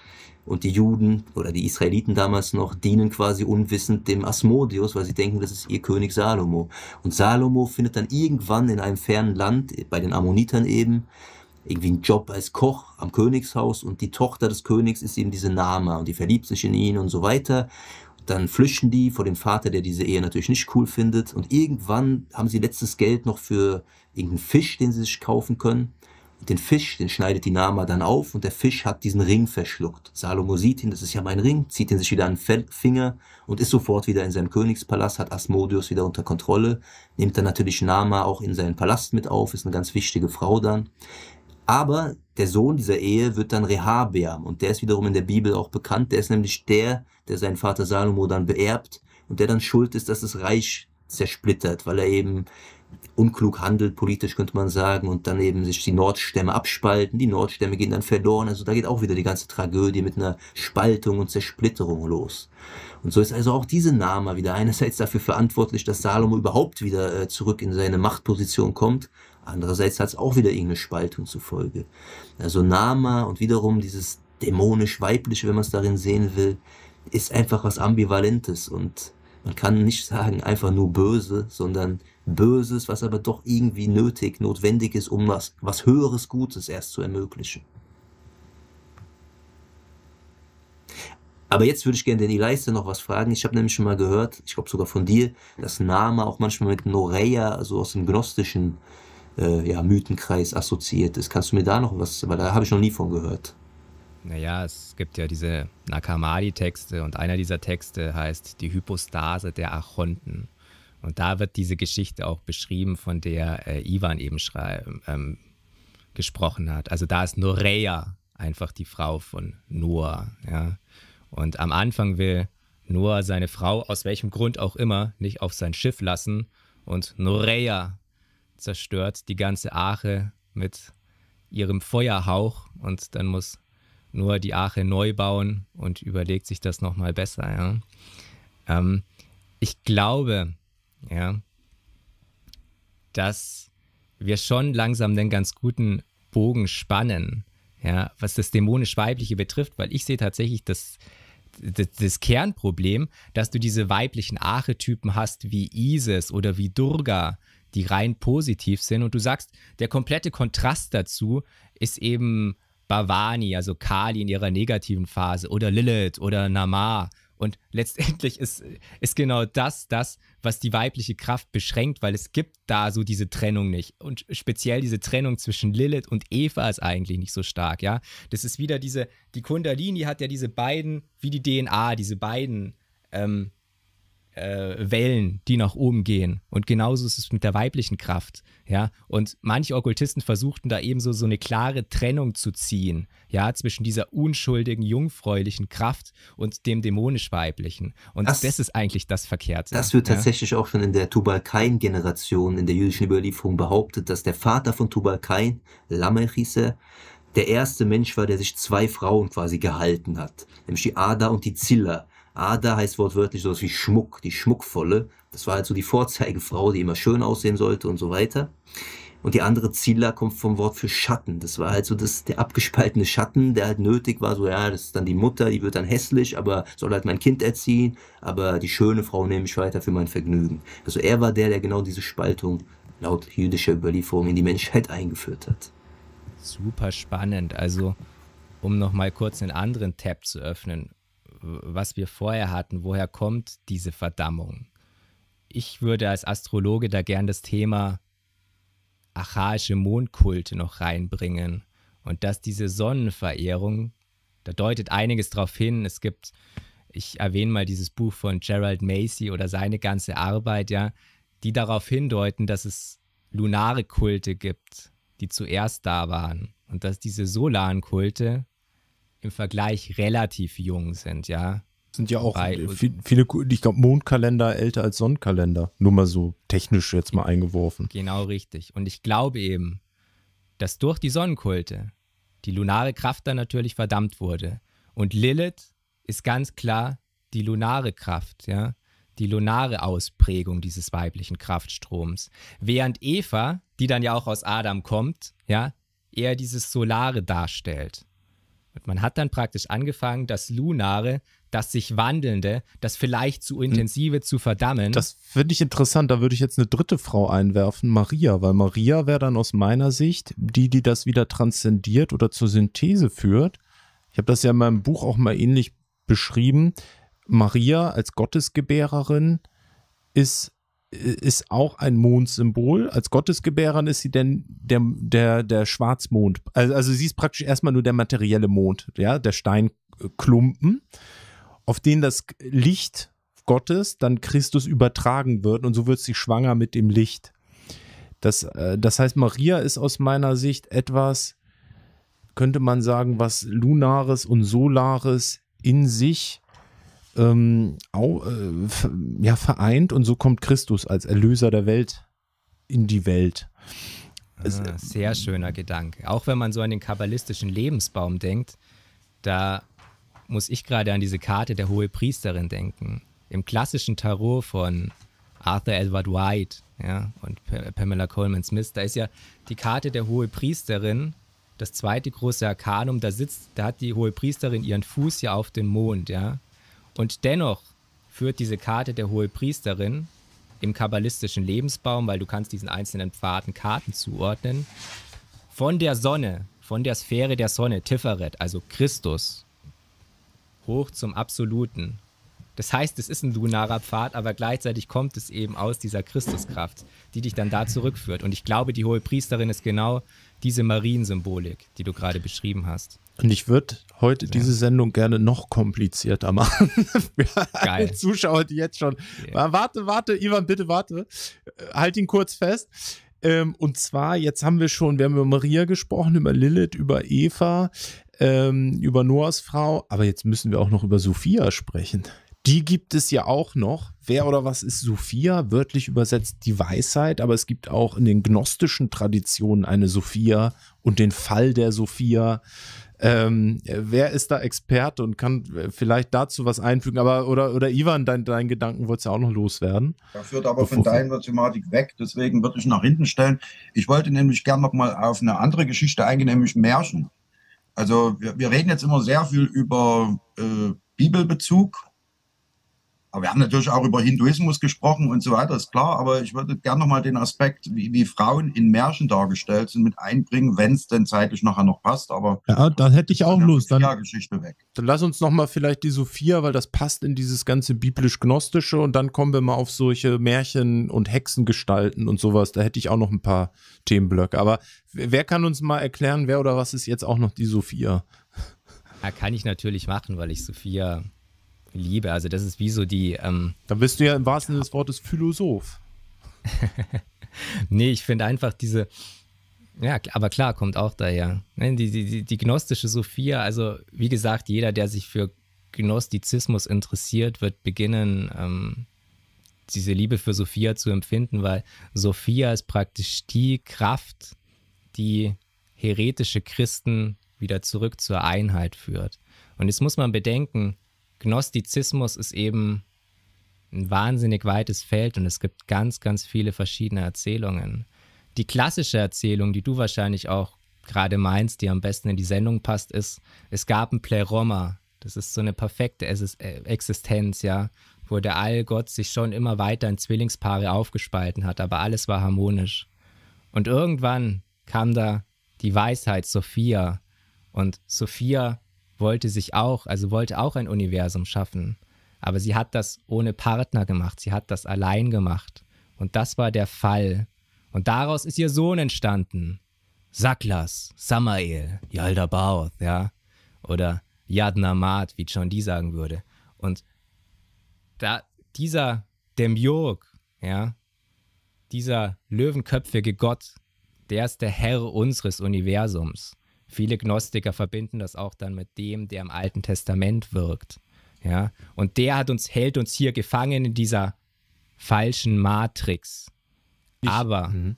[SPEAKER 3] Und die Juden oder die Israeliten damals noch dienen quasi unwissend dem Asmodeus, weil sie denken, das ist ihr König Salomo. Und Salomo findet dann irgendwann in einem fernen Land, bei den Ammonitern eben, irgendwie einen Job als Koch am Königshaus und die Tochter des Königs ist eben diese Nama und die verliebt sich in ihn und so weiter. Dann flüchten die vor dem Vater, der diese Ehe natürlich nicht cool findet. Und irgendwann haben sie letztes Geld noch für irgendeinen Fisch, den sie sich kaufen können. Und den Fisch, den schneidet die Nama dann auf und der Fisch hat diesen Ring verschluckt. Salomo sieht ihn, das ist ja mein Ring, zieht ihn sich wieder an den Finger und ist sofort wieder in seinem Königspalast, hat Asmodeus wieder unter Kontrolle, nimmt dann natürlich Nama auch in seinen Palast mit auf, ist eine ganz wichtige Frau dann. Aber der Sohn dieser Ehe wird dann Rehabeam und der ist wiederum in der Bibel auch bekannt, der ist nämlich der, der sein Vater Salomo dann beerbt und der dann schuld ist, dass das Reich zersplittert, weil er eben unklug handelt, politisch könnte man sagen, und dann eben sich die Nordstämme abspalten, die Nordstämme gehen dann verloren, also da geht auch wieder die ganze Tragödie mit einer Spaltung und Zersplitterung los. Und so ist also auch diese Nama wieder einerseits dafür verantwortlich, dass Salomo überhaupt wieder äh, zurück in seine Machtposition kommt, andererseits hat es auch wieder irgendeine Spaltung zur Folge. Also Nama und wiederum dieses dämonisch-weibliche, wenn man es darin sehen will, ist einfach was Ambivalentes und man kann nicht sagen einfach nur böse, sondern Böses, was aber doch irgendwie nötig, notwendig ist, um was, was höheres Gutes erst zu ermöglichen. Aber jetzt würde ich gerne den Elias noch was fragen. Ich habe nämlich schon mal gehört, ich glaube sogar von dir, dass Nama auch manchmal mit Noreia, also aus dem gnostischen äh, ja, Mythenkreis assoziiert ist. Kannst du mir da noch was, weil da habe ich noch nie von gehört. Naja,
[SPEAKER 4] es gibt ja diese Nakamadi-Texte und einer dieser Texte heißt Die Hypostase der Archonten. Und da wird diese Geschichte auch beschrieben, von der äh, Ivan eben ähm, gesprochen hat. Also da ist Norea einfach die Frau von Noah. Ja? Und am Anfang will Noah seine Frau, aus welchem Grund auch immer, nicht auf sein Schiff lassen. Und Norea zerstört die ganze Ache mit ihrem Feuerhauch. Und dann muss nur die Ache neu bauen und überlegt sich das nochmal besser. Ja? Ähm, ich glaube, ja, dass wir schon langsam den ganz guten Bogen spannen, ja, was das dämonisch-weibliche betrifft, weil ich sehe tatsächlich das, das, das, Kernproblem, dass du diese weiblichen Archetypen hast wie Isis oder wie Durga, die rein positiv sind und du sagst, der komplette Kontrast dazu ist eben Bhavani, also Kali in ihrer negativen Phase oder Lilith oder Nama. Und letztendlich ist, ist genau das, das, was die weibliche Kraft beschränkt, weil es gibt da so diese Trennung nicht. Und speziell diese Trennung zwischen Lilith und Eva ist eigentlich nicht so stark, ja. Das ist wieder diese, die Kundalini hat ja diese beiden, wie die DNA, diese beiden ähm, äh, Wellen, die nach oben gehen. Und genauso ist es mit der weiblichen Kraft. Ja, und manche Okkultisten versuchten da ebenso so eine klare Trennung zu ziehen, ja, zwischen dieser unschuldigen, jungfräulichen Kraft und dem dämonisch-weiblichen. Und das, das, ist eigentlich das Verkehrte. Das wird ja? tatsächlich
[SPEAKER 3] auch schon in der Tubal-Kain-Generation in der jüdischen Überlieferung behauptet, dass der Vater von Tubal-Kain, Lamelchise, der erste Mensch war, der sich zwei Frauen quasi gehalten hat, nämlich die Ada und die Zilla. Ada heißt wortwörtlich sowas wie Schmuck, die Schmuckvolle. Das war halt so die Vorzeigefrau, die immer schön aussehen sollte und so weiter. Und die andere Zilla kommt vom Wort für Schatten. Das war halt so das, der abgespaltene Schatten, der halt nötig war, so ja, das ist dann die Mutter, die wird dann hässlich, aber soll halt mein Kind erziehen, aber die schöne Frau nehme ich weiter für mein Vergnügen. Also er war der, der genau diese Spaltung laut jüdischer Überlieferung in die Menschheit eingeführt hat.
[SPEAKER 4] Super spannend. Also um nochmal kurz einen anderen Tab zu öffnen was wir vorher hatten, woher kommt diese Verdammung? Ich würde als Astrologe da gern das Thema archaische Mondkulte noch reinbringen und dass diese Sonnenverehrung, da deutet einiges darauf hin. Es gibt, ich erwähne mal dieses Buch von Gerald Macy oder seine ganze Arbeit, ja, die darauf hindeuten, dass es lunare Kulte gibt, die zuerst da waren und dass diese solaren Kulte im Vergleich relativ jung sind, ja. Sind ja auch Bei, viele,
[SPEAKER 1] viele, ich glaube, Mondkalender älter als Sonnenkalender. Nur mal so technisch jetzt mal eingeworfen.
[SPEAKER 4] Genau richtig. Und ich glaube eben, dass durch die Sonnenkulte die lunare Kraft dann natürlich verdammt wurde. Und Lilith ist ganz klar die lunare Kraft, ja. Die lunare Ausprägung dieses weiblichen Kraftstroms. Während Eva, die dann ja auch aus Adam kommt, ja, eher dieses Solare darstellt. Und man hat dann praktisch angefangen, das Lunare, das sich Wandelnde, das vielleicht zu Intensive zu verdammen.
[SPEAKER 1] Das finde ich interessant. Da würde ich jetzt eine dritte Frau einwerfen, Maria, weil Maria wäre dann aus meiner Sicht die, die das wieder transzendiert oder zur Synthese führt. Ich habe das ja in meinem Buch auch mal ähnlich beschrieben. Maria als Gottesgebärerin ist ist auch ein Mondsymbol. Als Gottesgebärerin ist sie denn der, der, der Schwarzmond. Also, also sie ist praktisch erstmal nur der materielle Mond, ja, der Steinklumpen, auf den das Licht Gottes dann Christus übertragen wird und so wird sie schwanger mit dem Licht. Das, äh, das heißt, Maria ist aus meiner Sicht etwas, könnte man sagen, was Lunares und Solares in sich ähm, au, äh, ja, vereint und so kommt Christus als Erlöser der Welt in die Welt. Ah, äh,
[SPEAKER 4] sehr schöner Gedanke. Auch wenn man so an den kabbalistischen Lebensbaum denkt, da muss ich gerade an diese Karte der Hohe Priesterin denken. Im klassischen Tarot von Arthur Edward White ja, und Pamela Coleman Smith, da ist ja die Karte der Hohe Priesterin das zweite große Arkanum, da sitzt, da hat die Hohe Priesterin ihren Fuß ja auf dem Mond, ja. Und dennoch führt diese Karte der Hohepriesterin im kabbalistischen Lebensbaum, weil du kannst diesen einzelnen Pfaden Karten zuordnen, von der Sonne, von der Sphäre der Sonne, Tiferet, also Christus, hoch zum Absoluten, das heißt, es ist ein lunarer Pfad, aber gleichzeitig kommt es eben aus dieser Christuskraft, die dich dann da zurückführt. Und ich glaube, die hohe Priesterin ist genau diese Mariensymbolik, die du gerade beschrieben hast.
[SPEAKER 1] Und ich würde heute ja. diese Sendung gerne noch komplizierter machen. Für alle Zuschauer, die jetzt schon. Yeah. Warte, warte, Ivan, bitte warte. Halt ihn kurz fest. Ähm, und zwar, jetzt haben wir schon, wir haben über Maria gesprochen, über Lilith, über Eva, ähm, über Noahs Frau, aber jetzt müssen wir auch noch über Sophia sprechen. Die gibt es ja auch noch. Wer oder was ist Sophia? Wörtlich übersetzt die Weisheit, aber es gibt auch in den gnostischen Traditionen eine Sophia und den Fall der Sophia. Ähm, wer ist da Experte und kann äh, vielleicht dazu was einfügen? Aber oder, oder Ivan, dein, dein Gedanken wolltest du auch noch loswerden.
[SPEAKER 2] Da führt aber von deiner Thematik weg, deswegen würde ich nach hinten stellen. Ich wollte nämlich gerne mal auf eine andere Geschichte eingehen, nämlich Märchen. Also wir, wir reden jetzt immer sehr viel über äh, Bibelbezug aber wir haben natürlich auch über Hinduismus gesprochen und so weiter, ist klar. Aber ich würde gerne nochmal den Aspekt, wie, wie, Frauen in Märchen dargestellt sind, mit einbringen, wenn es denn zeitlich nachher noch passt. Aber
[SPEAKER 1] ja, da hätte ich auch Lust. Dann, Geschichte weg. dann lass uns nochmal vielleicht die Sophia, weil das passt in dieses ganze biblisch-gnostische und dann kommen wir mal auf solche Märchen und Hexengestalten und sowas. Da hätte ich auch noch ein paar Themenblöcke. Aber wer kann uns mal erklären, wer oder was ist jetzt auch noch die Sophia?
[SPEAKER 4] Ja, kann ich natürlich machen, weil ich Sophia liebe. Also das ist wie so die. Ähm, Dann bist du ja im wahrsten Sinne des
[SPEAKER 1] Wortes Philosoph.
[SPEAKER 4] nee, ich finde einfach diese. Ja, aber klar, kommt auch daher. Die, die, die gnostische Sophia, also wie gesagt, jeder, der sich für Gnostizismus interessiert, wird beginnen, ähm, diese Liebe für Sophia zu empfinden, weil Sophia ist praktisch die Kraft, die heretische Christen wieder zurück zur Einheit führt. Und jetzt muss man bedenken, Gnostizismus ist eben ein wahnsinnig weites Feld und es gibt ganz, ganz viele verschiedene Erzählungen. Die klassische Erzählung, die du wahrscheinlich auch gerade meinst, die am besten in die Sendung passt, ist, es gab ein Pleroma. Das ist so eine perfekte äh, Existenz, ja, wo der Allgott sich schon immer weiter in Zwillingspaare aufgespalten hat, aber alles war harmonisch. Und irgendwann kam da die Weisheit Sophia und Sophia wollte sich auch, also wollte auch ein Universum schaffen. Aber sie hat das ohne Partner gemacht, sie hat das allein gemacht. Und das war der Fall. Und daraus ist ihr Sohn entstanden. Saklas, Samael, Yaldabaoth, ja. Oder Yadnamat, wie John die sagen würde. Und da, dieser Demiurg, ja, dieser löwenköpfige Gott, der ist der Herr unseres Universums. Viele Gnostiker verbinden das auch dann mit dem, der im Alten Testament wirkt. Ja? Und der hat uns, hält uns hier gefangen in dieser falschen Matrix. Ich, aber. Mh.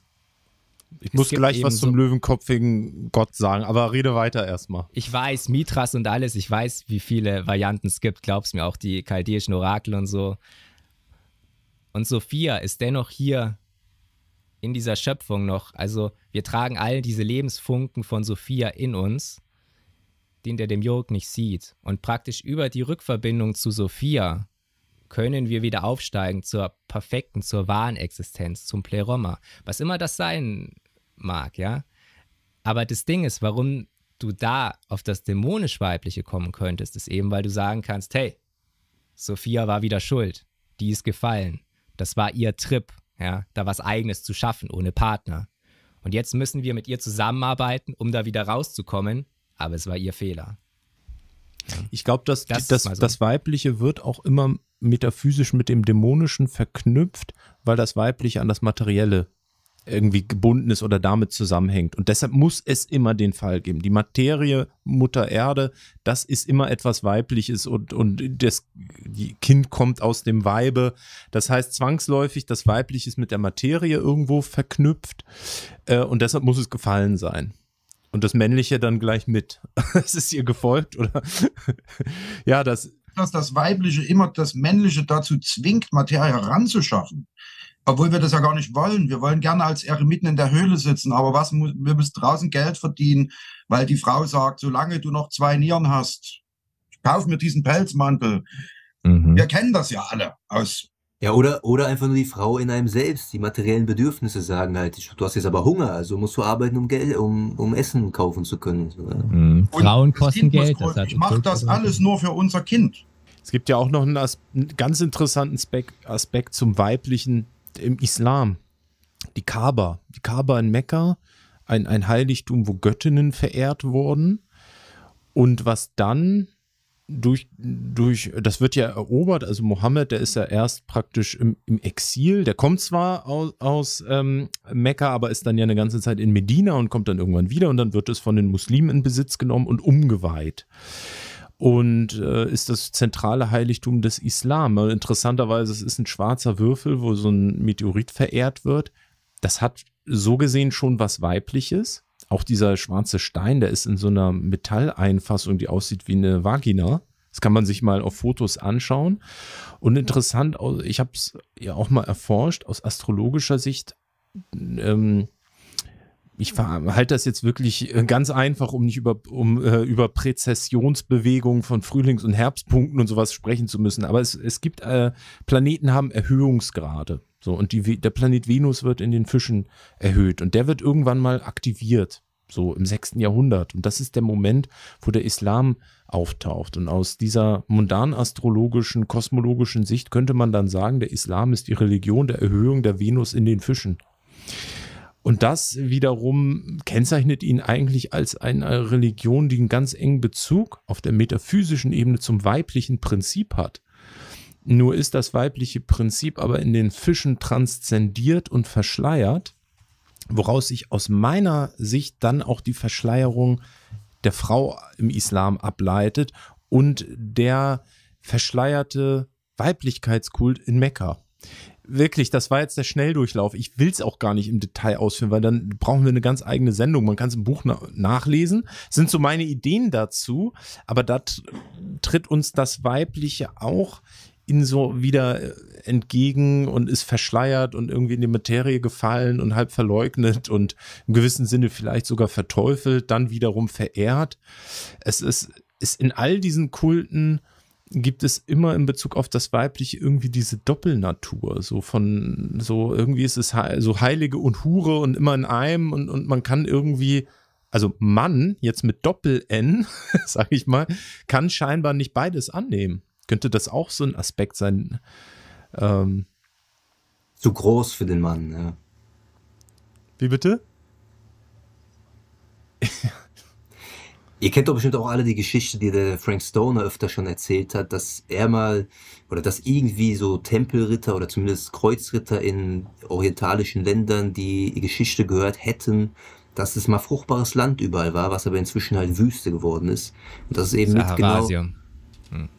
[SPEAKER 1] Ich muss gleich was zum so, löwenkopfigen Gott sagen, aber
[SPEAKER 4] rede weiter erstmal. Ich weiß, Mitras und alles, ich weiß, wie viele Varianten es gibt, glaub's mir, auch die chaldäischen Orakel und so. Und Sophia ist dennoch hier in dieser Schöpfung noch. Also wir tragen all diese Lebensfunken von Sophia in uns, den der Demiurg nicht sieht. Und praktisch über die Rückverbindung zu Sophia können wir wieder aufsteigen zur perfekten, zur wahren Existenz, zum Pleroma. Was immer das sein mag, ja. Aber das Ding ist, warum du da auf das dämonisch-weibliche kommen könntest, ist eben, weil du sagen kannst, hey, Sophia war wieder schuld. Die ist gefallen. Das war ihr Trip ja, da was eigenes zu schaffen ohne Partner. Und jetzt müssen wir mit ihr zusammenarbeiten, um da wieder rauszukommen, aber es war ihr Fehler. Ja. Ich
[SPEAKER 1] glaube, dass das, das, so. das Weibliche wird auch immer metaphysisch mit dem Dämonischen verknüpft, weil das Weibliche an das Materielle irgendwie gebunden ist oder damit zusammenhängt. Und deshalb muss es immer den Fall geben. Die Materie Mutter Erde, das ist immer etwas Weibliches und, und das Kind kommt aus dem Weibe. Das heißt zwangsläufig, das Weibliche ist mit der Materie irgendwo verknüpft äh, und deshalb muss es gefallen sein. Und das Männliche dann gleich mit. Es ist ihr gefolgt, oder?
[SPEAKER 2] ja, das. Dass das Weibliche immer das Männliche dazu zwingt, Materie heranzuschaffen obwohl wir das ja gar nicht wollen. Wir wollen gerne als Eremiten in der Höhle sitzen, aber was wir müssen draußen Geld verdienen, weil die Frau sagt, solange du noch zwei Nieren hast, kauf mir diesen Pelzmantel. Mhm. Wir kennen das ja alle aus. Ja, oder, oder
[SPEAKER 3] einfach nur die Frau in einem selbst. Die materiellen Bedürfnisse sagen halt, du hast jetzt aber Hunger, also musst du arbeiten, um
[SPEAKER 1] Geld, um, um Essen kaufen zu können. Mhm. Frauen kosten Geld. Muss, ich mache das alles nur für unser Kind. Es gibt ja auch noch einen, As einen ganz interessanten Aspekt, Aspekt zum weiblichen im Islam, die Kaaba, die Kaaba in Mekka, ein, ein Heiligtum, wo Göttinnen verehrt wurden und was dann durch, durch, das wird ja erobert, also Mohammed, der ist ja erst praktisch im, im Exil, der kommt zwar aus, aus ähm, Mekka, aber ist dann ja eine ganze Zeit in Medina und kommt dann irgendwann wieder und dann wird es von den Muslimen in Besitz genommen und umgeweiht und äh, ist das zentrale Heiligtum des Islam. Interessanterweise, es ist ein schwarzer Würfel, wo so ein Meteorit verehrt wird. Das hat so gesehen schon was Weibliches. Auch dieser schwarze Stein, der ist in so einer Metalleinfassung, die aussieht wie eine Vagina. Das kann man sich mal auf Fotos anschauen. Und interessant, ich habe es ja auch mal erforscht, aus astrologischer Sicht ähm, ich halte das jetzt wirklich äh, ganz einfach, um nicht über, um, äh, über Präzessionsbewegungen von Frühlings- und Herbstpunkten und sowas sprechen zu müssen. Aber es, es gibt, äh, Planeten haben Erhöhungsgrade. So, und die, der Planet Venus wird in den Fischen erhöht und der wird irgendwann mal aktiviert, so im 6. Jahrhundert. Und das ist der Moment, wo der Islam auftaucht. Und aus dieser mundan-astrologischen, kosmologischen Sicht könnte man dann sagen, der Islam ist die Religion der Erhöhung der Venus in den Fischen. Und das wiederum kennzeichnet ihn eigentlich als eine Religion, die einen ganz engen Bezug auf der metaphysischen Ebene zum weiblichen Prinzip hat. Nur ist das weibliche Prinzip aber in den Fischen transzendiert und verschleiert, woraus sich aus meiner Sicht dann auch die Verschleierung der Frau im Islam ableitet und der verschleierte Weiblichkeitskult in Mekka wirklich, das war jetzt der Schnelldurchlauf. Ich will es auch gar nicht im Detail ausführen, weil dann brauchen wir eine ganz eigene Sendung. Man kann es im Buch na nachlesen. Das sind so meine Ideen dazu, aber da tritt uns das Weibliche auch in so wieder äh, entgegen und ist verschleiert und irgendwie in die Materie gefallen und halb verleugnet und im gewissen Sinne vielleicht sogar verteufelt, dann wiederum verehrt. Es ist, ist in all diesen Kulten gibt es immer in Bezug auf das Weibliche irgendwie diese Doppelnatur, so von, so irgendwie ist es he so Heilige und Hure und immer in einem und, und man kann irgendwie, also Mann, jetzt mit Doppel-N, sag ich mal, kann scheinbar nicht beides annehmen. Könnte das auch so ein Aspekt sein? Ähm, Zu groß für den Mann, ja. Wie bitte?
[SPEAKER 3] Ihr kennt doch bestimmt auch alle die Geschichte, die der Frank Stoner öfter schon erzählt hat, dass er mal oder dass irgendwie so Tempelritter oder zumindest Kreuzritter in orientalischen Ländern die Geschichte gehört hätten, dass es mal fruchtbares Land überall war, was aber inzwischen halt Wüste geworden ist. Und das ist eben Sahara mit genau. Asien.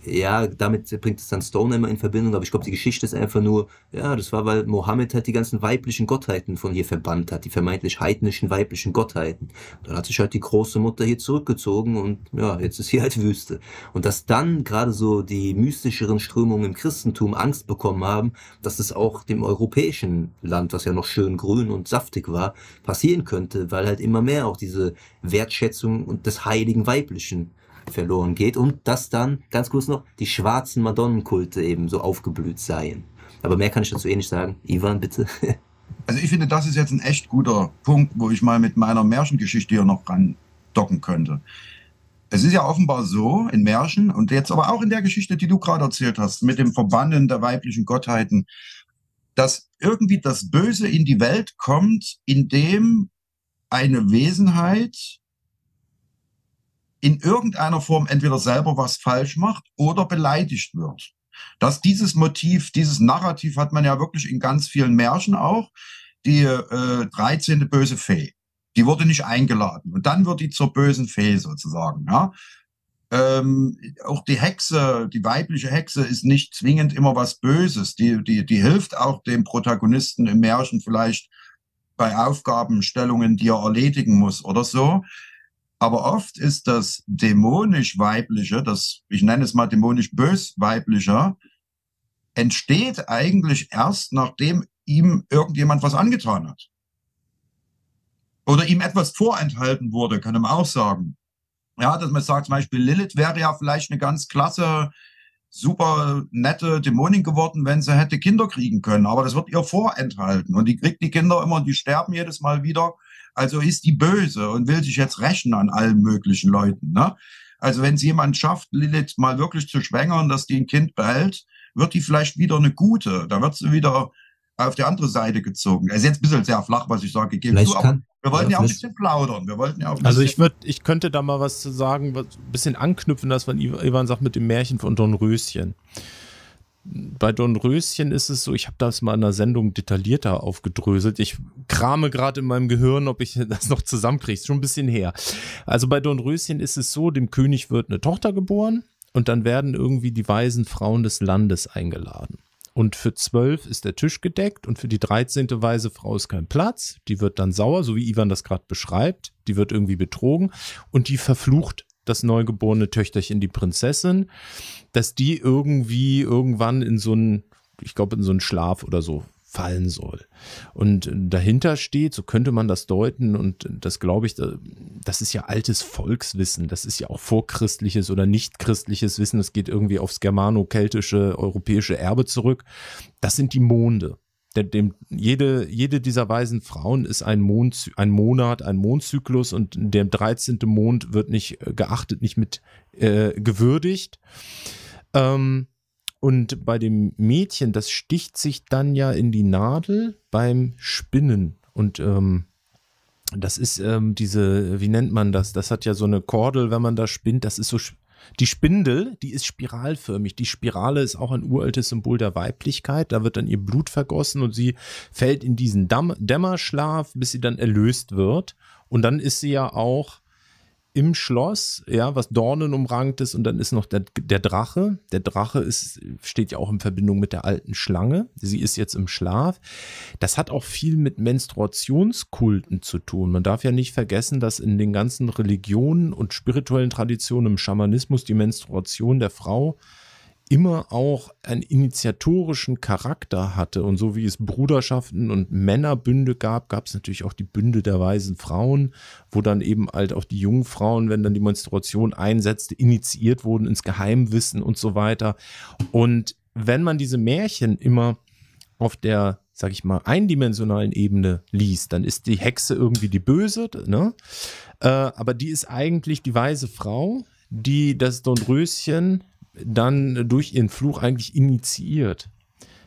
[SPEAKER 3] Ja, damit bringt es dann Stone immer in Verbindung, aber ich glaube, die Geschichte ist einfach nur, ja, das war, weil Mohammed halt die ganzen weiblichen Gottheiten von hier verbannt hat, die vermeintlich heidnischen weiblichen Gottheiten. Dann hat sich halt die große Mutter hier zurückgezogen und ja, jetzt ist hier halt Wüste. Und dass dann gerade so die mystischeren Strömungen im Christentum Angst bekommen haben, dass es auch dem europäischen Land, was ja noch schön grün und saftig war, passieren könnte, weil halt immer mehr auch diese Wertschätzung und des heiligen Weiblichen verloren geht und dass dann, ganz kurz noch, die schwarzen Madonnenkulte eben so aufgeblüht seien. Aber mehr kann ich dazu eh nicht sagen. Ivan, bitte.
[SPEAKER 2] Also ich finde, das ist jetzt ein echt guter Punkt, wo ich mal mit meiner Märchengeschichte hier noch ran docken könnte. Es ist ja offenbar so in Märchen und jetzt aber auch in der Geschichte, die du gerade erzählt hast, mit dem Verbanden der weiblichen Gottheiten, dass irgendwie das Böse in die Welt kommt, indem eine Wesenheit in irgendeiner Form entweder selber was falsch macht oder beleidigt wird. Dass dieses Motiv, dieses Narrativ hat man ja wirklich in ganz vielen Märchen auch. Die äh, 13. böse Fee, die wurde nicht eingeladen und dann wird die zur bösen Fee sozusagen. Ja? Ähm, auch die Hexe, die weibliche Hexe ist nicht zwingend immer was Böses. Die, die, die hilft auch dem Protagonisten im Märchen vielleicht bei Aufgabenstellungen, die er erledigen muss oder so. Aber oft ist das dämonisch weibliche, das, ich nenne es mal dämonisch bös weibliche, entsteht eigentlich erst, nachdem ihm irgendjemand was angetan hat. Oder ihm etwas vorenthalten wurde, kann man auch sagen. Ja, dass man sagt, zum Beispiel Lilith wäre ja vielleicht eine ganz klasse, super nette Dämonin geworden, wenn sie hätte Kinder kriegen können. Aber das wird ihr vorenthalten. Und die kriegt die Kinder immer und die sterben jedes Mal wieder. Also ist die böse und will sich jetzt rächen an allen möglichen Leuten. Ne? Also wenn es jemand schafft, Lilith mal wirklich zu schwängern, dass die ein Kind behält, wird die vielleicht wieder eine gute. Da wird sie wieder auf die andere Seite gezogen. Es ist jetzt ein bisschen sehr flach, was ich sage, gegeben. Vielleicht kann, wir wollten ja, ja auch ein bisschen plaudern. Wir wollten ja auch also ich
[SPEAKER 1] würde, ich könnte da mal was zu sagen, was, ein bisschen anknüpfen, dass man Ivan sagt mit dem Märchen von Don Röschen bei Don Röschen ist es so, ich habe das mal in der Sendung detaillierter aufgedröselt. Ich krame gerade in meinem Gehirn, ob ich das noch zusammenkriege. Ist schon ein bisschen her. Also bei Don Röschen ist es so, dem König wird eine Tochter geboren und dann werden irgendwie die weisen Frauen des Landes eingeladen. Und für zwölf ist der Tisch gedeckt und für die dreizehnte weise Frau ist kein Platz. Die wird dann sauer, so wie Ivan das gerade beschreibt. Die wird irgendwie betrogen und die verflucht das neugeborene Töchterchen, die Prinzessin, dass die irgendwie irgendwann in so einen, ich glaube, in so einen Schlaf oder so fallen soll. Und dahinter steht, so könnte man das deuten, und das glaube ich, das ist ja altes Volkswissen, das ist ja auch vorchristliches oder nichtchristliches Wissen, das geht irgendwie aufs germano-keltische, europäische Erbe zurück. Das sind die Monde. Denn dem, jede, jede dieser weisen Frauen ist ein, Mond, ein Monat, ein Mondzyklus und der 13. Mond wird nicht äh, geachtet, nicht mit äh, gewürdigt. Ähm, und bei dem Mädchen, das sticht sich dann ja in die Nadel beim Spinnen. Und ähm, das ist ähm, diese, wie nennt man das? Das hat ja so eine Kordel, wenn man da spinnt. Das ist so, die Spindel, die ist spiralförmig. Die Spirale ist auch ein uraltes Symbol der Weiblichkeit. Da wird dann ihr Blut vergossen und sie fällt in diesen Dämmerschlaf, bis sie dann erlöst wird. Und dann ist sie ja auch im Schloss, ja, was Dornen umrankt ist und dann ist noch der, der Drache. Der Drache ist, steht ja auch in Verbindung mit der alten Schlange. Sie ist jetzt im Schlaf. Das hat auch viel mit Menstruationskulten zu tun. Man darf ja nicht vergessen, dass in den ganzen Religionen und spirituellen Traditionen im Schamanismus die Menstruation der Frau äh, immer auch einen initiatorischen Charakter hatte. Und so wie es Bruderschaften und Männerbünde gab, gab es natürlich auch die Bünde der weisen Frauen, wo dann eben halt auch die jungen Frauen, wenn dann die Menstruation einsetzte, initiiert wurden ins Geheimwissen und so weiter. Und wenn man diese Märchen immer auf der sag ich mal, eindimensionalen Ebene liest, dann ist die Hexe irgendwie die Böse, ne? Äh, aber die ist eigentlich die weise Frau, die das Dornröschen dann durch ihren Fluch eigentlich initiiert.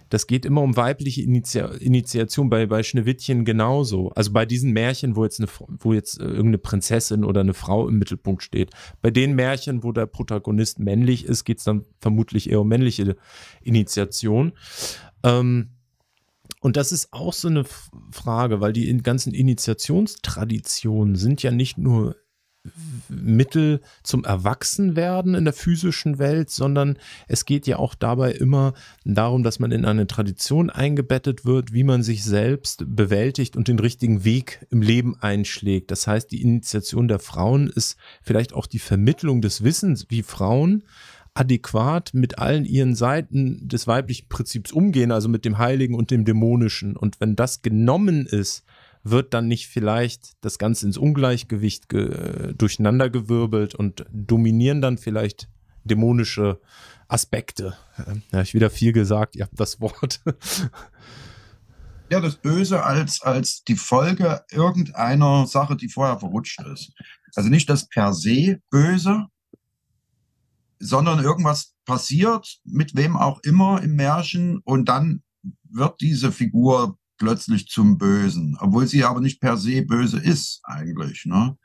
[SPEAKER 1] Das geht immer um weibliche Initia Initiation bei, bei Schneewittchen genauso. Also bei diesen Märchen, wo jetzt, eine, wo jetzt äh, irgendeine Prinzessin oder eine Frau im Mittelpunkt steht. Bei den Märchen, wo der Protagonist männlich ist, geht es dann vermutlich eher um männliche Initiation. Ähm, und das ist auch so eine Frage, weil die ganzen Initiationstraditionen sind ja nicht nur Mittel zum Erwachsenwerden in der physischen Welt, sondern es geht ja auch dabei immer darum, dass man in eine Tradition eingebettet wird, wie man sich selbst bewältigt und den richtigen Weg im Leben einschlägt. Das heißt, die Initiation der Frauen ist vielleicht auch die Vermittlung des Wissens, wie Frauen adäquat mit allen ihren Seiten des weiblichen Prinzips umgehen, also mit dem Heiligen und dem Dämonischen. Und wenn das genommen ist, wird dann nicht vielleicht das Ganze ins Ungleichgewicht ge durcheinandergewirbelt und dominieren dann vielleicht dämonische
[SPEAKER 2] Aspekte? Ja,
[SPEAKER 1] ich wieder viel gesagt, ihr habt das Wort.
[SPEAKER 2] Ja, das Böse als, als die Folge irgendeiner Sache, die vorher verrutscht ist. Also nicht das per se Böse, sondern irgendwas passiert, mit wem auch immer im Märchen, und dann wird diese Figur plötzlich zum Bösen, obwohl sie aber nicht per se böse ist eigentlich. Ne?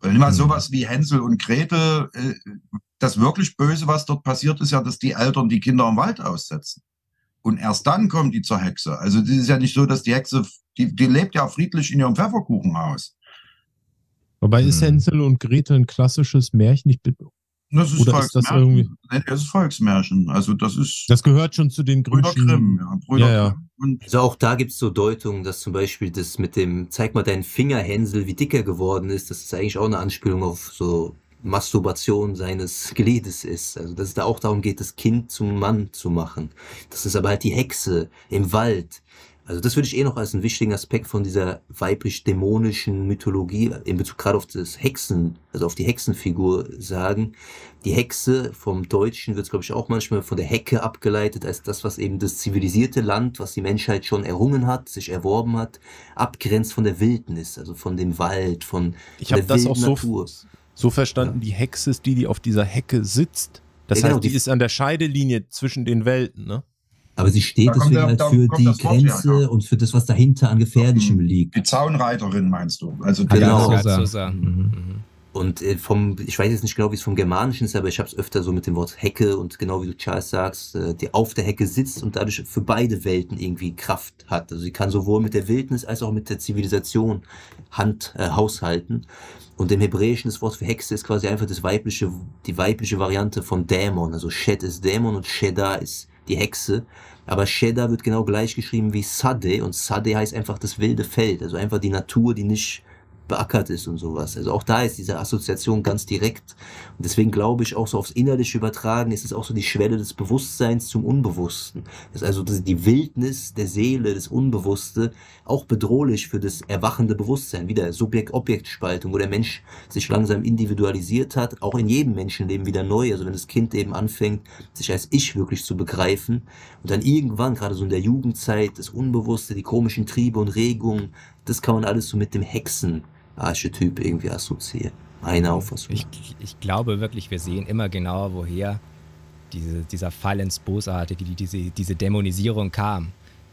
[SPEAKER 2] Weil immer mhm. sowas wie Hänsel und Gretel, äh, das wirklich Böse, was dort passiert, ist ja, dass die Eltern die Kinder im Wald aussetzen. Und erst dann kommen die zur Hexe. Also das ist ja nicht so, dass die Hexe, die, die lebt ja friedlich in ihrem Pfefferkuchenhaus.
[SPEAKER 1] Wobei ist hm. Hänsel und Gretel ein klassisches Märchen? Ich bin das ist Oder Volksmärchen. Ist das, irgendwie?
[SPEAKER 2] Nee, das ist Volksmärchen. Also das ist.
[SPEAKER 1] Das gehört schon zu den
[SPEAKER 2] Brüder Grimm, ja. Brüder ja, ja.
[SPEAKER 3] Grimm. also auch da gibt es so Deutungen, dass zum Beispiel das mit dem Zeig mal deinen Finger, Hänsel, wie er geworden ist, das ist eigentlich auch eine Anspielung auf so Masturbation seines Gliedes ist. Also dass es da auch darum geht, das Kind zum Mann zu machen. Das ist aber halt die Hexe im Wald, also das würde ich eh noch als einen wichtigen Aspekt von dieser weiblich-dämonischen Mythologie in Bezug gerade auf das Hexen, also auf die Hexenfigur sagen. Die Hexe vom Deutschen wird, glaube ich, auch manchmal von der Hecke abgeleitet, als das, was eben das zivilisierte Land, was die Menschheit schon errungen hat, sich erworben hat, abgrenzt von der Wildnis, also von dem Wald,
[SPEAKER 1] von, ich von der wilden so, Natur. So verstanden, ja. die Hexe ist die, die auf dieser Hecke sitzt. Das ja, genau, heißt, die, die ist an der Scheidelinie zwischen den Welten, ne? Aber sie steht deswegen der, halt für die Grenze her,
[SPEAKER 3] genau. ja. und für das, was dahinter an Gefährlichem mhm. liegt. Die
[SPEAKER 1] Zaunreiterin meinst du? Also die genau.
[SPEAKER 3] Sosa. Mhm. Und äh, vom, ich weiß jetzt nicht genau, wie es vom Germanischen ist, aber ich habe es öfter so mit dem Wort Hecke und genau wie du Charles sagst, äh, die auf der Hecke sitzt und dadurch für beide Welten irgendwie Kraft hat. Also sie kann sowohl mit der Wildnis als auch mit der Zivilisation Hand äh, haushalten. Und im Hebräischen das Wort für Hexe ist quasi einfach das weibliche, die weibliche Variante von Dämon. Also Shed ist Dämon und Sheda ist die Hexe. Aber Shedda wird genau gleich geschrieben wie Sade und Sade heißt einfach das wilde Feld, also einfach die Natur, die nicht beackert ist und sowas. Also auch da ist diese Assoziation ganz direkt. Und deswegen glaube ich, auch so aufs Innerliche übertragen, ist es auch so die Schwelle des Bewusstseins zum Unbewussten. Das ist also die Wildnis der Seele, das Unbewusste, auch bedrohlich für das erwachende Bewusstsein. Wieder Subjekt-Objekt-Spaltung, wo der Mensch sich langsam individualisiert hat, auch in jedem Menschenleben wieder neu. Also wenn das Kind eben anfängt, sich als Ich wirklich zu begreifen und dann irgendwann, gerade so in der Jugendzeit, das Unbewusste, die komischen Triebe und Regungen, das kann man alles so mit dem Hexen Archetyp irgendwie assoziiert. Meine Auffassung. Ich,
[SPEAKER 4] ich glaube wirklich, wir sehen immer genauer, woher diese, dieser Fall ins Bosartige, die, diese, diese Dämonisierung kam.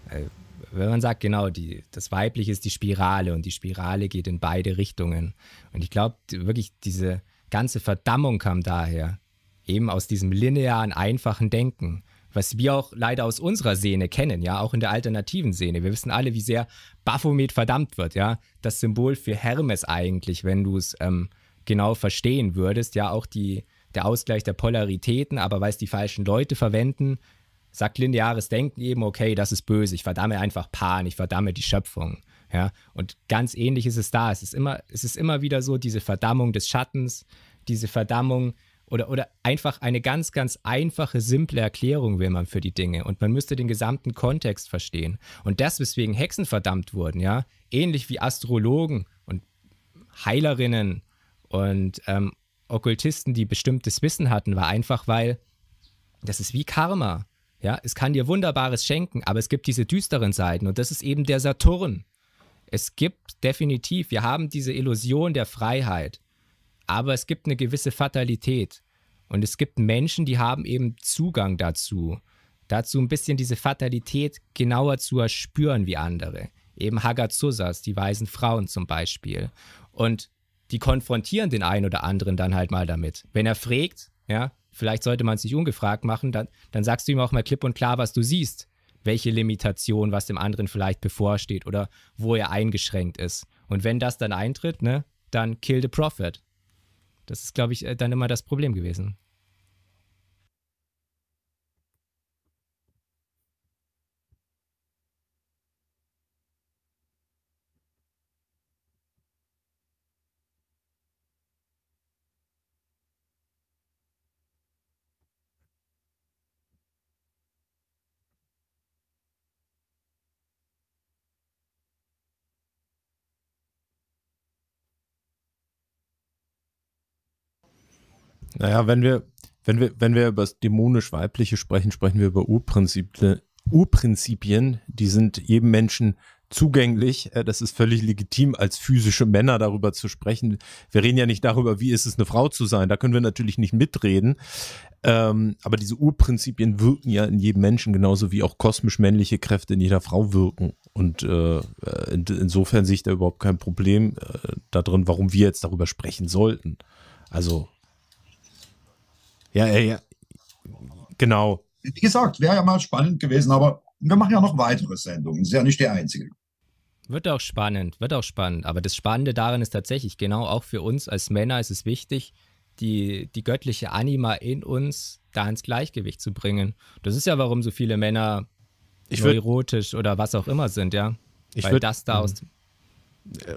[SPEAKER 4] Äh, wenn man sagt, genau, die, das Weibliche ist die Spirale und die Spirale geht in beide Richtungen. Und ich glaube wirklich, diese ganze Verdammung kam daher, eben aus diesem linearen, einfachen Denken was wir auch leider aus unserer Szene kennen, ja, auch in der alternativen Szene. Wir wissen alle, wie sehr Baphomet verdammt wird, ja. Das Symbol für Hermes eigentlich, wenn du es ähm, genau verstehen würdest, ja, auch die, der Ausgleich der Polaritäten, aber weil es die falschen Leute verwenden, sagt lineares Denken eben, okay, das ist böse, ich verdamme einfach Pan, ich verdamme die Schöpfung. Ja, und ganz ähnlich ist es da. Es ist immer, es ist immer wieder so, diese Verdammung des Schattens, diese Verdammung oder, oder einfach eine ganz, ganz einfache, simple Erklärung will man für die Dinge. Und man müsste den gesamten Kontext verstehen. Und das, weswegen Hexen verdammt wurden, ja, ähnlich wie Astrologen und Heilerinnen und ähm, Okkultisten, die bestimmtes Wissen hatten, war einfach, weil das ist wie Karma. Ja, es kann dir Wunderbares schenken, aber es gibt diese düsteren Seiten und das ist eben der Saturn. Es gibt definitiv, wir haben diese Illusion der Freiheit aber es gibt eine gewisse Fatalität. Und es gibt Menschen, die haben eben Zugang dazu. Dazu ein bisschen diese Fatalität genauer zu erspüren wie andere. Eben Hagazusas, die weisen Frauen zum Beispiel. Und die konfrontieren den einen oder anderen dann halt mal damit. Wenn er fragt, ja, vielleicht sollte man es nicht ungefragt machen, dann, dann sagst du ihm auch mal klipp und klar, was du siehst. Welche Limitation, was dem anderen vielleicht bevorsteht oder wo er eingeschränkt ist. Und wenn das dann eintritt, ne, dann kill the prophet. Das ist, glaube ich, äh, dann immer das Problem gewesen.
[SPEAKER 1] Naja, wenn wir, wenn wir, wenn wir über das dämonisch-weibliche sprechen, sprechen wir über Urprinzipien. die sind jedem Menschen zugänglich. Äh, das ist völlig legitim, als physische Männer darüber zu sprechen. Wir reden ja nicht darüber, wie ist es, eine Frau zu sein. Da können wir natürlich nicht mitreden. Ähm, aber diese Urprinzipien wirken ja in jedem Menschen genauso wie auch kosmisch männliche Kräfte in jeder Frau wirken. Und äh, äh, insofern sehe ich da überhaupt kein Problem darin, warum wir jetzt darüber sprechen sollten. Also ja, ja, ja. Genau.
[SPEAKER 2] Wie gesagt, wäre ja mal spannend gewesen, aber wir machen ja noch weitere Sendungen. Das ist ja nicht die einzige.
[SPEAKER 4] Wird auch spannend, wird auch spannend. Aber das Spannende daran ist tatsächlich, genau auch für uns als Männer ist es wichtig, die, die göttliche Anima in uns da ins Gleichgewicht zu bringen. Das ist ja, warum so viele Männer ich würd, neurotisch oder was auch immer sind, ja. Ich Weil würd, das da aus, mhm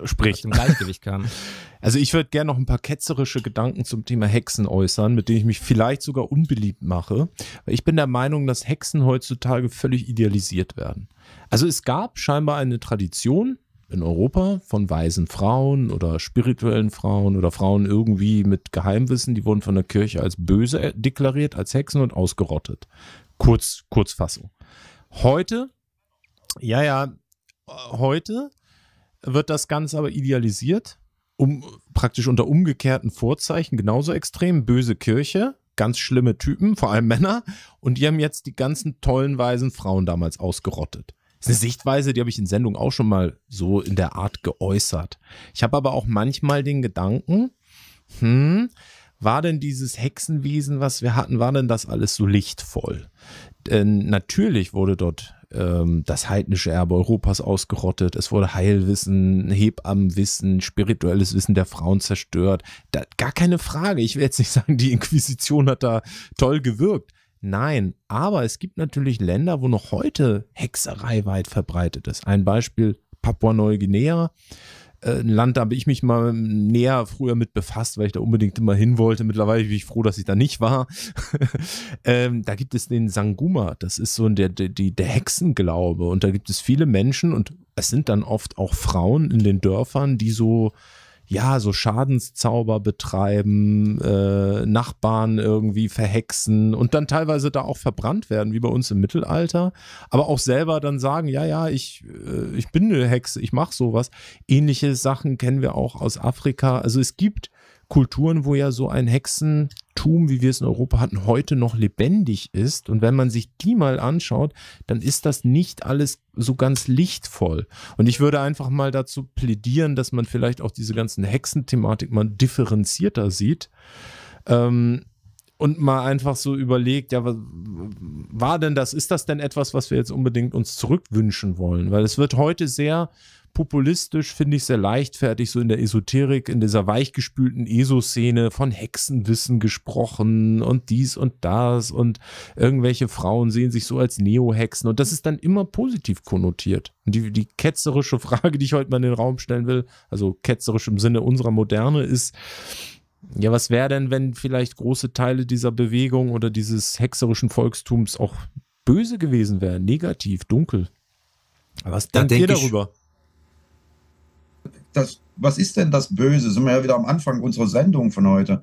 [SPEAKER 4] spricht. Aus Gleichgewicht kam.
[SPEAKER 1] Also ich würde gerne noch ein paar ketzerische Gedanken zum Thema Hexen äußern, mit denen ich mich vielleicht sogar unbeliebt mache. Ich bin der Meinung, dass Hexen heutzutage völlig idealisiert werden. Also es gab scheinbar eine Tradition in Europa von weisen Frauen oder spirituellen Frauen oder Frauen irgendwie mit Geheimwissen, die wurden von der Kirche als böse äh, deklariert, als Hexen und ausgerottet. Kurz, Kurzfassung. Heute, ja, ja, äh, heute wird das Ganze aber idealisiert, um praktisch unter umgekehrten Vorzeichen, genauso extrem, böse Kirche, ganz schlimme Typen, vor allem Männer, und die haben jetzt die ganzen tollen, weisen Frauen damals ausgerottet. Das ist eine Sichtweise, die habe ich in Sendung auch schon mal so in der Art geäußert. Ich habe aber auch manchmal den Gedanken, hm, war denn dieses Hexenwesen, was wir hatten, war denn das alles so lichtvoll? Denn natürlich wurde dort ähm, das heidnische Erbe Europas ausgerottet, es wurde Heilwissen, Hebammenwissen, spirituelles Wissen der Frauen zerstört. Da, gar keine Frage. Ich will jetzt nicht sagen, die Inquisition hat da toll gewirkt. Nein, aber es gibt natürlich Länder, wo noch heute Hexerei weit verbreitet ist. Ein Beispiel Papua-Neuguinea. Äh, ein Land, da habe ich mich mal näher früher mit befasst, weil ich da unbedingt immer hin wollte. Mittlerweile bin ich froh, dass ich da nicht war. ähm, da gibt es den Sanguma, das ist so der, der, der Hexenglaube. Und da gibt es viele Menschen und es sind dann oft auch Frauen in den Dörfern, die so ja, so Schadenszauber betreiben, äh, Nachbarn irgendwie verhexen und dann teilweise da auch verbrannt werden, wie bei uns im Mittelalter, aber auch selber dann sagen, ja, ja, ich, äh, ich bin eine Hexe, ich mache sowas. Ähnliche Sachen kennen wir auch aus Afrika. Also es gibt Kulturen, wo ja so ein Hexentum, wie wir es in Europa hatten, heute noch lebendig ist. Und wenn man sich die mal anschaut, dann ist das nicht alles so ganz lichtvoll. Und ich würde einfach mal dazu plädieren, dass man vielleicht auch diese ganzen Hexenthematik mal differenzierter sieht. Ähm, und mal einfach so überlegt, ja, was war denn das? Ist das denn etwas, was wir jetzt unbedingt uns zurückwünschen wollen? Weil es wird heute sehr populistisch, finde ich sehr leichtfertig, so in der Esoterik, in dieser weichgespülten ESO-Szene von Hexenwissen gesprochen und dies und das und irgendwelche Frauen sehen sich so als Neo-Hexen und das ist dann immer positiv konnotiert. Und die, die ketzerische Frage, die ich heute mal in den Raum stellen will, also ketzerisch im Sinne unserer Moderne, ist, ja, was wäre denn, wenn vielleicht große Teile dieser Bewegung oder dieses hexerischen Volkstums auch böse gewesen wären, negativ, dunkel?
[SPEAKER 2] Was da denkt denk ihr darüber? das, was ist denn das Böse? Sind wir ja wieder am Anfang unserer Sendung von heute.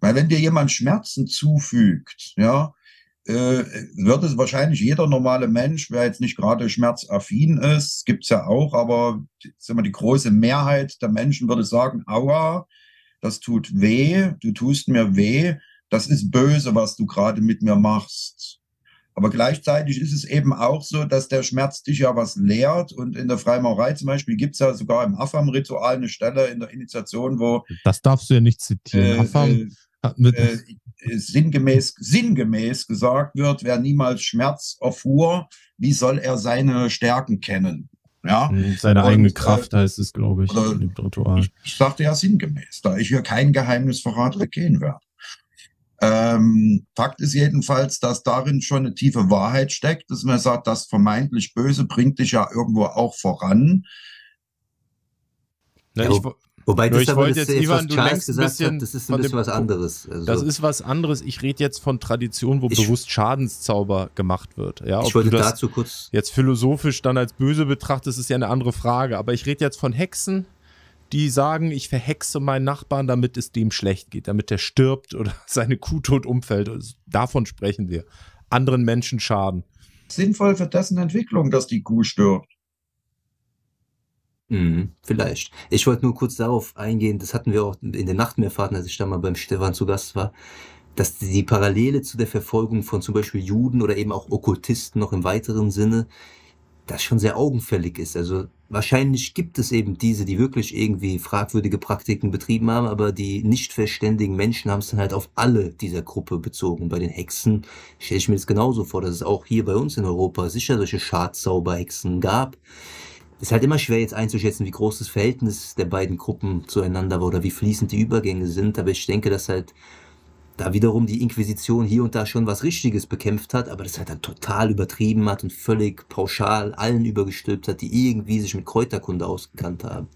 [SPEAKER 2] Weil wenn dir jemand Schmerzen zufügt, ja, äh, wird es wahrscheinlich jeder normale Mensch, wer jetzt nicht gerade schmerzaffin ist, gibt's ja auch, aber sagen wir, die große Mehrheit der Menschen würde sagen, aua, das tut weh, du tust mir weh, das ist böse, was du gerade mit mir machst. Aber gleichzeitig ist es eben auch so, dass der Schmerz dich ja was lehrt. Und in der Freimaurerei zum Beispiel gibt es ja sogar im Afam-Ritual eine Stelle in der Initiation, wo.
[SPEAKER 1] Das darfst du ja nicht zitieren. Äh, Afam äh, hat mit äh,
[SPEAKER 2] äh, sinngemäß, sinngemäß gesagt wird, wer niemals Schmerz erfuhr, wie soll er seine Stärken kennen? Ja? Mhm, seine und, eigene äh, Kraft äh, heißt es, glaube ich, im Ritual. Ich, ich sagte ja sinngemäß, da ich hier kein Geheimnisverrat verrate, werde. Ähm, Fakt ist jedenfalls, dass darin schon eine tiefe Wahrheit steckt, dass man sagt, das vermeintlich Böse bringt dich ja irgendwo auch voran. Na, ich, Wobei das ich aber das jetzt, ist, Ivan, was Charles gesagt bisschen hat, das ist ein bisschen was anderes. Also das
[SPEAKER 1] ist was anderes. Ich rede jetzt von Tradition, wo ich, bewusst Schadenszauber gemacht wird. Ja, ich wollte dazu kurz. Jetzt philosophisch dann als böse betrachtest, ist ja eine andere Frage. Aber ich rede jetzt von Hexen, die sagen, ich verhexe meinen Nachbarn, damit es dem schlecht geht, damit er stirbt oder seine Kuh tot umfällt. Also, davon sprechen wir. Anderen Menschen schaden.
[SPEAKER 2] Sinnvoll für dessen Entwicklung, dass die Kuh stirbt.
[SPEAKER 1] Mhm, vielleicht. Ich wollte nur kurz darauf eingehen, das
[SPEAKER 3] hatten wir auch in den Nachtmeerfahrten, als ich da mal beim Stefan zu Gast war, dass die Parallele zu der Verfolgung von zum Beispiel Juden oder eben auch Okkultisten noch im weiteren Sinne, das schon sehr augenfällig ist. Also Wahrscheinlich gibt es eben diese, die wirklich irgendwie fragwürdige Praktiken betrieben haben, aber die nicht verständigen Menschen haben es dann halt auf alle dieser Gruppe bezogen. Bei den Hexen stelle ich mir das genauso vor, dass es auch hier bei uns in Europa sicher solche Schadzauberhexen gab. Es Ist halt immer schwer jetzt einzuschätzen, wie groß das Verhältnis der beiden Gruppen zueinander war oder wie fließend die Übergänge sind, aber ich denke, dass halt da wiederum die Inquisition hier und da schon was Richtiges bekämpft hat, aber das halt dann total übertrieben hat und völlig pauschal allen übergestülpt
[SPEAKER 2] hat, die irgendwie sich mit Kräuterkunde ausgekannt haben.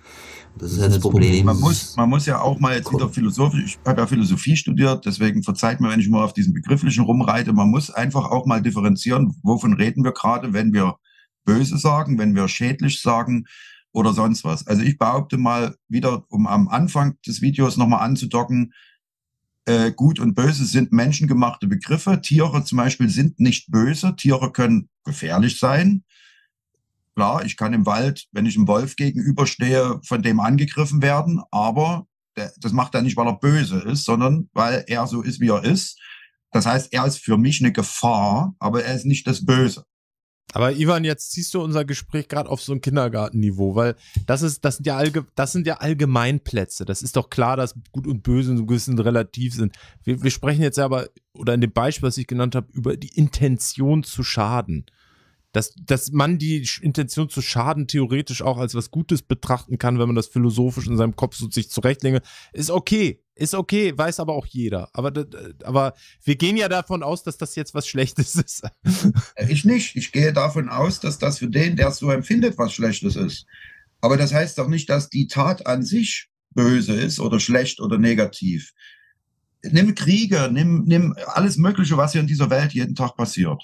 [SPEAKER 2] Und das ist halt das, das Problem. Problem. Man muss, man muss ja auch mal jetzt wieder philosophisch, ich habe ja Philosophie studiert, deswegen verzeiht mir, wenn ich mal auf diesen Begrifflichen rumreite, man muss einfach auch mal differenzieren, wovon reden wir gerade, wenn wir böse sagen, wenn wir schädlich sagen, oder sonst was. Also ich behaupte mal wieder, um am Anfang des Videos nochmal anzudocken, äh, gut und Böse sind menschengemachte Begriffe. Tiere zum Beispiel sind nicht böse. Tiere können gefährlich sein. Klar, ich kann im Wald, wenn ich einem Wolf gegenüberstehe, von dem angegriffen werden, aber der, das macht er nicht, weil er böse ist, sondern weil er so ist, wie er ist. Das heißt, er ist für mich eine Gefahr, aber er ist nicht das Böse.
[SPEAKER 1] Aber Ivan, jetzt ziehst du unser Gespräch gerade auf so ein Kindergartenniveau, weil das ist, das sind ja allge, das sind ja Allgemeinplätze. Das ist doch klar, dass Gut und Böse so ein bisschen relativ sind. Wir, wir sprechen jetzt aber, oder in dem Beispiel, was ich genannt habe, über die Intention zu schaden dass, dass man die Intention zu schaden theoretisch auch als was Gutes betrachten kann, wenn man das philosophisch in seinem Kopf so sich zurechtlege, ist okay. Ist okay, weiß aber auch jeder. Aber, aber wir gehen ja davon aus,
[SPEAKER 2] dass das jetzt was Schlechtes ist. Äh, ich nicht. Ich gehe davon aus, dass das für den, der es so empfindet, was Schlechtes ist. Aber das heißt doch nicht, dass die Tat an sich böse ist oder schlecht oder negativ. Nimm Kriege, nimm, nimm alles Mögliche, was hier in dieser Welt jeden Tag passiert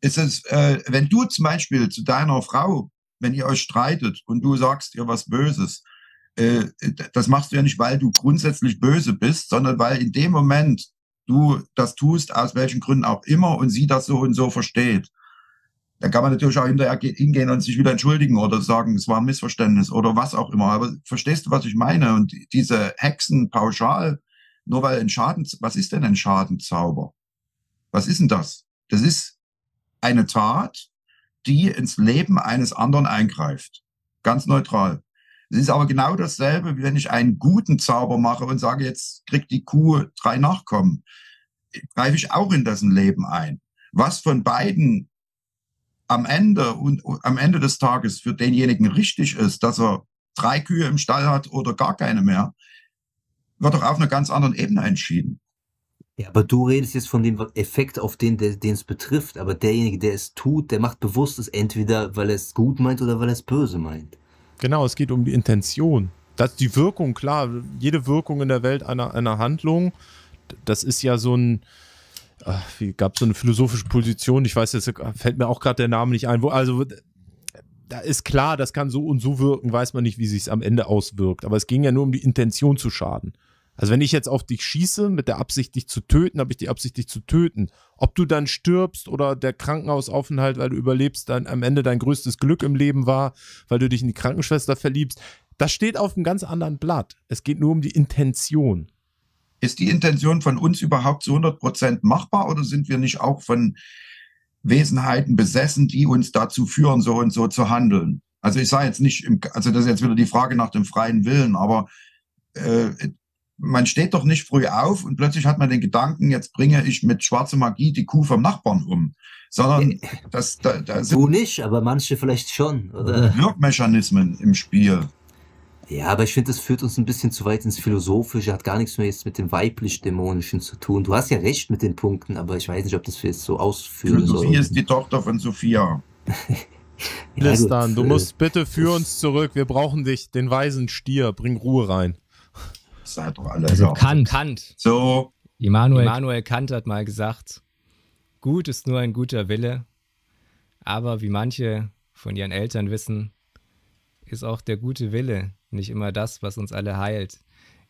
[SPEAKER 2] ist es, äh, wenn du zum Beispiel zu deiner Frau, wenn ihr euch streitet und du sagst ihr was Böses, äh, das machst du ja nicht, weil du grundsätzlich böse bist, sondern weil in dem Moment du das tust, aus welchen Gründen auch immer, und sie das so und so versteht. Da kann man natürlich auch hinterher hingehen und sich wieder entschuldigen oder sagen, es war ein Missverständnis oder was auch immer. Aber verstehst du, was ich meine? Und diese Hexen pauschal, nur weil ein Schaden, was ist denn ein Schadenzauber? Was ist denn das? Das ist eine Tat, die ins Leben eines anderen eingreift. Ganz neutral. Es ist aber genau dasselbe, wie wenn ich einen guten Zauber mache und sage, jetzt kriegt die Kuh drei Nachkommen. Greife ich auch in dessen Leben ein. Was von beiden am Ende und am Ende des Tages für denjenigen richtig ist, dass er drei Kühe im Stall hat oder gar keine mehr, wird doch auf einer ganz anderen Ebene entschieden. Ja, aber du redest jetzt
[SPEAKER 3] von dem Effekt auf den, es betrifft. Aber derjenige, der es tut, der macht bewusst es entweder,
[SPEAKER 1] weil er es gut meint oder weil er es böse meint. Genau, es geht um die Intention. Das, die Wirkung, klar, jede Wirkung in der Welt einer, einer Handlung, das ist ja so ein, ach, wie gab es so eine philosophische Position, ich weiß jetzt, fällt mir auch gerade der Name nicht ein, wo, also da ist klar, das kann so und so wirken, weiß man nicht, wie sich es am Ende auswirkt. Aber es ging ja nur um die Intention zu schaden. Also wenn ich jetzt auf dich schieße mit der Absicht, dich zu töten, habe ich die Absicht, dich zu töten. Ob du dann stirbst oder der Krankenhausaufenthalt, weil du überlebst, dann am Ende dein größtes Glück im Leben war, weil du dich in die Krankenschwester verliebst, das steht auf einem ganz anderen Blatt.
[SPEAKER 2] Es geht nur um die Intention. Ist die Intention von uns überhaupt zu 100 machbar oder sind wir nicht auch von Wesenheiten besessen, die uns dazu führen, so und so zu handeln? Also ich sage jetzt nicht, im, also das ist jetzt wieder die Frage nach dem freien Willen, aber äh, man steht doch nicht früh auf und plötzlich hat man den Gedanken, jetzt bringe ich mit schwarzer Magie die Kuh vom Nachbarn um. Sondern das, da, da sind du nicht, aber manche vielleicht schon. Oder? Wirkmechanismen im Spiel. Ja, aber ich finde, das führt uns ein
[SPEAKER 3] bisschen zu weit ins Philosophische, hat gar nichts mehr jetzt mit dem weiblich-dämonischen zu tun. Du hast ja recht mit den Punkten,
[SPEAKER 1] aber ich weiß nicht, ob das
[SPEAKER 2] wir jetzt so ausführen sollen. Sophie ist die Tochter von Sophia. Listan, ja, du musst
[SPEAKER 1] äh, bitte für uns zurück. Wir brauchen dich, den weisen Stier. Bring Ruhe rein seid doch alle. also Kant. Kant. So. Immanuel, Immanuel Kant hat mal
[SPEAKER 4] gesagt, gut ist nur ein guter Wille, aber wie manche von ihren Eltern wissen, ist auch der gute Wille nicht immer das, was uns alle heilt.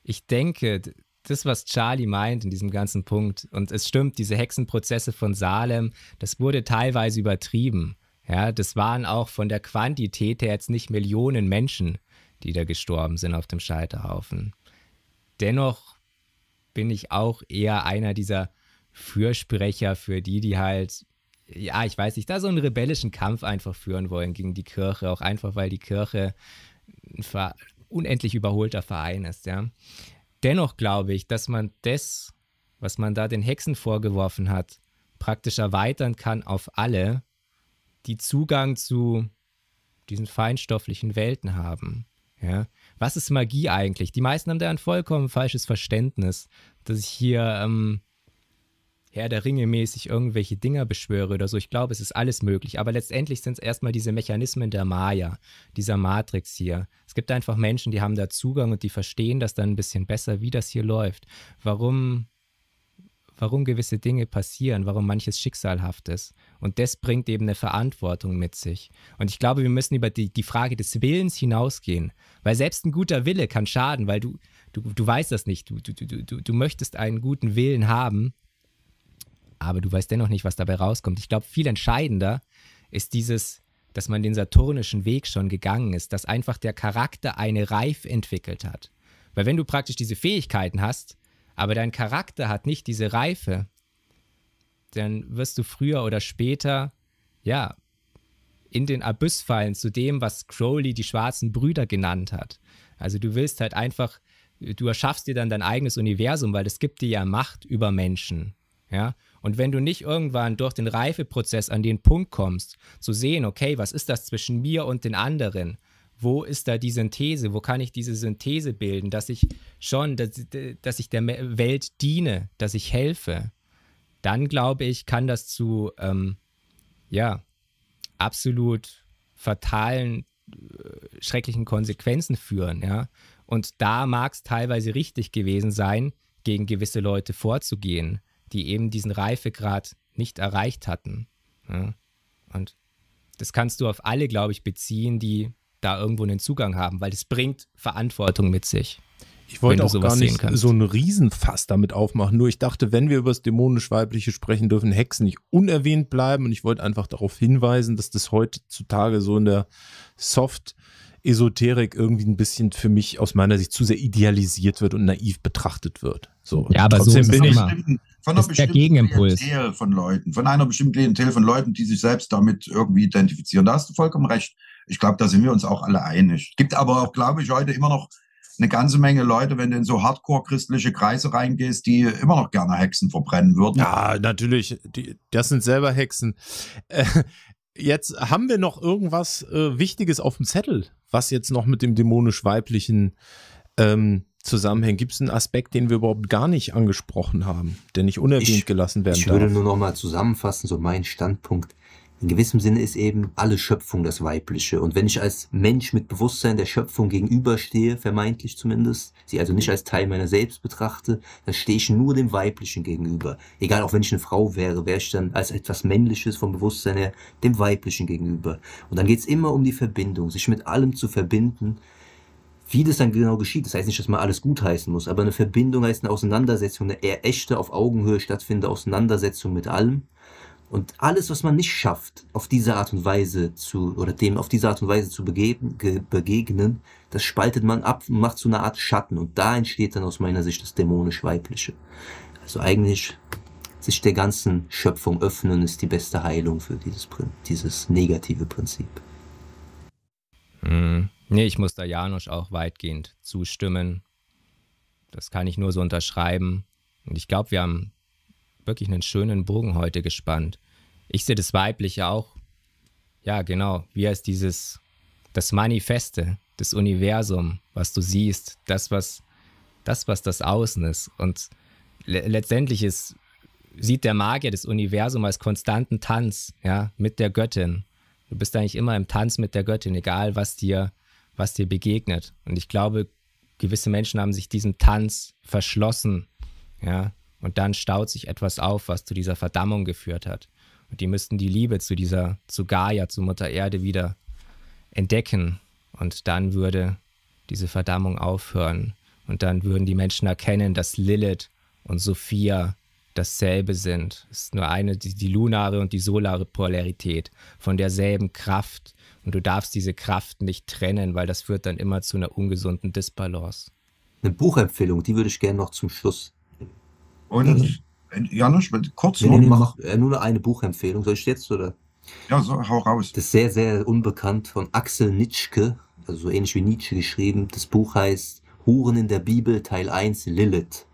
[SPEAKER 4] Ich denke, das, was Charlie meint in diesem ganzen Punkt, und es stimmt, diese Hexenprozesse von Salem, das wurde teilweise übertrieben. Ja, das waren auch von der Quantität her jetzt nicht Millionen Menschen, die da gestorben sind auf dem Scheiterhaufen dennoch bin ich auch eher einer dieser Fürsprecher für die, die halt, ja, ich weiß nicht, da so einen rebellischen Kampf einfach führen wollen gegen die Kirche, auch einfach, weil die Kirche ein unendlich überholter Verein ist, ja. Dennoch glaube ich, dass man das, was man da den Hexen vorgeworfen hat, praktisch erweitern kann auf alle, die Zugang zu diesen feinstofflichen Welten haben. Ja? was ist Magie eigentlich? Die meisten haben da ein vollkommen falsches Verständnis, dass ich hier ähm, Herr der Ringe mäßig irgendwelche Dinger beschwöre oder so. Ich glaube, es ist alles möglich. Aber letztendlich sind es erstmal diese Mechanismen der Maya, dieser Matrix hier. Es gibt einfach Menschen, die haben da Zugang und die verstehen das dann ein bisschen besser, wie das hier läuft. Warum warum gewisse Dinge passieren, warum manches schicksalhaft ist. Und das bringt eben eine Verantwortung mit sich. Und ich glaube, wir müssen über die, die Frage des Willens hinausgehen, weil selbst ein guter Wille kann schaden, weil du, du, du weißt das nicht. Du, du, du, du, du möchtest einen guten Willen haben, aber du weißt dennoch nicht, was dabei rauskommt. Ich glaube, viel entscheidender ist dieses, dass man den saturnischen Weg schon gegangen ist, dass einfach der Charakter eine Reif entwickelt hat. Weil wenn du praktisch diese Fähigkeiten hast, aber dein Charakter hat nicht diese Reife, dann wirst du früher oder später, ja, in den Abyss fallen zu dem, was Crowley die schwarzen Brüder genannt hat. Also du willst halt einfach, du erschaffst dir dann dein eigenes Universum, weil es gibt dir ja Macht über Menschen. Ja? Und wenn du nicht irgendwann durch den Reifeprozess an den Punkt kommst, zu sehen, okay, was ist das zwischen mir und den anderen, wo ist da die Synthese, wo kann ich diese Synthese bilden, dass ich schon, dass, dass ich der Welt diene, dass ich helfe, dann glaube ich, kann das zu, ähm, ja, absolut fatalen, äh, schrecklichen Konsequenzen führen, ja. Und da mag es teilweise richtig gewesen sein, gegen gewisse Leute vorzugehen, die eben diesen Reifegrad nicht erreicht hatten. Ja? Und das kannst du auf alle, glaube ich, beziehen, die da irgendwo einen Zugang haben, weil es bringt Verantwortung mit sich.
[SPEAKER 1] Ich wollte auch gar nicht so ein Riesenfass damit aufmachen. Nur ich dachte, wenn wir über das dämonisch-weibliche sprechen, dürfen Hexen nicht unerwähnt bleiben. Und ich wollte einfach darauf hinweisen, dass das heutzutage so in der Soft- Esoterik irgendwie ein bisschen für mich aus meiner Sicht zu sehr idealisiert wird und naiv betrachtet wird. So. Ja, aber trotzdem so bin ich immer. Von einer bestimmten Gegenimpuls.
[SPEAKER 2] Klientel von Leuten, von einer bestimmten Klientel von Leuten, die sich selbst damit irgendwie identifizieren. Da hast du vollkommen recht. Ich glaube, da sind wir uns auch alle einig. Gibt aber auch, glaube ich, heute immer noch eine ganze Menge Leute, wenn du in so hardcore-christliche Kreise reingehst, die immer noch gerne Hexen verbrennen würden. Ja,
[SPEAKER 1] natürlich. Die, das sind selber Hexen. Äh, jetzt haben wir noch irgendwas äh, Wichtiges auf dem Zettel, was jetzt noch mit dem dämonisch-weiblichen ähm, Zusammenhängen? Gibt es einen Aspekt, den wir überhaupt gar nicht angesprochen haben, der nicht unerwähnt ich, gelassen werden ich darf? Ich würde nur noch mal zusammenfassen, so mein Standpunkt. In gewissem Sinne ist eben alle Schöpfung das
[SPEAKER 3] Weibliche. Und wenn ich als Mensch mit Bewusstsein der Schöpfung gegenüberstehe, vermeintlich zumindest, sie also nicht als Teil meiner selbst betrachte, dann stehe ich nur dem Weiblichen gegenüber. Egal, auch wenn ich eine Frau wäre, wäre ich dann als etwas Männliches vom Bewusstsein her dem Weiblichen gegenüber. Und dann geht es immer um die Verbindung, sich mit allem zu verbinden wie das dann genau geschieht, das heißt nicht, dass man alles gut heißen muss, aber eine Verbindung heißt eine Auseinandersetzung, eine eher echte, auf Augenhöhe stattfindende Auseinandersetzung mit allem. Und alles, was man nicht schafft, auf diese Art und Weise zu, oder dem auf diese Art und Weise zu begeben, begegnen, das spaltet man ab und macht so eine Art Schatten. Und da entsteht dann aus meiner Sicht das dämonisch-weibliche. Also eigentlich sich der ganzen Schöpfung öffnen ist die beste Heilung für dieses, dieses negative Prinzip. Mhm.
[SPEAKER 4] Nee, ich muss da Janusz auch weitgehend zustimmen. Das kann ich nur so unterschreiben. Und ich glaube, wir haben wirklich einen schönen Bogen heute gespannt. Ich sehe das Weibliche auch. Ja, genau. Wie heißt dieses, das Manifeste, das Universum, was du siehst, das, was das, was das Außen ist. Und le letztendlich ist, sieht der Magier das Universum als konstanten Tanz, ja, mit der Göttin. Du bist eigentlich immer im Tanz mit der Göttin, egal was dir was dir begegnet. Und ich glaube, gewisse Menschen haben sich diesem Tanz verschlossen, ja, und dann staut sich etwas auf, was zu dieser Verdammung geführt hat. Und die müssten die Liebe zu dieser, zu Gaia, zu Mutter Erde wieder entdecken. Und dann würde diese Verdammung aufhören. Und dann würden die Menschen erkennen, dass Lilith und Sophia dasselbe sind. Es ist nur eine, die, die lunare und die solare Polarität von derselben Kraft und du darfst diese Kraft nicht trennen, weil das führt dann immer zu einer ungesunden Disbalance.
[SPEAKER 3] Eine Buchempfehlung, die würde ich gerne noch zum Schluss. Und mhm. Janusz, kurz noch, nee, noch äh, nur eine Buchempfehlung. Soll ich jetzt oder? Ja, so, hau raus. Das ist sehr, sehr unbekannt von Axel Nitschke, also so ähnlich wie Nietzsche geschrieben. Das Buch heißt Huren in der Bibel, Teil 1, Lilith.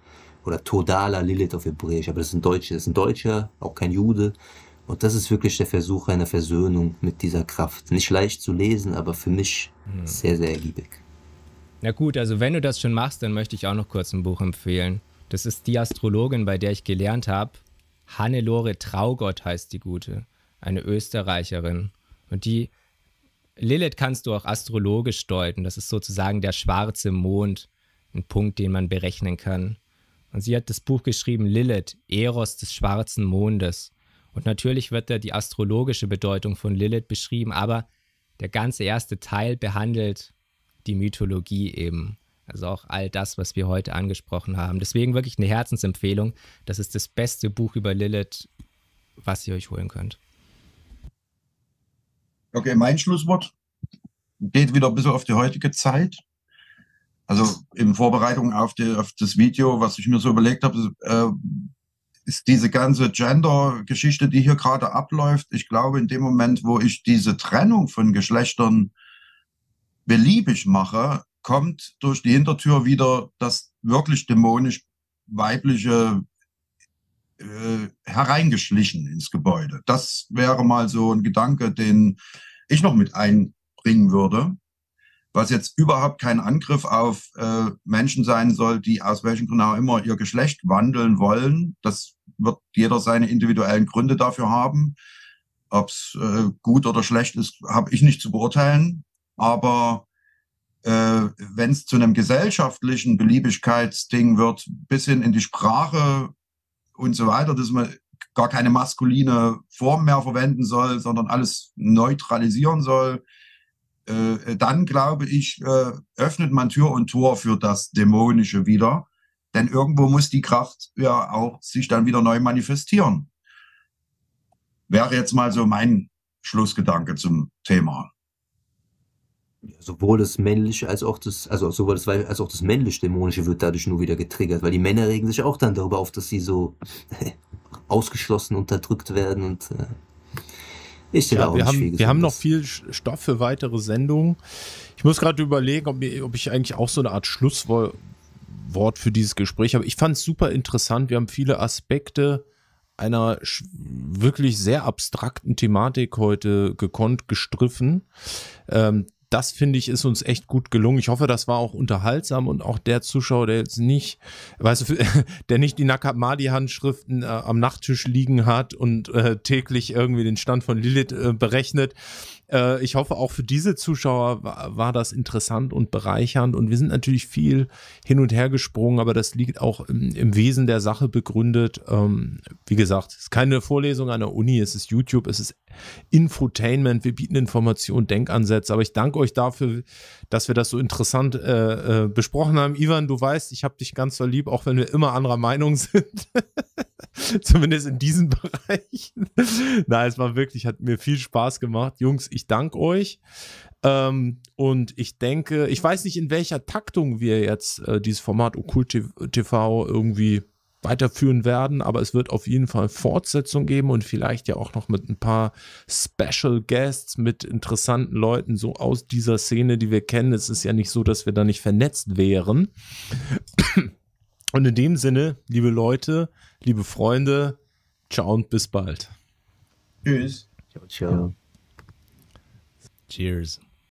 [SPEAKER 3] Oder Todala Lilith auf Hebräisch, aber das ist ein Deutscher, das ist ein Deutscher, auch kein Jude. Und das ist wirklich der Versuch einer Versöhnung mit dieser Kraft. Nicht leicht zu lesen, aber für mich mhm. sehr, sehr ergiebig.
[SPEAKER 4] Na gut, also wenn du das schon machst, dann möchte ich auch noch kurz ein Buch empfehlen. Das ist die Astrologin, bei der ich gelernt habe. Hannelore Traugott heißt die Gute, eine Österreicherin. Und die Lilith kannst du auch astrologisch deuten. Das ist sozusagen der schwarze Mond, ein Punkt, den man berechnen kann. Und sie hat das Buch geschrieben, Lilith, Eros des schwarzen Mondes. Und natürlich wird da die astrologische Bedeutung von Lilith beschrieben, aber der ganze erste Teil behandelt die Mythologie eben. Also auch all das, was wir heute angesprochen haben. Deswegen wirklich eine Herzensempfehlung. Das ist das beste Buch über Lilith, was ihr euch holen könnt.
[SPEAKER 2] Okay, mein Schlusswort geht wieder ein bisschen auf die heutige Zeit. Also in Vorbereitung auf, die, auf das Video, was ich mir so überlegt habe, äh, ist diese ganze Gender-Geschichte, die hier gerade abläuft, ich glaube, in dem Moment, wo ich diese Trennung von Geschlechtern beliebig mache, kommt durch die Hintertür wieder das wirklich dämonisch weibliche äh, hereingeschlichen ins Gebäude. Das wäre mal so ein Gedanke, den ich noch mit einbringen würde was jetzt überhaupt kein Angriff auf äh, Menschen sein soll, die aus welchen Gründen auch immer ihr Geschlecht wandeln wollen. Das wird jeder seine individuellen Gründe dafür haben. Ob es äh, gut oder schlecht ist, habe ich nicht zu beurteilen. Aber äh, wenn es zu einem gesellschaftlichen Beliebigkeitsding wird, bis hin in die Sprache und so weiter, dass man gar keine maskuline Form mehr verwenden soll, sondern alles neutralisieren soll, äh, dann glaube ich, äh, öffnet man Tür und Tor für das Dämonische wieder. Denn irgendwo muss die Kraft ja auch sich dann wieder neu manifestieren. Wäre jetzt mal so mein Schlussgedanke zum Thema.
[SPEAKER 3] sowohl das männliche als auch das, also sowohl das als auch das männlich-dämonische wird dadurch nur wieder getriggert, weil die Männer regen sich auch dann darüber auf, dass sie so ausgeschlossen, unterdrückt werden und äh, ist ja, ja auch wir haben, viel Wir haben
[SPEAKER 1] noch viel Stoff für weitere Sendungen. Ich muss gerade überlegen, ob, ob, ich eigentlich auch so eine Art Schlusswort für dieses Gespräch habe. Ich fand es super interessant. Wir haben viele Aspekte einer wirklich sehr abstrakten Thematik heute gekonnt gestriffen. Ähm, das finde ich ist uns echt gut gelungen. Ich hoffe, das war auch unterhaltsam und auch der Zuschauer, der jetzt nicht, weißt du, der nicht die Nakamadi-Handschriften äh, am Nachttisch liegen hat und äh, täglich irgendwie den Stand von Lilith äh, berechnet. Äh, ich hoffe, auch für diese Zuschauer war, war, das interessant und bereichernd und wir sind natürlich viel hin und her gesprungen, aber das liegt auch im, im Wesen der Sache begründet. Ähm, wie gesagt, es ist keine Vorlesung an der Uni, es ist YouTube, es ist Infotainment, wir bieten Informationen, Denkansätze. Aber ich danke euch dafür, dass wir das so interessant äh, äh, besprochen haben. Ivan, du weißt, ich habe dich ganz so lieb, auch wenn wir immer anderer Meinung sind. Zumindest in diesen Bereichen. Na, es war wirklich, hat mir viel Spaß gemacht. Jungs, ich danke euch. Ähm, und ich denke, ich weiß nicht, in welcher Taktung wir jetzt äh, dieses Format Okkult TV irgendwie weiterführen werden, aber es wird auf jeden Fall Fortsetzung geben und vielleicht ja auch noch mit ein paar Special Guests, mit interessanten Leuten so aus dieser Szene, die wir kennen. Es ist ja nicht so, dass wir da nicht vernetzt wären. Und in dem Sinne, liebe Leute, liebe Freunde, ciao und bis bald.
[SPEAKER 2] Tschüss. Ciao, ciao.
[SPEAKER 1] Cheers.